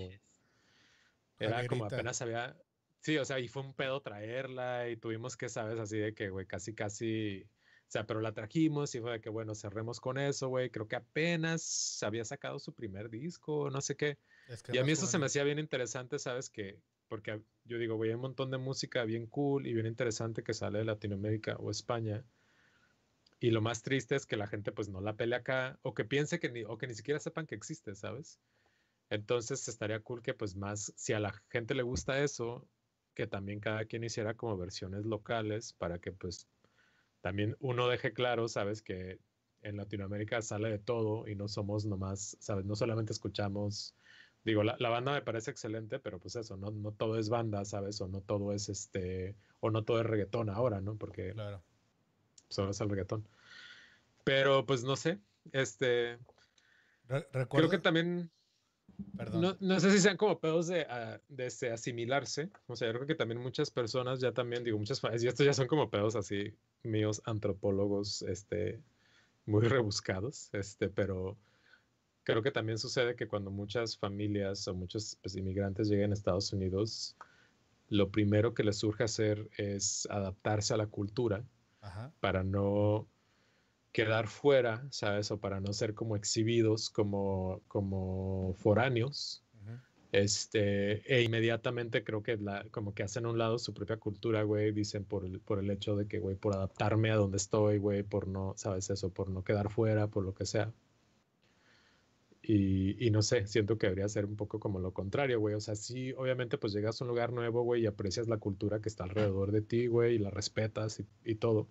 Era como apenas había, Sí, o sea, y fue un pedo traerla y tuvimos que, sabes, así de que, güey, casi, casi, o sea, pero la trajimos y fue de que, bueno, cerremos con eso, güey, creo que apenas había sacado su primer disco, no sé qué. y a mí eso se me hacía bien interesante, sabes, que, porque yo digo, güey, hay un montón de música bien cool y bien interesante que sale de Latinoamérica o España. Y lo más triste es que la gente pues no la pele acá o que piense que ni, o que ni siquiera sepan que existe, ¿sabes? Entonces estaría cool que pues más, si a la gente le gusta eso, que también cada quien hiciera como versiones locales para que pues también uno deje claro, sabes, que en Latinoamérica sale de todo y no somos nomás, sabes, no solamente escuchamos, digo, la, banda me parece excelente, pero pues eso, no, no todo es banda, sabes, o no todo es este, o no todo es reggaetón ahora, ¿no? Porque claro. solo es el reggaetón. Pero pues no sé, este... recuerdo, creo que también... No, sé si sean como pedos de, ah, este, asimilarse. O sea, yo creo que también muchas personas ya también, digo, muchas y estos ya son como pedos así míos, antropólogos, este, muy rebuscados, este, pero creo que también sucede que cuando muchas familias o muchos pues, inmigrantes llegan a Estados Unidos, lo primero que les surge hacer es adaptarse a la cultura para no quedar fuera, ¿sabes? O para no ser como exhibidos como, como foráneos. Este, e inmediatamente creo que como que hacen a un lado su propia cultura, güey, dicen por el, por el hecho de que, güey, por adaptarme a donde estoy, güey, por no, sabes eso, por no quedar fuera, por lo que sea. Y, no sé, siento que debería ser un poco como lo contrario, güey. O sea, sí, obviamente, pues llegas a un lugar nuevo, güey, y aprecias la cultura que está alrededor de ti, güey, y la respetas y, y todo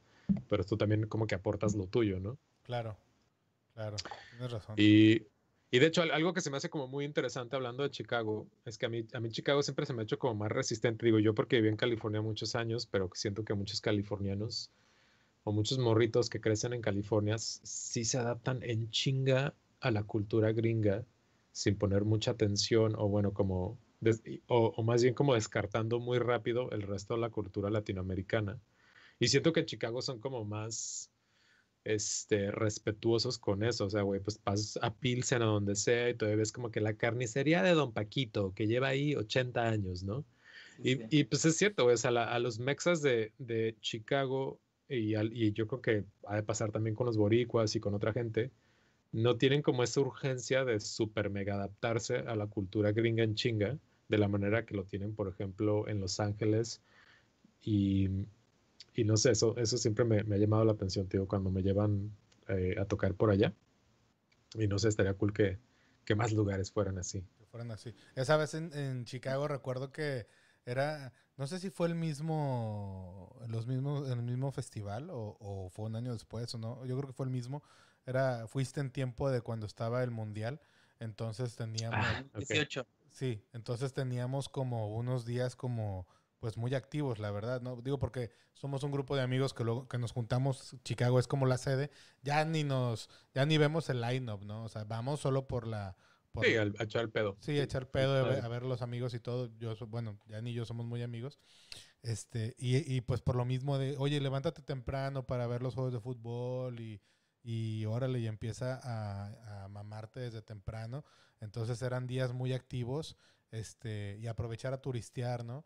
pero tú también como que aportas lo tuyo, ¿no? Claro, claro, tienes razón. Y, de hecho, algo que se me hace como muy interesante hablando de Chicago, es que a mí, Chicago siempre se me ha hecho como más resistente, digo yo porque viví en California muchos años, pero siento que muchos californianos o muchos morritos que crecen en California sí se adaptan en chinga a la cultura gringa sin poner mucha atención o bueno, como, o, más bien como descartando muy rápido el resto de la cultura latinoamericana. Y siento que en Chicago son como más este, respetuosos con eso. O sea, güey, pues pasas a Pilsen o donde sea y todavía ves como que la carnicería de Don Paquito, que lleva ahí 80 años, ¿no? y, y, pues es cierto, güey, o sea, a los mexas de, de Chicago y, y, yo creo que ha de pasar también con los boricuas y con otra gente, no tienen como esa urgencia de super mega adaptarse a la cultura gringa en chinga, de la manera que lo tienen, por ejemplo, en Los Ángeles y y no sé, eso, eso siempre me, ha llamado la atención, tío, cuando me llevan eh, a tocar por allá. Y no sé, estaría cool que, que más lugares fueran así. Que fueran así. Esa vez en, Chicago recuerdo que era, no sé si fue el mismo, los mismos, el mismo festival o, fue un año después o no, yo creo que fue el mismo. Era, fuiste en tiempo de cuando estaba el mundial, entonces teníamos... Ah, 18. Sí, entonces teníamos como unos días como pues muy activos, la verdad, ¿no? Digo porque somos un grupo de amigos que que nos juntamos, Chicago es como la sede, ya ni nos, ya ni vemos el line-up, ¿no? O sea, vamos solo por la... Por, sí, a echar pedo. Sí, a echar pedo, a ver, los amigos y todo. Yo, bueno, ya ni yo somos muy amigos. Este, y, y, pues por lo mismo de, oye, levántate temprano para ver los juegos de fútbol y, y órale, y empieza a, a mamarte desde temprano. Entonces eran días muy activos, este, y aprovechar a turistear, ¿no?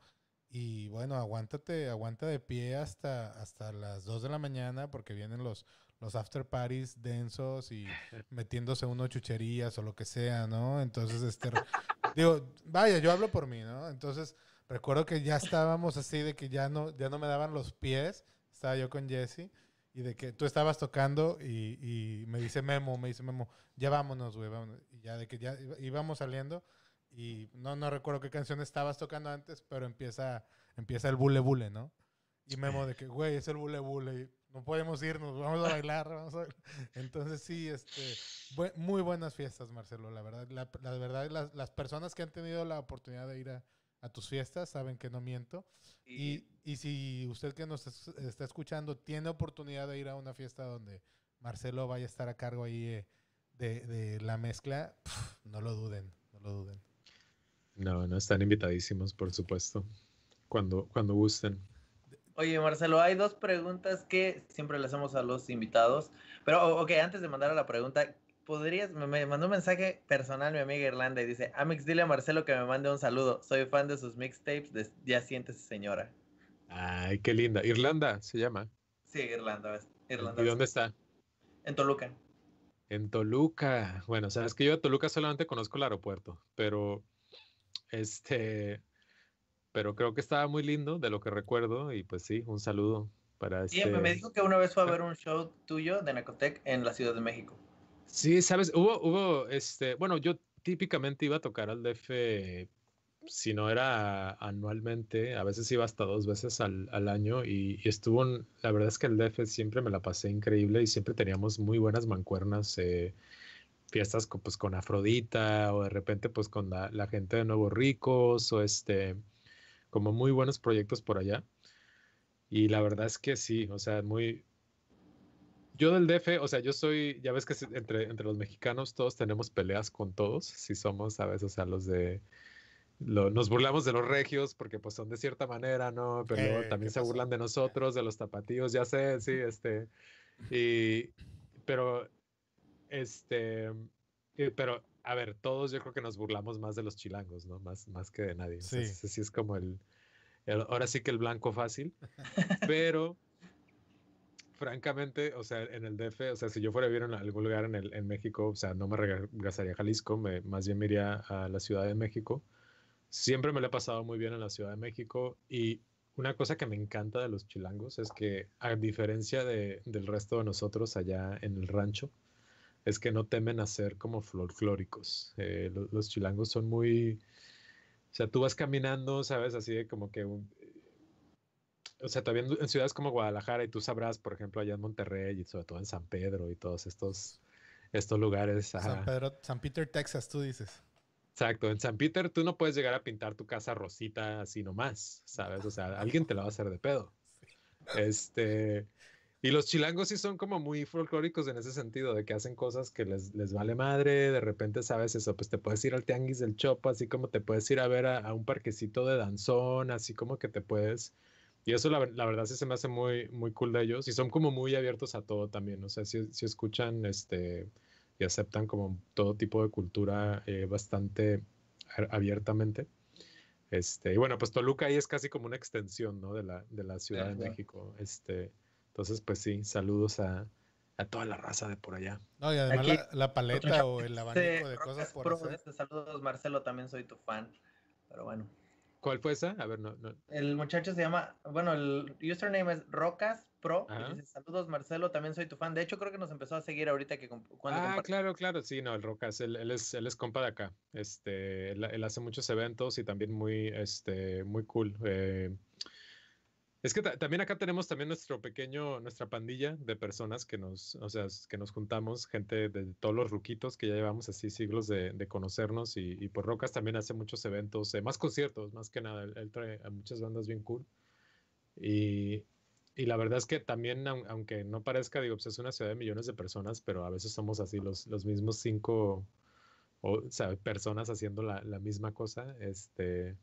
Y bueno, aguántate, aguanta de pie hasta, hasta las 2 de la mañana porque vienen los, los after parties densos y [laughs] metiéndose uno chucherías o lo que sea, ¿no? Entonces, este, [laughs] digo, vaya, yo hablo por mí, ¿no? Entonces, recuerdo que ya estábamos así de que ya no, ya no me daban los pies, estaba yo con Jesse y de que tú estabas tocando y, y me dice Memo, me dice Memo, ya vámonos, güey, Y ya de que ya íbamos saliendo y no, no recuerdo qué canción estabas tocando antes, pero empieza, empieza el bule bule, ¿no? Y Memo de que, güey, es el bule bule, no podemos irnos, vamos a bailar, vamos a... Entonces sí, este, muy buenas fiestas, Marcelo, la verdad, la, verdad, las, personas que han tenido la oportunidad de ir a, tus fiestas saben que no miento. Y, y, si usted que nos está escuchando tiene oportunidad de ir a una fiesta donde Marcelo vaya a estar a cargo ahí eh, de, de, la mezcla, no lo duden, no lo duden. No, no, están invitadísimos, por supuesto, cuando, cuando gusten. Oye, Marcelo, hay dos preguntas que siempre le hacemos a los invitados. Pero, ok, antes de mandar a la pregunta, podrías, me, mandó un mensaje personal mi amiga Irlanda y dice, Amix, dile a Marcelo que me mande un saludo. Soy fan de sus mixtapes, de, ya sientes, señora. Ay, qué linda. Irlanda se llama. Sí, Irlanda. Irlanda ¿Y dónde está? En Toluca. En Toluca. Bueno, sabes que yo de Toluca solamente conozco el aeropuerto, pero este, pero creo que estaba muy lindo de lo que recuerdo y pues sí, un saludo para este... Sí, me dijo que una vez fue a ver un show tuyo de Necotec en la Ciudad de México. Sí, sabes, hubo, hubo, este, bueno, yo típicamente iba a tocar al DF, si no era anualmente, a veces iba hasta dos veces al, año y, estuvo, la verdad es que el DF siempre me la pasé increíble y siempre teníamos muy buenas mancuernas. Eh, fiestas pues, con Afrodita o de repente pues con la, gente de Nuevo Ricos o este, como muy buenos proyectos por allá. Y la verdad es que sí, o sea, muy... Yo del DF, o sea, yo soy, ya ves que entre, entre los mexicanos todos tenemos peleas con todos, si somos, ¿sabes? O sea, los de... Lo, nos burlamos de los regios porque pues son de cierta manera, ¿no? Pero eh, también se burlan de nosotros, de los tapatíos, ya sé, sí, este... Y, pero este, eh, pero a ver, todos yo creo que nos burlamos más de los chilangos, ¿no? Más, más que de nadie. Sí. sí es como el, ahora sí que el blanco fácil, [laughs] pero francamente, o sea, en el DF, o sea, si yo fuera a vivir en algún lugar en, el, en México, o sea, no me regresaría a Jalisco, me, más bien me iría a la Ciudad de México. Siempre me lo he pasado muy bien en la Ciudad de México y una cosa que me encanta de los chilangos es que, a diferencia de, del resto de nosotros allá en el rancho, es que no temen a ser como florflóricos. Eh, los, chilangos son muy... O sea, tú vas caminando, ¿sabes? Así de como que... Eh, o sea, también en ciudades como Guadalajara y tú sabrás, por ejemplo, allá en Monterrey y sobre todo en San Pedro y todos estos, estos lugares. San Pedro, San Peter, Texas, tú dices. Exacto, en San Peter tú no puedes llegar a pintar tu casa rosita así nomás, ¿sabes? O sea, alguien te la va a hacer de pedo. [laughs] Este, y los chilangos sí son como muy folclóricos en ese sentido, de que hacen cosas que les, vale madre, de repente sabes eso, pues te puedes ir al tianguis del Chopo, así como te puedes ir a ver a, un parquecito de danzón, así como que te puedes... Y eso la, verdad sí se me hace muy, muy cool de ellos y son como muy abiertos a todo también, o sea, si, escuchan este, y aceptan como todo tipo de cultura eh, bastante abiertamente. Este, y bueno, pues Toluca ahí es casi como una extensión de, la, de la Ciudad de, México. Este, entonces, pues sí, saludos a, a toda la raza de por allá. No, y además la, paleta o el abanico de cosas por saludos, Marcelo, también soy tu fan. Pero bueno. ¿Cuál fue esa? A ver, no. El muchacho se llama, bueno, el username es Rocas Pro. dice, saludos, Marcelo, también soy tu fan. De hecho, creo que nos empezó a seguir ahorita que cuando Ah, claro, claro, sí, no, el Rocas, él, es, él es compa de acá. Este, él, hace muchos eventos y también muy, este, muy cool. Eh, es que también acá tenemos también nuestro pequeño, nuestra pandilla de personas que nos, o sea, que nos juntamos, gente de todos los ruquitos que ya llevamos así siglos de, conocernos y, por pues, Rocas también hace muchos eventos, eh, más conciertos, más que nada, él trae a muchas bandas bien cool. Y, la verdad es que también, aunque no parezca, digo, pues es una ciudad de millones de personas, pero a veces somos así los, los mismos cinco o, personas haciendo la, la, misma cosa. Este,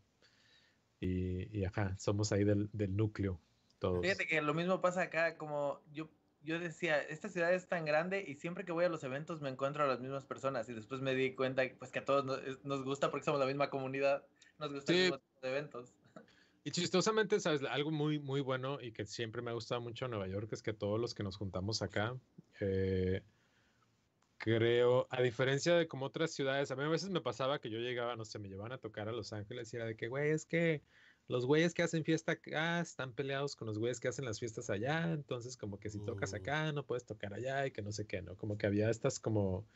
y, ajá, somos ahí del, núcleo todos. Fíjate que lo mismo pasa acá, como yo, yo decía, esta ciudad es tan grande y siempre que voy a los eventos me encuentro a las mismas personas y después me di cuenta pues que a todos nos, gusta porque somos la misma comunidad, nos gustan los eventos. Y chistosamente, ¿sabes? Algo muy, muy bueno y que siempre me ha gustado mucho en Nueva York es que todos los que nos juntamos acá, eh, creo, a diferencia de como otras ciudades, a mí a veces me pasaba que yo llegaba, no sé, me llevaban a tocar a Los Ángeles y era de que, güey, es que los güeyes que hacen fiesta acá están peleados con los güeyes que hacen las fiestas allá, entonces como que si tocas oh. acá no puedes tocar allá y que no sé qué, ¿no? Como que había estas como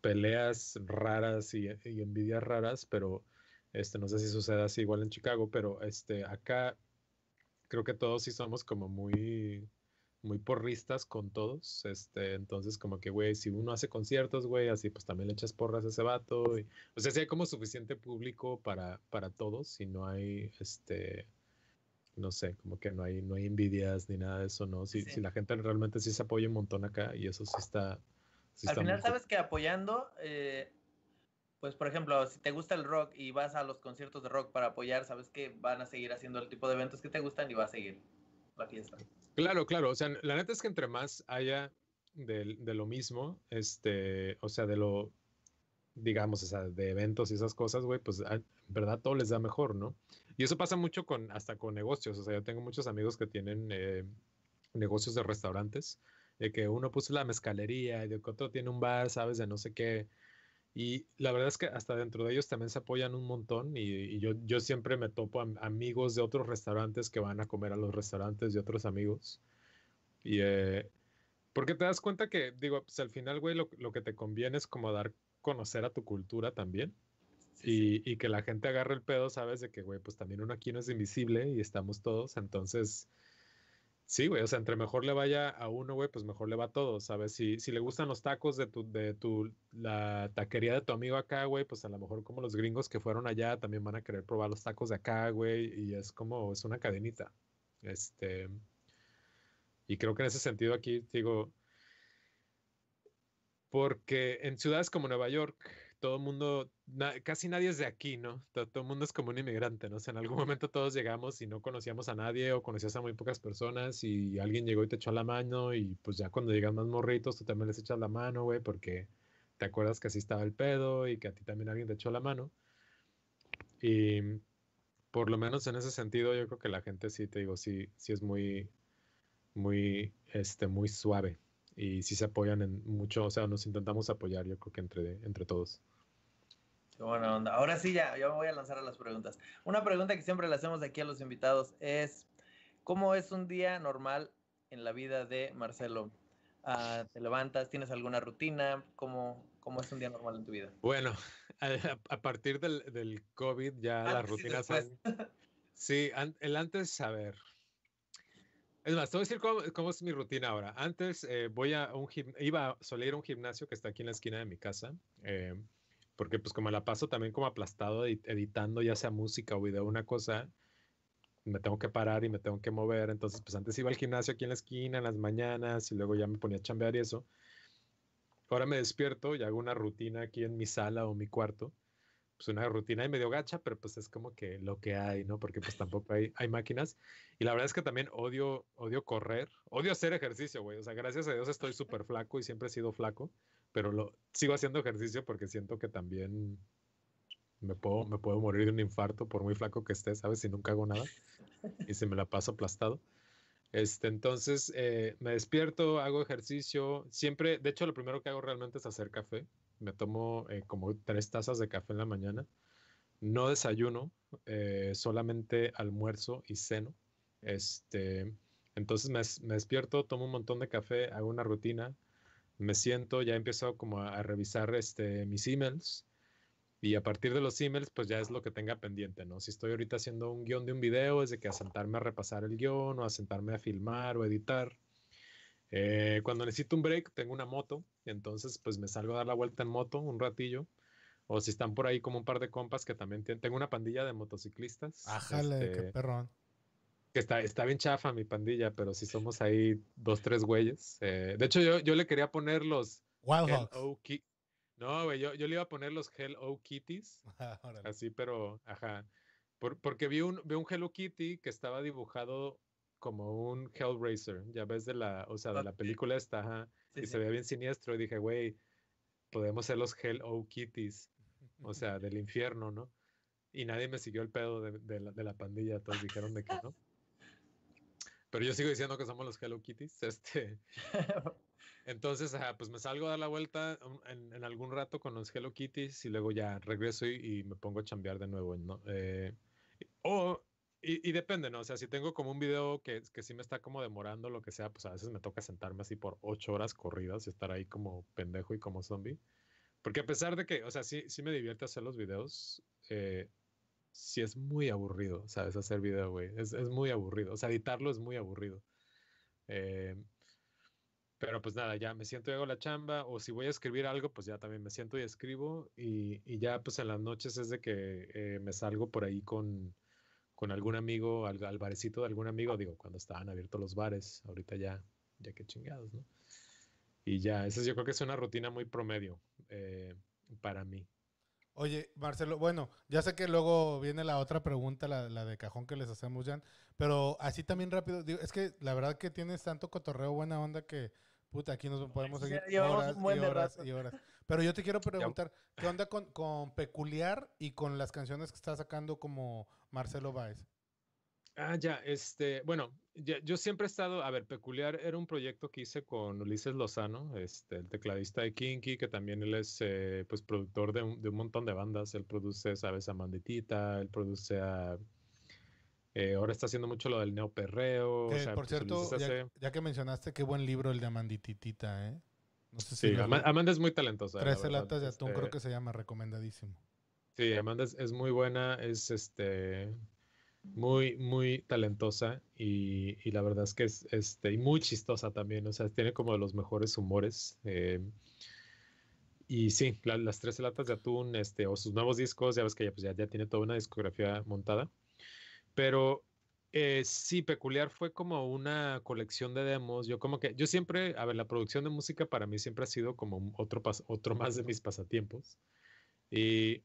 peleas raras y, y envidias raras, pero este, no sé si sucede así igual en Chicago, pero este, acá creo que todos sí somos como muy muy porristas con todos. Este, entonces, como que, güey, si uno hace conciertos, güey, así pues también le echas porras a ese vato. Y, o sea, si hay como suficiente público para, para todos, si no hay este. No sé, como que no hay, no hay envidias ni nada de eso, ¿no? Si, si la gente realmente sí se apoya un montón acá y eso sí está. Al final, sabes que apoyando, eh, pues por ejemplo, si te gusta el rock y vas a los conciertos de rock para apoyar, sabes que van a seguir haciendo el tipo de eventos que te gustan y va a seguir la fiesta. Claro, claro. O sea, la neta es que entre más haya de, lo mismo, este, o sea, de lo, digamos, o sea, de eventos y esas cosas, güey, pues ah, en verdad todo les da mejor, ¿no? Y eso pasa mucho con, hasta con negocios. O sea, yo tengo muchos amigos que tienen eh, negocios de restaurantes, de eh, que uno puso la mezcalería y de que otro tiene un bar, ¿sabes? De no sé qué. Y la verdad es que hasta dentro de ellos también se apoyan un montón y, yo, yo, siempre me topo amigos de otros restaurantes que van a comer a los restaurantes de otros amigos. Y eh, porque te das cuenta que, digo, pues al final, güey, lo, que te conviene es como dar conocer a tu cultura también. y, y, que la gente agarre el pedo, sabes, de que, güey, pues también uno aquí no es invisible y estamos todos, entonces Sí, güey, o sea, entre mejor le vaya a uno, güey, pues mejor le va a todos, ¿sabes? Si, si le gustan los tacos de tu, de tu, la taquería de tu amigo acá, güey, pues a lo mejor como los gringos que fueron allá también van a querer probar los tacos de acá, güey, y es como, es una cadenita. Este, y creo que en ese sentido aquí digo, porque en ciudades como Nueva York, todo el mundo, casi nadie es de aquí, ¿no? Todo, el mundo es como un inmigrante, ¿no? O sea, en algún momento todos llegamos y no conocíamos a nadie o conocías a muy pocas personas y alguien llegó y te echó la mano y pues ya cuando llegan más morritos tú también les echas la mano, güey, porque te acuerdas que así estaba el pedo y que a ti también alguien te echó la mano. Y por lo menos en ese sentido yo creo que la gente sí, te digo, sí, sí es muy, muy, este, muy suave y sí se apoyan en mucho, o sea, nos intentamos apoyar, yo creo que entre, entre todos. Ahora sí, ya, yo me voy a lanzar a las preguntas. Una pregunta que siempre le hacemos aquí a los invitados es, ¿cómo es un día normal en la vida de Marcelo? Ah, ¿Te levantas? ¿Tienes alguna rutina? ¿Cómo, es un día normal en tu vida? Bueno, [laughs] a, partir del, COVID ya ah, las rutinas... sí, el antes, a ver. Es más, te voy a decir cómo, es mi rutina ahora. Antes eh, voy a un iba, solía ir a un gimnasio que está aquí en la esquina de mi casa. Eh, porque pues como la paso también como aplastado editando ya sea música o video, una cosa, me tengo que parar y me tengo que mover, entonces pues antes iba al gimnasio aquí en la esquina, en las mañanas, y luego ya me ponía a chambear y eso. Ahora me despierto y hago una rutina aquí en mi sala o mi cuarto, pues una rutina y medio gacha, pero pues es como que lo que hay, ¿no? Porque pues [laughs] tampoco hay, máquinas. Y la verdad es que también odio, odio correr, odio hacer ejercicio, güey. O sea, gracias a Dios estoy súper flaco y siempre he sido flaco pero lo, sigo haciendo ejercicio porque siento que también me puedo, me puedo morir de un infarto por muy flaco que esté, ¿sabes? Si nunca hago nada y se me la paso aplastado. Este, entonces eh, me despierto, hago ejercicio, siempre, de hecho lo primero que hago realmente es hacer café, me tomo eh, como tres tazas de café en la mañana, no desayuno, eh, solamente almuerzo y ceno. Este, entonces me, me, despierto, tomo un montón de café, hago una rutina, me siento, ya empiezo como a, revisar este, mis emails y a partir de los emails pues ya es lo que tenga pendiente, ¿no? Si estoy ahorita haciendo un guión de un video es de que asentarme a repasar el guión o asentarme a filmar o editar. Eh, cuando necesito un break tengo una moto, entonces pues me salgo a dar la vuelta en moto un ratillo. O si están por ahí como un par de compas que también tienen, tengo una pandilla de motociclistas. ¡Ajale, qué este, perrón que está, está bien chafa mi pandilla, pero si somos ahí dos, tres güeyes. Eh, de hecho, yo, le quería poner los Wild Hawks. No, güey, yo, le iba a poner los Hello Kitties. así, pero, ajá. porque vi un, vi un Hello Kitty que estaba dibujado como un Hellraiser, ya ves de la, o sea, de ah, la película esta, ajá. y se veía bien siniestro y dije, güey, podemos ser los o Kitties, o sea, [laughs] del infierno, ¿no? Y nadie me siguió el pedo de, la, pandilla, todos dijeron de que no. Pero yo sigo diciendo que somos los Hello Kitties. [laughs] Este. [laughs] Entonces, pues me salgo a dar la vuelta um, en, algún rato con los Hello Kitties y luego ya regreso y, me pongo a chambear de nuevo. Eh, o, y, depende, ¿no? O sea, si tengo como un video que, que sí me está como demorando, lo que sea, pues a veces me toca sentarme así por ocho horas corridas y estar ahí como pendejo y como zombie. Porque a pesar de que, o sea, sí, sí me divierte hacer los videos, eh, si es muy aburrido, ¿sabes? Hacer video, güey. Es, muy aburrido. O sea, editarlo es muy aburrido. Em, pero pues nada, ya me siento y hago la chamba. O si voy a escribir algo, pues ya también me siento y escribo. Y, ya pues en las noches es de que eh, me salgo por ahí con, con algún amigo, al, barecito de algún amigo. Digo, cuando estaban abiertos los bares, ahorita ya, ya que chingados, ¿no? Y ya, eso yo creo que es una rutina muy promedio eh, para mí. Oye, Marcelo, bueno, ya sé que luego viene la otra pregunta, la, de cajón que les hacemos, ya, pero así también rápido, es que la verdad que tienes tanto cotorreo buena onda que, puta, aquí nos podemos seguir horas y horas Pero yo te quiero [laughs] preguntar, ¿qué onda con, Peculiar y con las canciones que está sacando como Marcelo Baez? Ah, ya, este, bueno, yo siempre he estado, a ver, peculiar era un proyecto que hice con Ulises Lozano, este, el tecladista de Kinky, que también él es, eh, pues, productor de un, montón de bandas. Él produce, sabes, a Manditita, él produce a... Eh, ahora está haciendo mucho lo del neoperreo. perreo. por pues, cierto, ya, que mencionaste, qué buen libro el de Amanditita, ¿eh? No sé si sí, Amanda es muy talentosa. latas de atún, creo este que se llama, recomendadísimo. Sí, Amanda es muy buena, es este muy, muy talentosa y, y, la verdad es que es este, y muy chistosa también, o sea, tiene como de los mejores humores. Eh, y sí, las Tres latas de atún, este, o sus nuevos discos, ya ves que ya, pues ya, tiene toda una discografía montada. Pero eh, sí, peculiar fue como una colección de demos. Yo como que, yo siempre, a ver, la producción de música para mí siempre ha sido como otro, otro más de mis pasatiempos. Y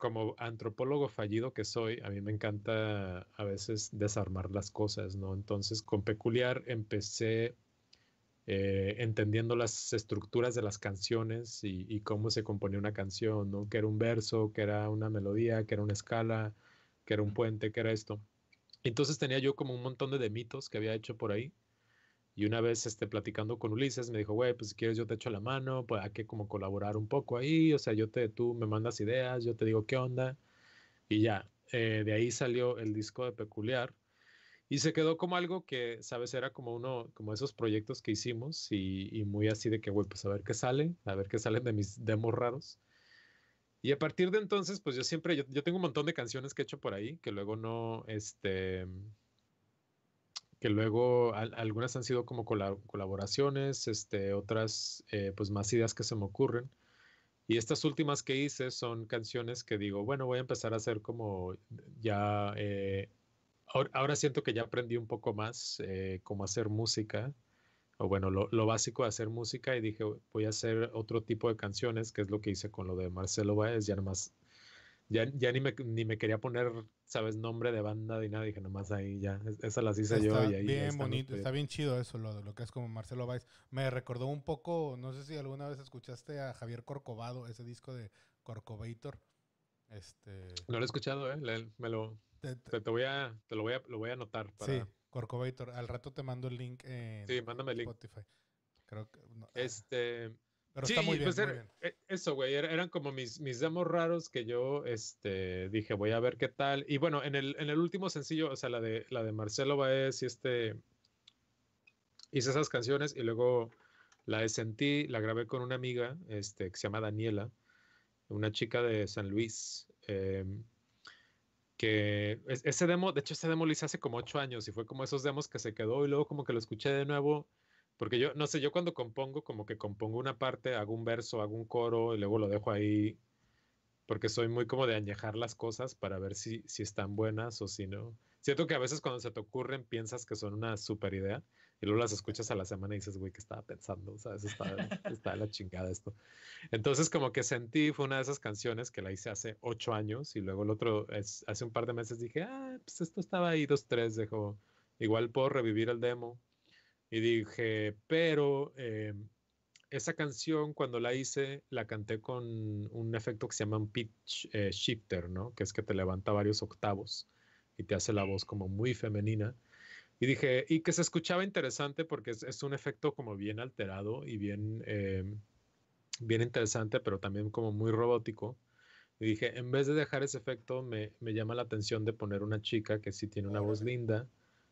como antropólogo fallido que soy, a mí me encanta a veces desarmar las cosas, ¿no? Entonces, con Peculiar empecé eh, entendiendo las estructuras de las canciones y, y, cómo se componía una canción, ¿no? Que era un verso, que era una melodía, que era una escala, que era un puente, que era esto. Entonces tenía yo como un montón de mitos que había hecho por ahí y una vez este, platicando con Ulises, me dijo, güey, pues si quieres yo te echo la mano, pues hay que como colaborar un poco ahí, o sea, yo te, tú me mandas ideas, yo te digo qué onda, y ya, eh, de ahí salió el disco de Peculiar, y se quedó como algo que, sabes, era como uno, como esos proyectos que hicimos, y, y muy así de que, güey, pues a ver qué sale, a ver qué salen de mis demos raros. Y a partir de entonces, pues yo siempre, yo, yo, tengo un montón de canciones que he hecho por ahí, que luego no, este, que luego algunas han sido como colaboraciones, este, otras eh, pues más ideas que se me ocurren. Y estas últimas que hice son canciones que digo, bueno, voy a empezar a hacer como ya, eh, ahora, siento que ya aprendí un poco más eh, cómo hacer música, o bueno, lo, lo, básico de hacer música y dije, voy a hacer otro tipo de canciones, que es lo que hice con lo de Marcelo Baez, ya nada ya, ya ni, me, ni me quería poner, ¿sabes? Nombre de banda ni nada. Dije, nomás ahí ya. Esa las hice yo. Y ahí, bien bonito, está bien chido eso, lo lo que es como Marcelo Valls. Me recordó un poco, no sé si alguna vez escuchaste a Javier Corcovado, ese disco de Corcovator. Este... No lo he escuchado, ¿eh? me lo, te, voy a, te lo voy a, lo voy a anotar. Sí, Corcovator. Al rato te mando el link en sí, mándame el Link. Creo que... este sí, pues e, Eso, güey, er, eran como mis, mis demos raros que yo este, dije, voy a ver qué tal. Y bueno, en el, último sencillo, o sea, la de, la de Marcelo Baez y este. Hice esas canciones y luego la sentí, la grabé con una amiga este, que se llama Daniela, una chica de San Luis. Em, que ese demo, de hecho, ese demo lo hice hace como ocho años y fue como esos demos que se quedó y luego como que lo escuché de nuevo porque yo, no sé, yo cuando compongo, como que compongo una parte, hago un verso, hago un coro y luego lo dejo ahí. Porque soy muy como de añejar las cosas para ver si, si están buenas o si no. Siento que a veces cuando se te ocurren piensas que son una super idea y luego las escuchas a la semana y dices, güey, ¿qué estaba pensando? ¿Sabes? Está, está la chingada esto. Entonces, como que sentí, fue una de esas canciones que la hice hace ocho años y luego el otro, es, hace un par de meses dije, ah, pues esto estaba ahí, dos, tres, dejo. Igual por revivir el demo y dije, pero eh, esa canción cuando la hice, la canté con un efecto que se llama un pitch eh, shifter, ¿no? Que es que te levanta varios octavos y te hace la voz como muy femenina. Y dije, y que se escuchaba interesante porque es, un efecto como bien alterado y bien, eh, bien interesante, pero también como muy robótico. Y dije, en vez de dejar ese efecto, me, me, llama la atención de poner una chica que sí tiene una voz linda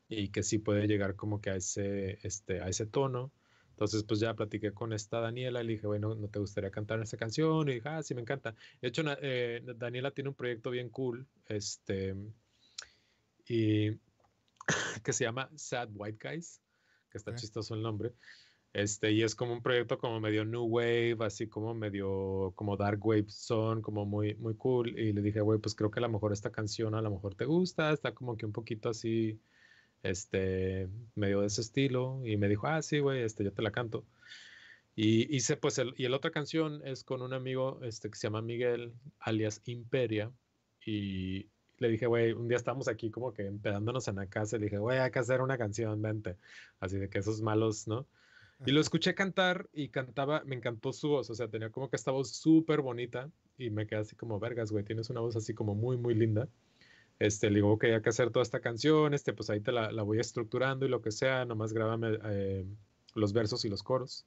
y que sí puede llegar como que a ese, este, a ese tono. Entonces, pues ya platiqué con esta Daniela y le dije, bueno, ¿no te gustaría cantar esa canción? Y dije, ah, sí, me encanta. De hecho, eh, Daniela tiene un proyecto bien cool, este, y [coughs] que se llama Sad White Guys, que está ah. chistoso el nombre. Este, y es como un proyecto como medio new wave, así como medio como dark wave son, como muy, muy cool. Y le dije, güey, pues creo que a lo mejor esta canción a lo mejor te gusta, está como que un poquito así, este, medio de ese estilo, y me dijo, ah, sí, güey, este, yo te la canto. Y hice, pues, el, y la otra canción es con un amigo este, que se llama Miguel, alias Imperia, y le dije, güey, un día estamos aquí como que empedándonos en la casa, le dije, güey, hay que hacer una canción, vente, así de que esos malos, ¿no? Y lo escuché cantar y cantaba, me encantó su voz, o sea, tenía como que esta voz súper bonita y me quedé así como, vergas, güey, tienes una voz así como muy, muy linda. Este, le digo, que hay que hacer toda esta canción, este, pues ahí te la, voy estructurando y lo que sea, nomás grábame eh, los versos y los coros.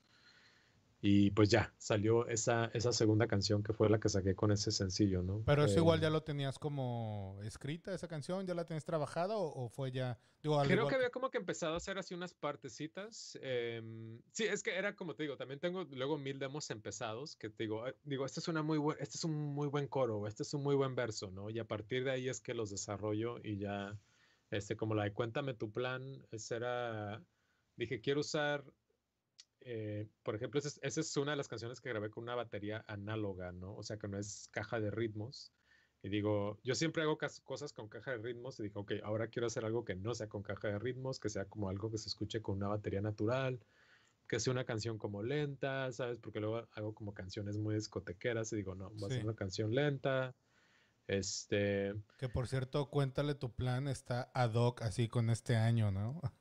Y pues ya, salió esa, esa segunda canción que fue la que saqué con ese sencillo, ¿no? Pero eso igual em, ya lo tenías como escrita, esa canción, ya la tenías trabajada o, fue ya... creo que había como que empezado a hacer así unas partecitas. Em, sí, es que era como te digo, también tengo luego mil demos empezados que te digo, digo, este es, una muy buen, este es un muy buen coro, este es un muy buen verso, ¿no? Y a partir de ahí es que los desarrollo y ya, este, como la de Cuéntame tu plan, ese era, dije, quiero usar eh, por ejemplo, esa es, una de las canciones que grabé con una batería análoga, ¿no? O sea, que no es caja de ritmos. Y digo, yo siempre hago cosas con caja de ritmos y digo, ok, ahora quiero hacer algo que no sea con caja de ritmos, que sea como algo que se escuche con una batería natural, que sea una canción como lenta, ¿sabes? Porque luego hago como canciones muy discotequeras y digo, no, va a ser una canción lenta. Este. Que por cierto, cuéntale tu plan, está ad hoc así con este año, ¿no? [laughs]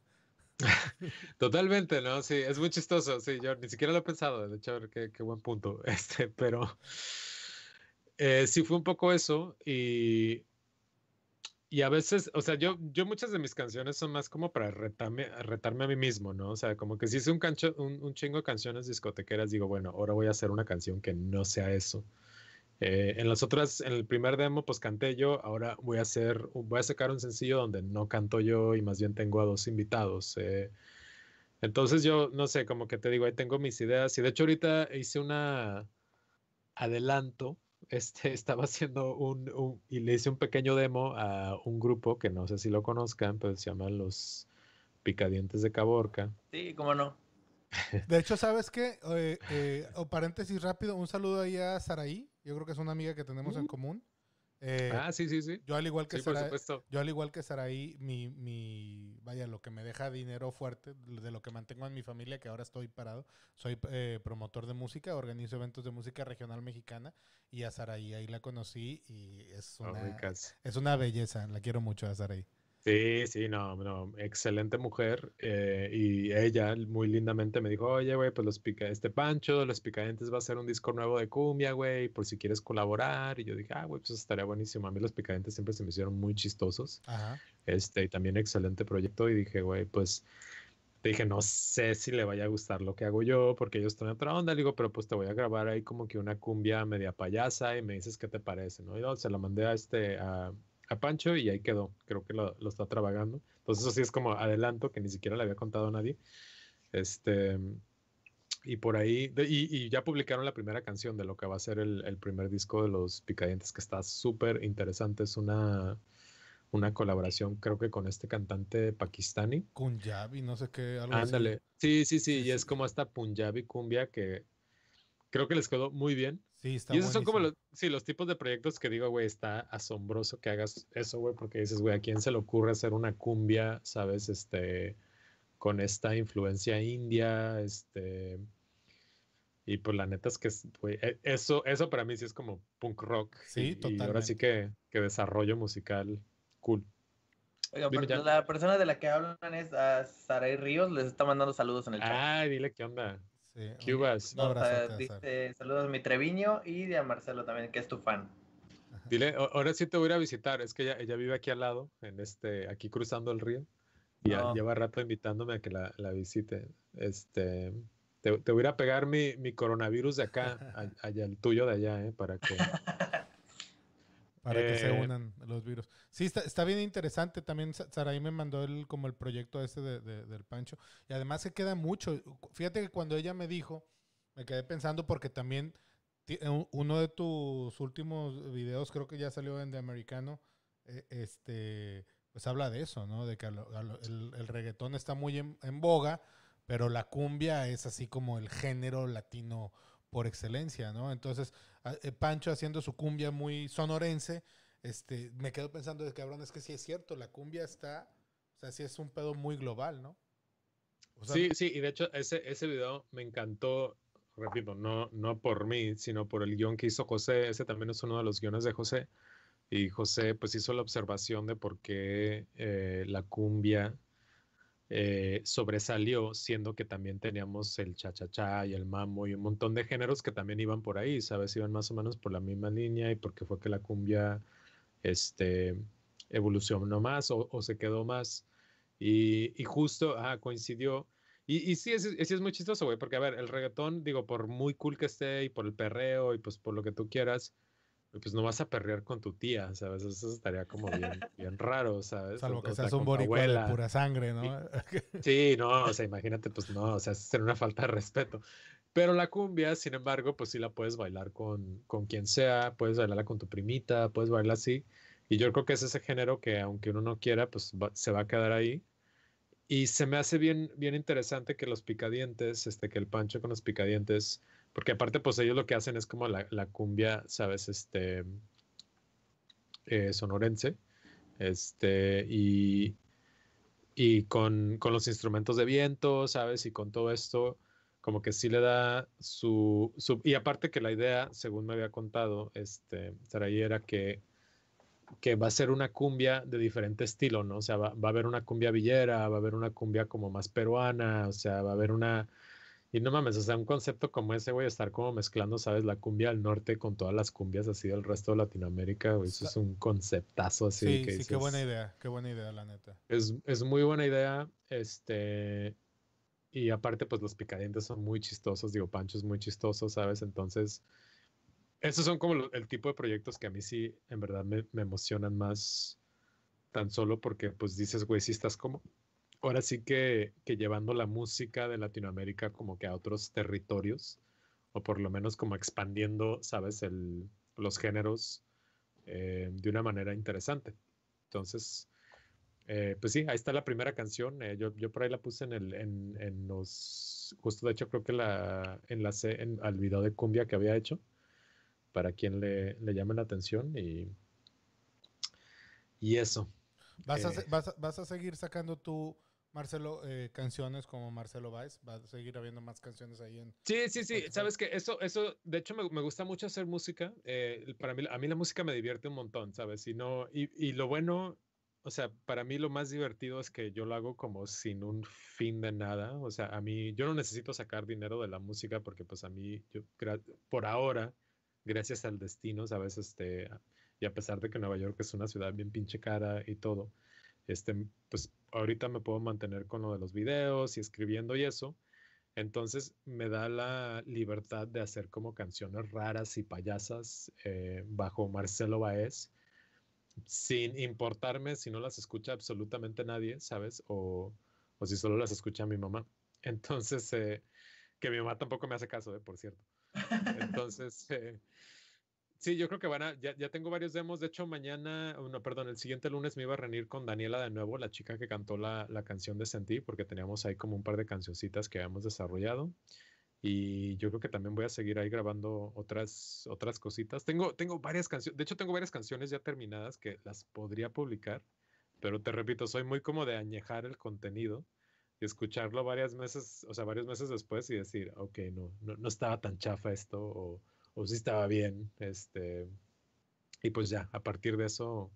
[laughs] Totalmente, ¿no? Sí, es muy chistoso. Sí, yo ni siquiera lo he pensado. De hecho, qué, qué buen punto. [laughs] Este, pero eh, sí fue un poco eso. Y, y a veces, o sea, yo, yo muchas de mis canciones son más como para retarme, a mí mismo, ¿no? O sea, como que si hice un, cancho, un, un chingo de canciones discotequeras, digo, bueno, ahora voy a hacer una canción que no sea eso. Eh, en las otras, en el primer demo, pues canté yo. Ahora voy a hacer, voy a sacar un sencillo donde no canto yo y más bien tengo a dos invitados. Eh. Entonces yo, no sé, como que te digo, ahí tengo mis ideas. Y de hecho ahorita hice una adelanto. [laughs] Este, estaba haciendo un, y le hice un pequeño demo a un grupo que no sé si lo conozcan, pero se llama Los Picadientes de Caborca. Sí, cómo no. De hecho, ¿sabes qué? Eh, o paréntesis rápido, un saludo ahí a Saraí, yo creo que es una amiga que tenemos en común. Eh, ah, sí, sí, sí. Yo al igual que yo al igual que Saraí, mi, mi, vaya, lo que me deja dinero fuerte, de lo que mantengo en mi familia, que ahora estoy parado, soy eh, promotor de música, organizo eventos de música regional mexicana y a Saraí ahí la conocí y es oh, una, es una belleza, la quiero mucho a Saraí. Sí, sí, no, no, excelente mujer. Eh, y ella muy lindamente me dijo, oye, güey, pues los pica este Pancho, Los Picadentes va a ser un disco nuevo de cumbia, güey, por si quieres colaborar. Y yo dije, ah, güey, pues estaría buenísimo. A mí Los Picadentes siempre se me hicieron muy chistosos. Ajá. Este, y también excelente proyecto. Y dije, güey, pues te dije, no sé si le vaya a gustar lo que hago yo, porque ellos están en otra onda. Le digo, pero pues te voy a grabar ahí como que una cumbia media payasa y me dices qué te parece, ¿no? Y no, se la mandé a este, a, a Pancho y ahí quedó. Creo que lo, está trabajando. Entonces, eso sí es como adelanto que ni siquiera le había contado a nadie. Este. Y por ahí, y, ya publicaron la primera canción de lo que va a ser el, primer disco de los Picadientes, que está súper interesante. Es una, una colaboración, creo que con este cantante paquistaní Punjabi, no sé qué. Ándale. Sí, sí, sí. Y es como esta Punjabi cumbia que creo que les quedó muy bien y esos son como los, los tipos de proyectos que digo, güey, está asombroso que hagas eso, güey, porque dices, güey, ¿a quién se le ocurre hacer una cumbia, sabes, este, con esta influencia india, este, y pues la neta es que, güey, e, eso, eso para mí sí es como punk rock. Sí, totalmente. Y ahora sí que, que desarrollo musical, cool. Oiga, la persona de la que hablan es a ah, Saray Ríos, les está mandando saludos en el chat. Ay, dile qué onda. Sí. saludos a mi Treviño y de a Marcelo también, que es tu fan. Dile, ahora sí te voy a visitar, es que ella, vive aquí al lado, en este, aquí cruzando el río, y ah. lleva rato invitándome a que la, visite. Este, te, voy a pegar mi, coronavirus de acá, [laughs] al el tuyo de allá, ¿eh? para que [laughs] Para que se eh, unan los virus. Sí, está, bien interesante. También Saraí me mandó el, como el proyecto ese de, de, del Pancho. Y además se queda mucho. Fíjate que cuando ella me dijo, me quedé pensando porque también eh, uno de tus últimos videos, creo que ya salió en The Americano, eh, este, pues habla de eso, ¿no? De que el, reggaetón está muy en, en boga, pero la cumbia es así como el género latino por excelencia, ¿no? Entonces, eh, Pancho haciendo su cumbia muy sonorense, este, me quedo pensando de cabrón, es que sí es cierto, la cumbia está, o sea, sí es un pedo muy global, ¿no? sí, sí, y de hecho ese, ese video me encantó, repito, no, no por mí, sino por el guión que hizo José, ese también es uno de los guiones de José, y José pues hizo la observación de por qué eh, la cumbia eh, sobresalió, siendo que también teníamos el cha-cha-cha y el mambo y un montón de géneros que también iban por ahí, ¿sabes? Iban más o menos por la misma línea y porque fue que la cumbia este, evolucionó más o, se quedó más. Y, justo coincidió. Y, sí, es, es muy chistoso, güey, porque a ver, el reggaetón, digo, por muy cool que esté y por el perreo y pues por lo que tú quieras, pues no vas a perrear con tu tía, ¿sabes? Eso estaría como bien, [laughs] bien raro, ¿sabes? Salvo que seas un boricua pura sangre, ¿no? [laughs] Sí, no, o sea, imagínate, pues no, o sea, es una falta de respeto. Pero la cumbia, sin embargo, pues sí la puedes bailar con, con quien sea, puedes bailarla con tu primita, puedes bailar así. Y yo creo que es ese género que aunque uno no quiera, pues se va a quedar ahí. Y se me hace bien, bien interesante que los picadientes, este, que el Pancho con los picadientes porque aparte, pues ellos lo que hacen es como la, cumbia, ¿sabes? Este. Eh, sonorense. Este. Y. Y con, los instrumentos de viento, ¿sabes? Y con todo esto, como que sí le da su, y aparte que la idea, según me había contado, este. Saray era que que va a ser una cumbia de diferente estilo, ¿no? O sea, va, va, a haber una cumbia villera, va a haber una cumbia como más peruana, o sea, va a haber una y no mames, o sea, un concepto como ese, güey, estar como mezclando, ¿sabes? La cumbia al norte con todas las cumbias así del resto de Latinoamérica, güey, eso es un conceptazo así. Sí, que sí, qué buena idea, qué buena idea, la neta. Es, muy buena idea, este, y aparte, pues los picadientes son muy chistosos, digo, Pancho es muy chistoso, ¿sabes? Entonces, esos son como el tipo de proyectos que a mí sí, en verdad, me, me emocionan más tan solo porque, pues, dices, güey, si estás como ahora sí que, llevando la música de Latinoamérica como que a otros territorios, o por lo menos como expandiendo, ¿sabes?, el, los géneros eh, de una manera interesante. Entonces, eh, pues sí, ahí está la primera canción. Eh, yo, yo, por ahí la puse en, el, en, en, los, justo de hecho creo que la enlace en, al video de cumbia que había hecho, para quien le, llame la atención y, y eso. Vas, a, seguir sacando tu Marcelo, eh, canciones como Marcelo vice va a seguir habiendo más canciones ahí Sí, sí, sí, sabes que eso, eso, de hecho me, gusta mucho hacer música, eh, para mí, a mí la música me divierte un montón, ¿sabes? Y, y, lo bueno, o sea, para mí lo más divertido es que yo lo hago como sin un fin de nada, o sea, a mí, yo no necesito sacar dinero de la música porque pues a mí, yo, por ahora, gracias al destino, ¿sabes? Este, y a pesar de que Nueva York es una ciudad bien pinche cara y todo, este, pues ahorita me puedo mantener con lo de los videos y escribiendo y eso. Entonces me da la libertad de hacer como canciones raras y payasas eh, bajo Marcelo Baez, sin importarme si no las escucha absolutamente nadie, ¿sabes? O, si solo las escucha mi mamá. [laughs] Entonces, eh, que mi mamá tampoco me hace caso, eh, por cierto. [laughs] Entonces, eh, Sí, yo creo que van a, ya, tengo varios demos. De hecho, mañana, oh, no, perdón, el siguiente lunes me iba a reunir con Daniela de nuevo, la chica que cantó la, la canción de Sentí, porque teníamos ahí como un par de cancioncitas que habíamos desarrollado. Y yo creo que también voy a seguir ahí grabando otras, otras cositas. Tengo, tengo varias canciones, de hecho tengo varias canciones ya terminadas que las podría publicar, pero te repito, soy muy como de añejar el contenido y escucharlo varias meses, o sea, varios meses después y decir, ok, no, no, no estaba tan chafa esto o o si estaba bien, este, y pues ya, a partir de eso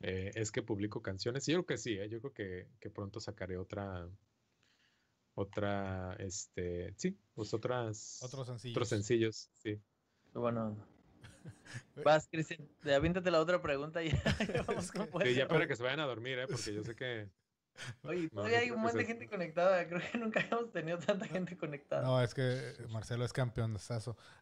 eh, es que publico canciones, y yo creo que sí, ¿eh? yo creo que, pronto sacaré otra, otra, este, sí, pues otras, otros sencillos, otros sencillos sí. Bueno, [laughs] Vas, Cristian, avíntate la otra pregunta y [laughs] ya ya para que se vayan a dormir, ¿eh? porque yo sé que Oye, [laughs] hay un montón de gente conectada. Creo que nunca habíamos tenido tanta gente conectada. No, es que Marcelo es campeón de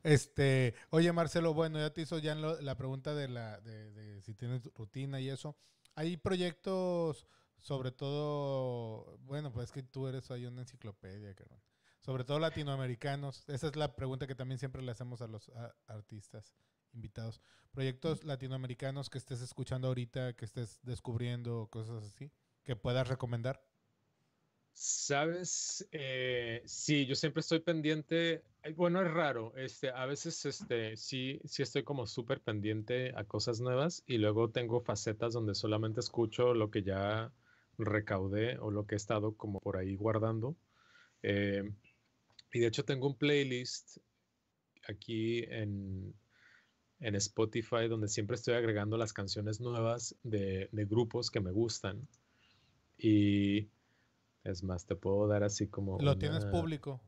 Este, oye, Marcelo, bueno, ya te hizo ya la pregunta de, la, de, si tienes rutina y eso. Hay proyectos, sobre todo, bueno, pues es que tú eres una enciclopedia, cabrón. Sobre todo latinoamericanos. Esa es la pregunta que también siempre le hacemos a los artistas invitados. Proyectos mm. latinoamericanos que estés escuchando ahorita, que estés descubriendo, cosas así que puedas recomendar? Sabes, eh, sí, yo siempre estoy pendiente. Bueno, es raro. Este, a veces, este, sí, sí estoy como súper pendiente a cosas nuevas y luego tengo facetas donde solamente escucho lo que ya recaudé o lo que he estado como por ahí guardando. Eh, y de hecho tengo un playlist aquí en, en Spotify donde siempre estoy agregando las canciones nuevas de, de grupos que me gustan. Y es pues, más, te puedo dar así como. Lo tienes público.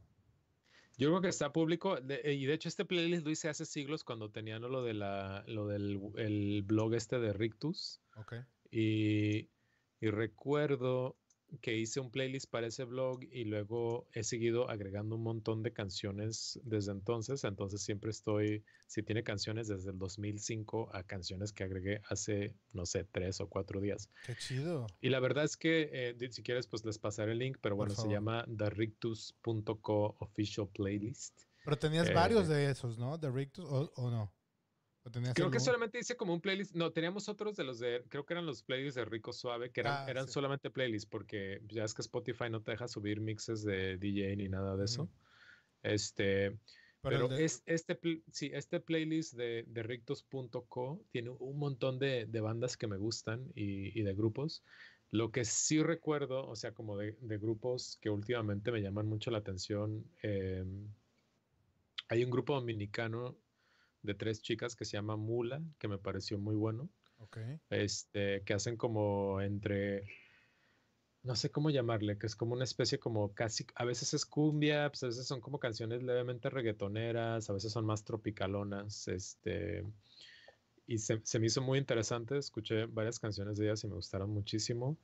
Yo creo que está público. Eh, y de hecho, este playlist lo hice hace siglos cuando tenían lo, de la, lo del el blog este de Rictus. Ok. Y, y recuerdo que hice un playlist para ese blog y luego he seguido agregando un montón de canciones desde entonces. Entonces siempre estoy, si tiene canciones desde el 2005 a canciones que agregué hace, no sé, tres o cuatro días. Qué chido. Y la verdad es que eh, si quieres, pues les pasaré el link, pero bueno, se llama darictus.co official playlist. Pero tenías eh, varios de esos, ¿no? The o no. Creo que solamente hice como un playlist. No, teníamos otros de los de, creo que eran los playlists de Rico Suave, que eran, ah, eran solamente playlists, porque ya es que Spotify no te deja subir mixes de DJ ni nada de eso. Este, pero, es, este, sí, este playlist de, de rictos.co tiene un montón de, de, bandas que me gustan y, y, de grupos. Lo que sí recuerdo, o sea, como de, grupos que últimamente me llaman mucho la atención, em, hay un grupo dominicano de tres chicas que se llama Mula, que me pareció muy bueno. Este, que hacen como entre, no sé cómo llamarle, que es como una especie como casi, a veces es cumbia, pues, a veces son como canciones levemente reggaetoneras, a veces son más tropicalonas, este, y se, me hizo muy interesante, escuché varias canciones de ellas y me gustaron muchísimo.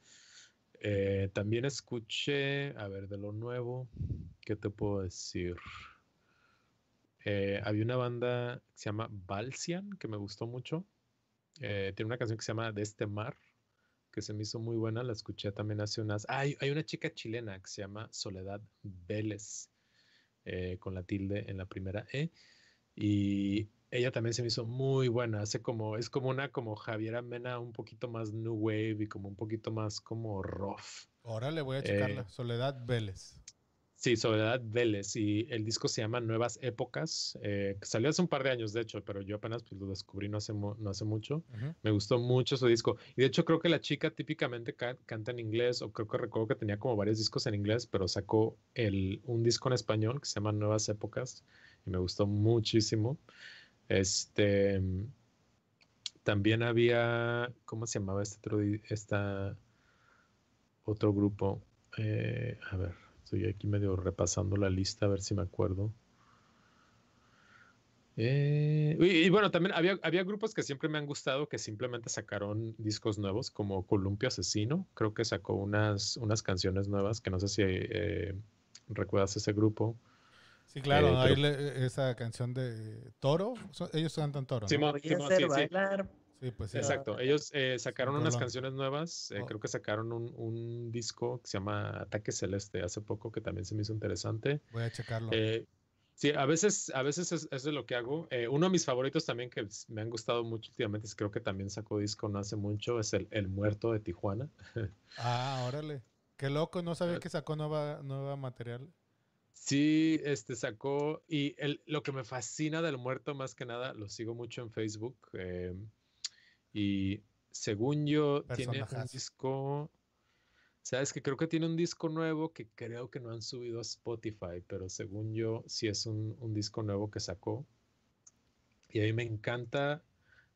Eh, también escuché, a ver, de lo nuevo, ¿qué te puedo decir? Eh, había una banda que se llama Balsian, que me gustó mucho. Eh, tiene una canción que se llama De este mar, que se me hizo muy buena. La escuché también hace unas. hay, una chica chilena que se llama Soledad Vélez, eh, con la tilde en la primera E. Y ella también se me hizo muy buena. Hace como, es como una como Javiera Mena, un poquito más new wave y como un poquito más como rough. Ahora le voy a checarla. Soledad Vélez. Sí, Soledad Vélez. Y el disco se llama Nuevas Épocas. Eh, salió hace un par de años, de hecho, pero yo apenas pues, lo descubrí no hace, no hace mucho. Me gustó mucho su disco. Y de hecho, creo que la chica típicamente canta en inglés, o creo que recuerdo que tenía como varios discos en inglés, pero sacó un disco en español que se llama Nuevas Épocas. Y me gustó muchísimo. Este. Mm, también había. ¿Cómo se llamaba este otro, otro grupo? Eh, a ver Estoy aquí medio repasando la lista a ver si me acuerdo. Eh, y, bueno, también había, había, grupos que siempre me han gustado que simplemente sacaron discos nuevos, como Columpio Asesino. Creo que sacó unas, unas canciones nuevas que no sé si eh, recuerdas ese grupo. Sí, claro, eh, esa canción de Toro. Ellos cantan Toro. sí, sí. Pues Exacto. Ellos eh, sacaron unas canciones nuevas. Eh, oh. Creo que sacaron un, disco que se llama Ataque Celeste hace poco, que también se me hizo interesante. Voy a checarlo. Eh, sí, a veces, a veces es, lo que hago. uno de mis favoritos también que me han gustado mucho últimamente, creo que también sacó disco no hace mucho, es el, Muerto de Tijuana. [laughs] ah, órale. Qué loco, no sabía ah. que sacó nueva, material. Sí, este sacó. Y lo que me fascina del muerto, más que nada, lo sigo mucho en Facebook. Eh, y según yo, tiene un disco. Sabes que creo que tiene un disco nuevo que creo que no han subido a Spotify, pero según yo, sí es un, disco nuevo que sacó. Y a mí me encanta,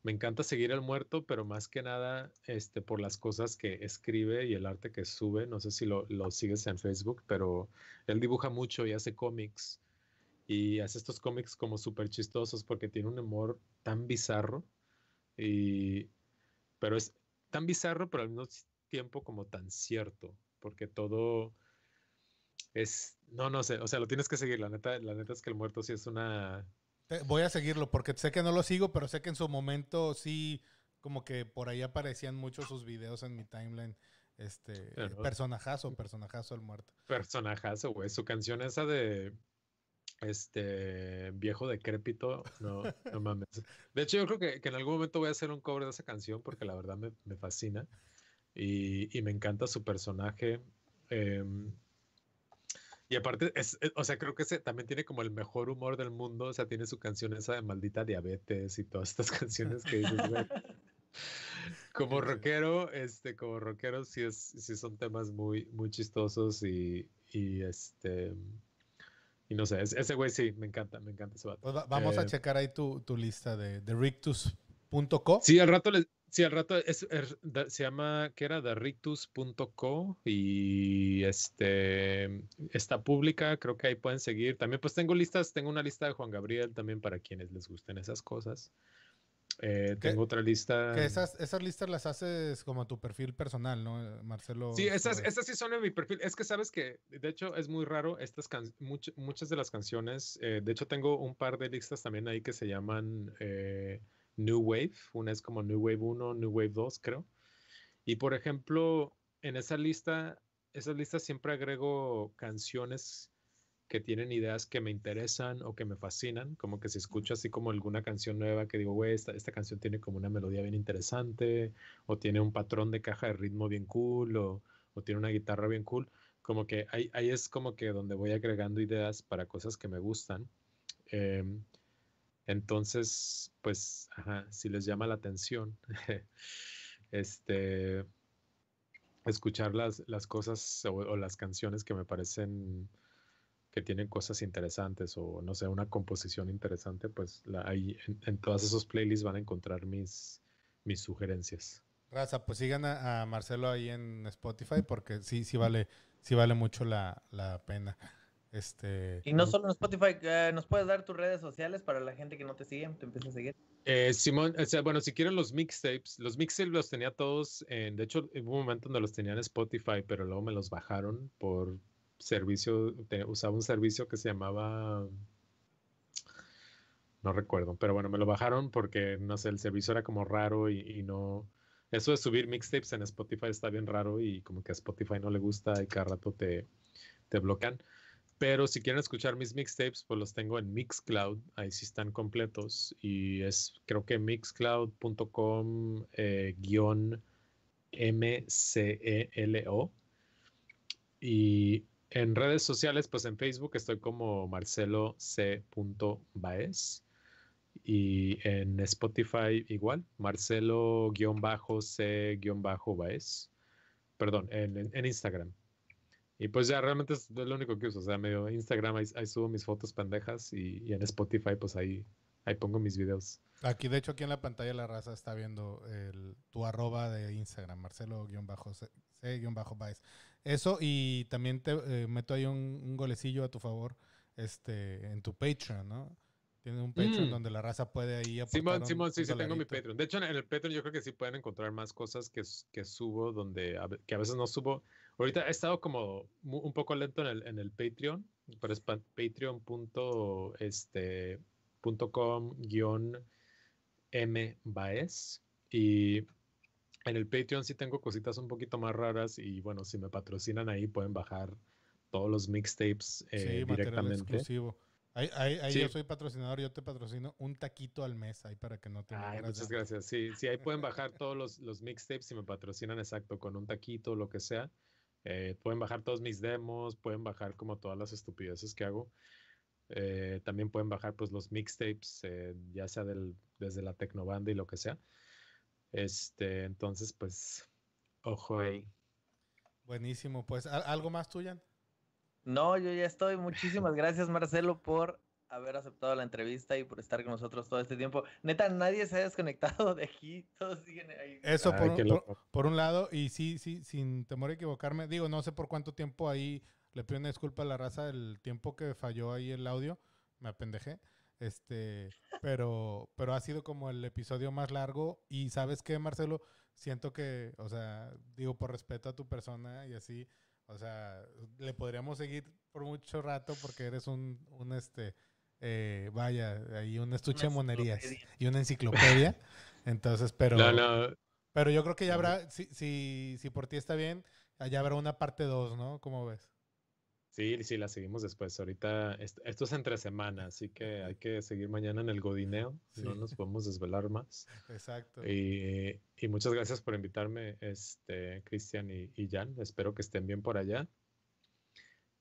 me encanta seguir al muerto, pero más que nada este, por las cosas que escribe y el arte que sube. No sé si lo, lo sigues en Facebook, pero él dibuja mucho y hace cómics. Y hace estos cómics como súper chistosos porque tiene un humor tan bizarro y, pero es tan bizarro, pero al mismo tiempo como tan cierto, porque todo es, no, no sé, o sea, lo tienes que seguir, la neta, la neta es que el muerto sí es una... Eh, voy a seguirlo, porque sé que no lo sigo, pero sé que en su momento sí, como que por ahí aparecían muchos sus videos en mi timeline. Este, personajazo, personajazo el muerto. Personajazo, güey. Su canción esa de este viejo decrépito, no, mames. De hecho, yo creo que, en algún momento voy a hacer un cover de esa canción porque la verdad me, fascina y, me encanta su personaje. Em, y aparte, es, o sea, creo que se también tiene como el mejor humor del mundo. O sea, tiene su canción esa de maldita diabetes y todas estas canciones que [laughs] como rockero, este, como rockero, sí, es, son temas muy, muy chistosos y este y no sé, ese güey sí, me encanta, me encanta ese vato. Pues vamos a eh, checar ahí tu, lista de, de rictus.co. Sí, al rato Sí, al rato es, se llama, que era? Darictus.co y este, está pública, creo que ahí pueden seguir. También pues tengo listas, tengo una lista de Juan Gabriel también para quienes les gusten esas cosas. Eh, tengo otra lista. esas, esas listas las haces como tu perfil personal, ¿no, eh, Marcelo? Sí, esas, esas sí son en mi perfil. Es que sabes que, de hecho, es muy raro estas muchas de las canciones. Eh, de hecho, tengo un par de listas también ahí que se llaman New Wave. Una es como New Wave 1, New Wave 2, creo. Y por ejemplo, en esa lista, Esa lista siempre agrego canciones que tienen ideas que me interesan o que me fascinan, como que si escucho así como alguna canción nueva que digo, güey, esta, canción tiene como una melodía bien interesante, o tiene un patrón de caja de ritmo bien cool, o, tiene una guitarra bien cool, como que ahí, es como que donde voy agregando ideas para cosas que me gustan. Em, entonces, pues, si les llama la atención, [laughs] este, escuchar las, cosas o, las canciones que me parecen que tienen cosas interesantes o no sé, una composición interesante, pues la, ahí en, todas esos playlists van a encontrar mis, mis sugerencias. Raza, pues sigan a, Marcelo ahí en Spotify porque sí, sí vale, sí vale mucho la, pena. Este, y no solo en Spotify, eh, ¿nos puedes dar tus redes sociales para la gente que no te sigue, te empieza a seguir? Eh, Simón, bueno, si quieren los mixtapes, los mixtapes los tenía todos, en, de hecho hubo un momento donde los tenía en Spotify, pero luego me los bajaron por servicio, usaba un servicio que se llamaba, no recuerdo, pero bueno, me lo bajaron porque, no sé, el servicio era como raro y, no... Eso de subir mixtapes en Spotify está bien raro y como que a Spotify no le gusta y cada rato te, te bloquean. Pero si quieren escuchar mis mixtapes, pues los tengo en Mixcloud. Ahí sí están completos. Y es, creo que mixcloud.com eh, guión e o Y en redes sociales, pues en Facebook estoy como Marcelo C. y en Spotify igual, Marcelo-C-Baez. Perdón, en, en, Instagram. Y pues ya realmente es lo único que uso, o sea, medio Instagram, ahí, subo mis fotos pendejas y en Spotify pues ahí Ahí pongo mis videos. Aquí, de hecho, aquí en la pantalla la raza está viendo el, tu arroba de Instagram, Marcelo-C-Baez. Eso, y también te eh, meto ahí un, un, golecillo a tu favor este, en tu Patreon, ¿no? Tienes un Patreon mm. donde la raza puede ahí aportar Simón, Simón, sí, sí, tengo mi Patreon. De hecho, en el Patreon yo creo que sí pueden encontrar más cosas que, que subo, donde que a veces no subo. Ahorita he estado como un poco lento en el, en Patreon, pero es patreon.com patreon.com-mbaes. Y en el Patreon sí tengo cositas un poquito más raras y bueno, si me patrocinan ahí pueden bajar todos los mixtapes eh, sí, directamente. exclusivo. Ahí, yo soy patrocinador, yo te patrocino un taquito al mes ahí para que no te Ay, Muchas gracias. Sí, sí, ahí pueden bajar todos los, los mixtapes si me patrocinan exacto con un taquito o lo que sea. pueden bajar todos mis demos, pueden bajar como todas las estupideces que hago. Eh, también pueden bajar pues los mixtapes, eh, ya sea del, desde la tecnobanda y lo que sea. Este, entonces, pues, ojo ahí. Buenísimo, pues, ¿algo más tuya? No, yo ya estoy. Muchísimas gracias, Marcelo, por haber aceptado la entrevista y por estar con nosotros todo este tiempo. Neta, nadie se ha desconectado de aquí, [laughs] todos siguen ahí. Eso por, un, un lado, y sí, sí, sin temor a equivocarme, digo, no sé por cuánto tiempo ahí le pido una disculpa a la raza del tiempo que falló ahí el audio. Me apendejé. Este, pero, pero ha sido como el episodio más largo. Y sabes qué, Marcelo, siento que, o sea, digo por respeto a tu persona y así, o sea, le podríamos seguir por mucho rato porque eres un, un este, eh, vaya, ahí un estuche de monerías y una enciclopedia. Entonces, pero, pero yo creo que ya habrá, si, si, si por ti está bien, allá habrá una parte 2, ¿no? ¿Cómo ves? Sí, sí, la seguimos después. Ahorita, esto es entre semana, así que hay que seguir mañana en el godineo. No nos [laughs] podemos desvelar más. Exacto. Y, muchas gracias por invitarme, este, Cristian y, Jan. Espero que estén bien por allá.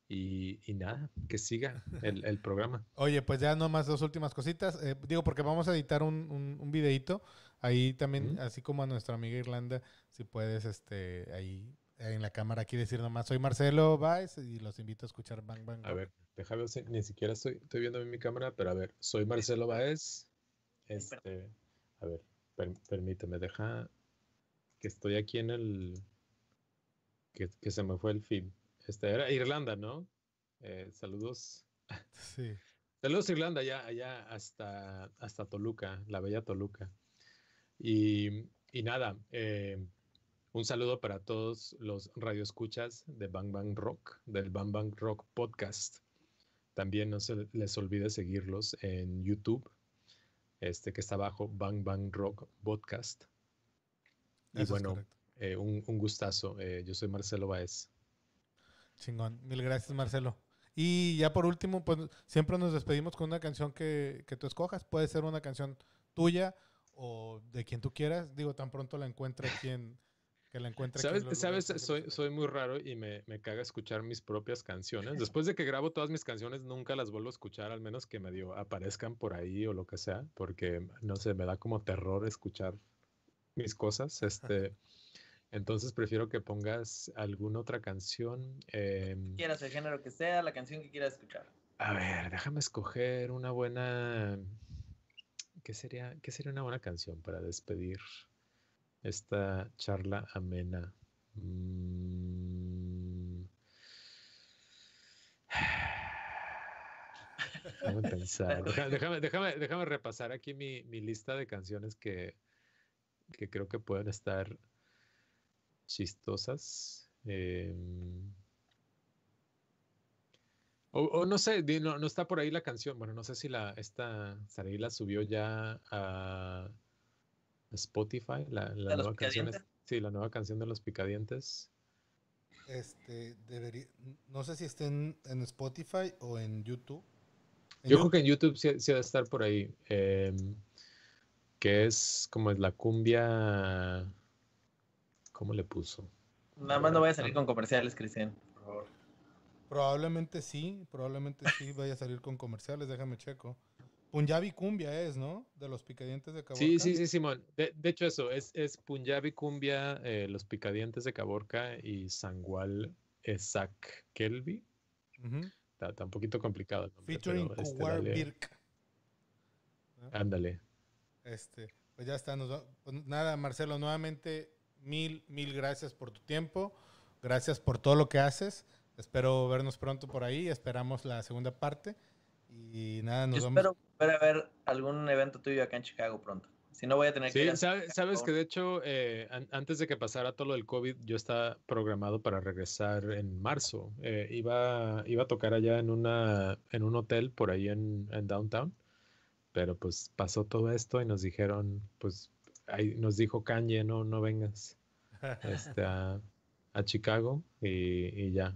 Y, nada, que siga el, programa. [laughs] Oye, pues ya nomás dos últimas cositas. Eh, digo, porque vamos a editar un, un, videito. Ahí también, así como a nuestra amiga Irlanda, si puedes, este, ahí en la cámara aquí decir nomás, soy Marcelo Baez y los invito a escuchar Bang Bang. A ver, déjame, ni siquiera estoy, estoy viendo en mi cámara, pero a ver, soy Marcelo Baez. Este, a ver, permíteme, deja que estoy aquí en el... Que, se me fue el film. Este, era Irlanda, ¿no? Eh, saludos. Sí. Saludos Irlanda, allá, allá hasta, hasta Toluca, la bella Toluca. Y, y nada, eh, un saludo para todos los radioescuchas de Bang Bang Rock, del Bang Bang Rock Podcast. También no se les olvide seguirlos en YouTube, este que está abajo, Bang Bang Rock Podcast. Y bueno, eh, un, gustazo. Eh, yo soy Marcelo Baez. Chingón. Mil gracias, Marcelo. Y ya por último, pues siempre nos despedimos con una canción que, que, tú escojas. Puede ser una canción tuya o de quien tú quieras. Digo, tan pronto la encuentre quien, que la encuentre. ¿Sabes? ¿sabes? Soy, muy raro y me, me, caga escuchar mis propias canciones. [laughs] Después de que grabo todas mis canciones, nunca las vuelvo a escuchar, al menos que me aparezcan por ahí o lo que sea, porque no sé, me da como terror escuchar mis cosas. Este. [laughs] Entonces prefiero que pongas alguna otra canción. Em, quieras el género que sea, la canción que quieras escuchar. A ver, déjame escoger una buena. sería, qué sería una buena canción para despedir? esta charla amena. Mm. [sighs] Déjame pensar. [laughs] Déjame, repasar aquí mi, lista de canciones que, creo que pueden estar chistosas. Em. o, no sé, no, no, está por ahí la canción. Bueno, no sé si la esta la subió ya a Spotify, la, nueva canción. sí, la nueva canción de los picadientes. Este, debería, no sé si estén en Spotify o en YouTube. Yo creo que en YouTube sí, debe estar por ahí. Em, que es como es la cumbia. ¿Cómo le puso? Nada más no vaya a salir ah. con comerciales, Cristian, Probablemente sí, probablemente sí vaya a salir con comerciales, déjame checo. Punjabi cumbia es, ¿no? De los picadientes de Caborca. Sí, sí, sí, Simón. De, hecho, eso es, es Punjabi cumbia, eh, los picadientes de Caborca y Sangual Esak Kelby. está, un poquito complicado. Featuring pero, este, Birk. Ándale. Este, pues ya está. Pues nada, Marcelo, nuevamente mil, mil gracias por tu tiempo. Gracias por todo lo que haces. Espero vernos pronto por ahí. Esperamos la segunda parte. Y nada, nos vamos espero ver algún evento tuyo acá en Chicago pronto. Si no, voy a tener que. Sí, sabes que de hecho, eh, antes de que pasara todo lo del COVID, yo estaba programado para regresar en marzo. Eh, iba, iba a tocar allá en, una, en un hotel por ahí en, en downtown. Pero pues pasó todo esto y nos dijeron, pues ahí nos dijo Kanye, no, no vengas [laughs] este, a, Chicago y, y ya,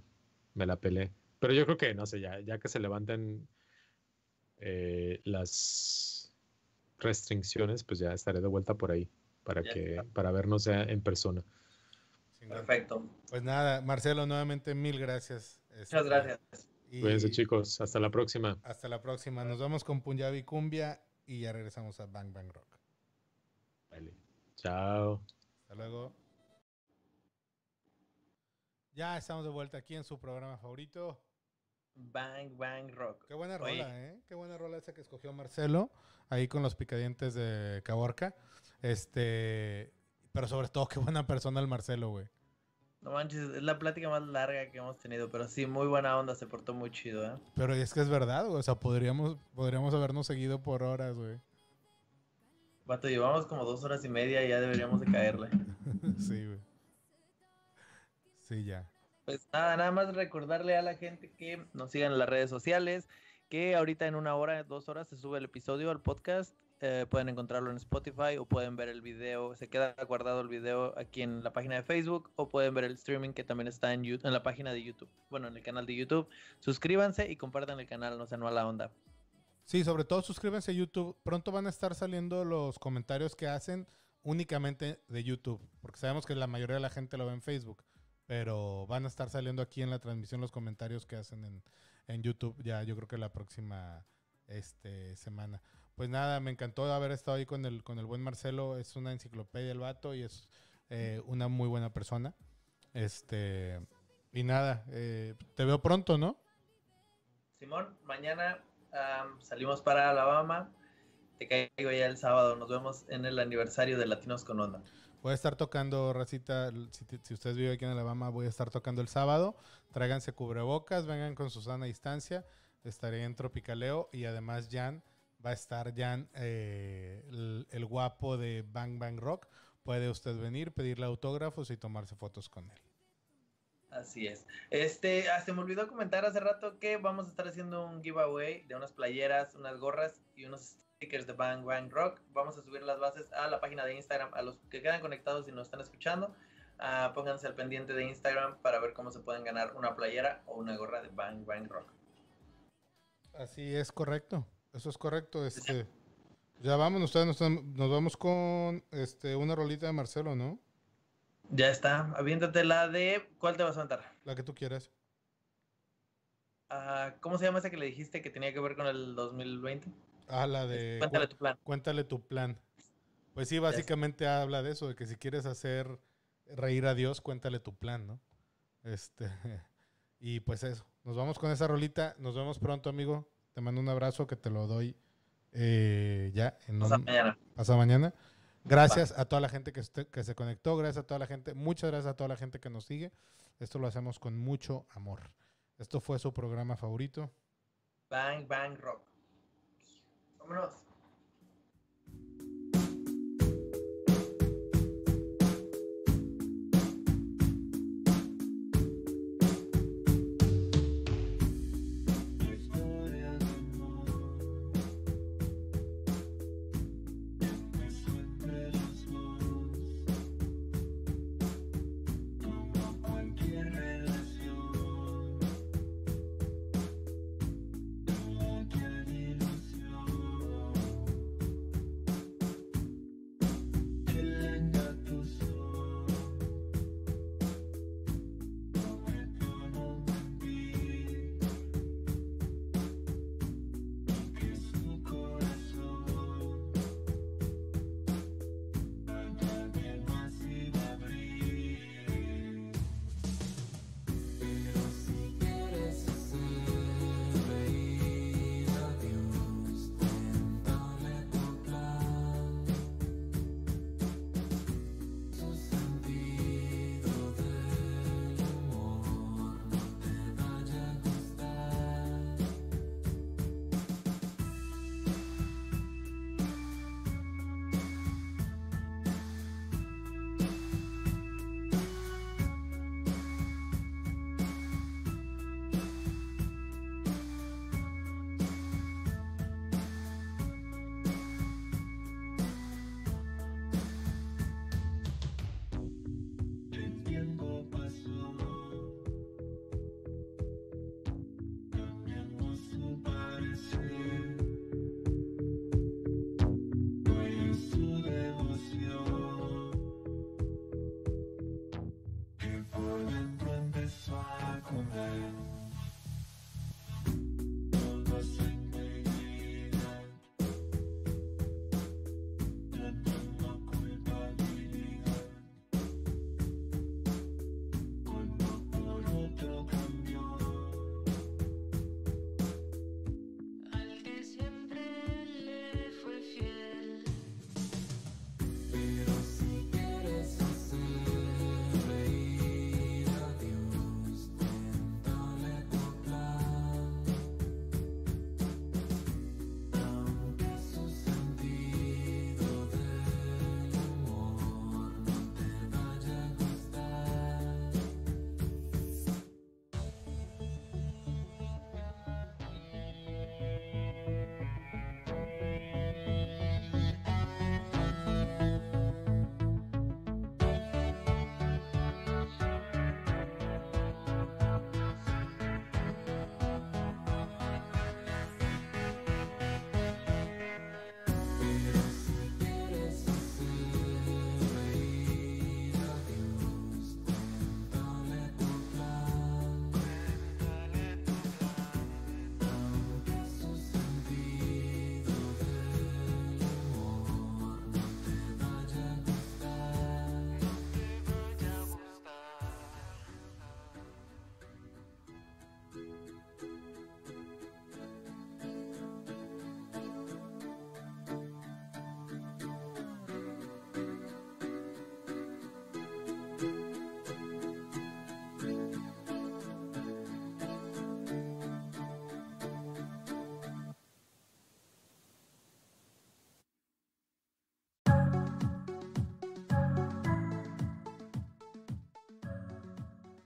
me la pelé. Pero yo creo que, no sé, ya, ya que se levanten eh, las restricciones, pues ya estaré de vuelta por ahí para, que, para vernos en persona. Perfecto. Pues nada, Marcelo, nuevamente mil gracias. Este, Muchas gracias. Cuídense chicos, hasta la próxima. Hasta la próxima. Nos vamos con Punjabi Cumbia y ya regresamos a Bang Bang Rock. Vale. Chao. Hasta luego. Ya estamos de vuelta aquí en su programa favorito, Bang Bang Rock. Qué buena rola, ¿eh? Qué buena rola esa que escogió Marcelo, ahí con los picadientes de Caborca. Este, pero sobre todo, [laughs] qué buena persona el Marcelo, güey. No manches, es la plática más larga que hemos tenido, pero sí, muy buena onda, se portó muy chido, ¿eh? Pero es que es verdad, güey, o sea, podríamos, podríamos habernos seguido por horas, güey. Vato, llevamos como dos horas y media y ya deberíamos de caerle. [laughs] sí, güey. Sí, ya. Pues nada, nada más recordarle a la gente que nos sigan en las redes sociales, que ahorita en una hora, dos horas se sube el episodio al podcast. Eh, pueden encontrarlo en Spotify o pueden ver el video, se queda guardado el video aquí en la página de Facebook o pueden ver el streaming que también está en, YouTube, en la página de YouTube, bueno, en el canal de YouTube. Suscríbanse y compartan el canal, no sean la onda. Sí, sobre todo suscríbanse a YouTube. Pronto van a estar saliendo los comentarios que hacen únicamente de YouTube, porque sabemos que la mayoría de la gente lo ve en Facebook. Pero van a estar saliendo aquí en la transmisión los comentarios que hacen en, YouTube. Ya yo creo que la próxima este, semana. Pues nada, me encantó haber estado ahí con el, con el buen Marcelo. Es una enciclopedia el vato y es eh, una muy buena persona. Este, y nada, eh, te veo pronto, ¿no? Simón, mañana salimos para Alabama. Te caigo ya el sábado. Nos vemos en el aniversario de Latinos con Onda. Voy a estar tocando, Racita, si, usted vive aquí en Alabama, voy a estar tocando el sábado. Tráiganse cubrebocas, vengan con Susana a distancia. Estaré en Tropicaleo y además Jan va a estar Jan, eh, el, guapo de Bang Bang Rock. Puede usted venir, pedirle autógrafos y tomarse fotos con él. Así es. Este, ah, se me olvidó comentar hace rato que vamos a estar haciendo un giveaway de unas playeras, unas gorras y unos de Bang Bang Rock. Vamos a subir las bases a la página de Instagram. A los que quedan conectados y nos están escuchando, ah, pónganse al pendiente de Instagram para ver cómo se pueden ganar una playera o una gorra de Bang Bang Rock. Así es correcto. Eso es correcto. Este, ya vamos, nos, vamos con este, una rolita de Marcelo, ¿no? Ya está. Aviéntate la de. ¿Cuál te vas a cantar? La que tú quieras. Ah, ¿Cómo se llama esa que le dijiste que tenía que ver con el 2020? Ah, la de... cuéntale tu plan. Cuéntale tu plan. Pues sí, básicamente habla de eso, de que si quieres hacer reír a Dios, cuéntale tu plan, ¿no? Este, [laughs] y pues eso, nos vamos con esa rolita, nos vemos pronto, amigo. Te mando un abrazo que te lo doy eh, ya en mañana. Pasa mañana. Gracias a toda la gente que se conectó, gracias a toda la gente, muchas gracias a toda la gente que nos sigue. Esto lo hacemos con mucho amor. Esto fue su programa favorito. Bang Bang Rock. Vámonos.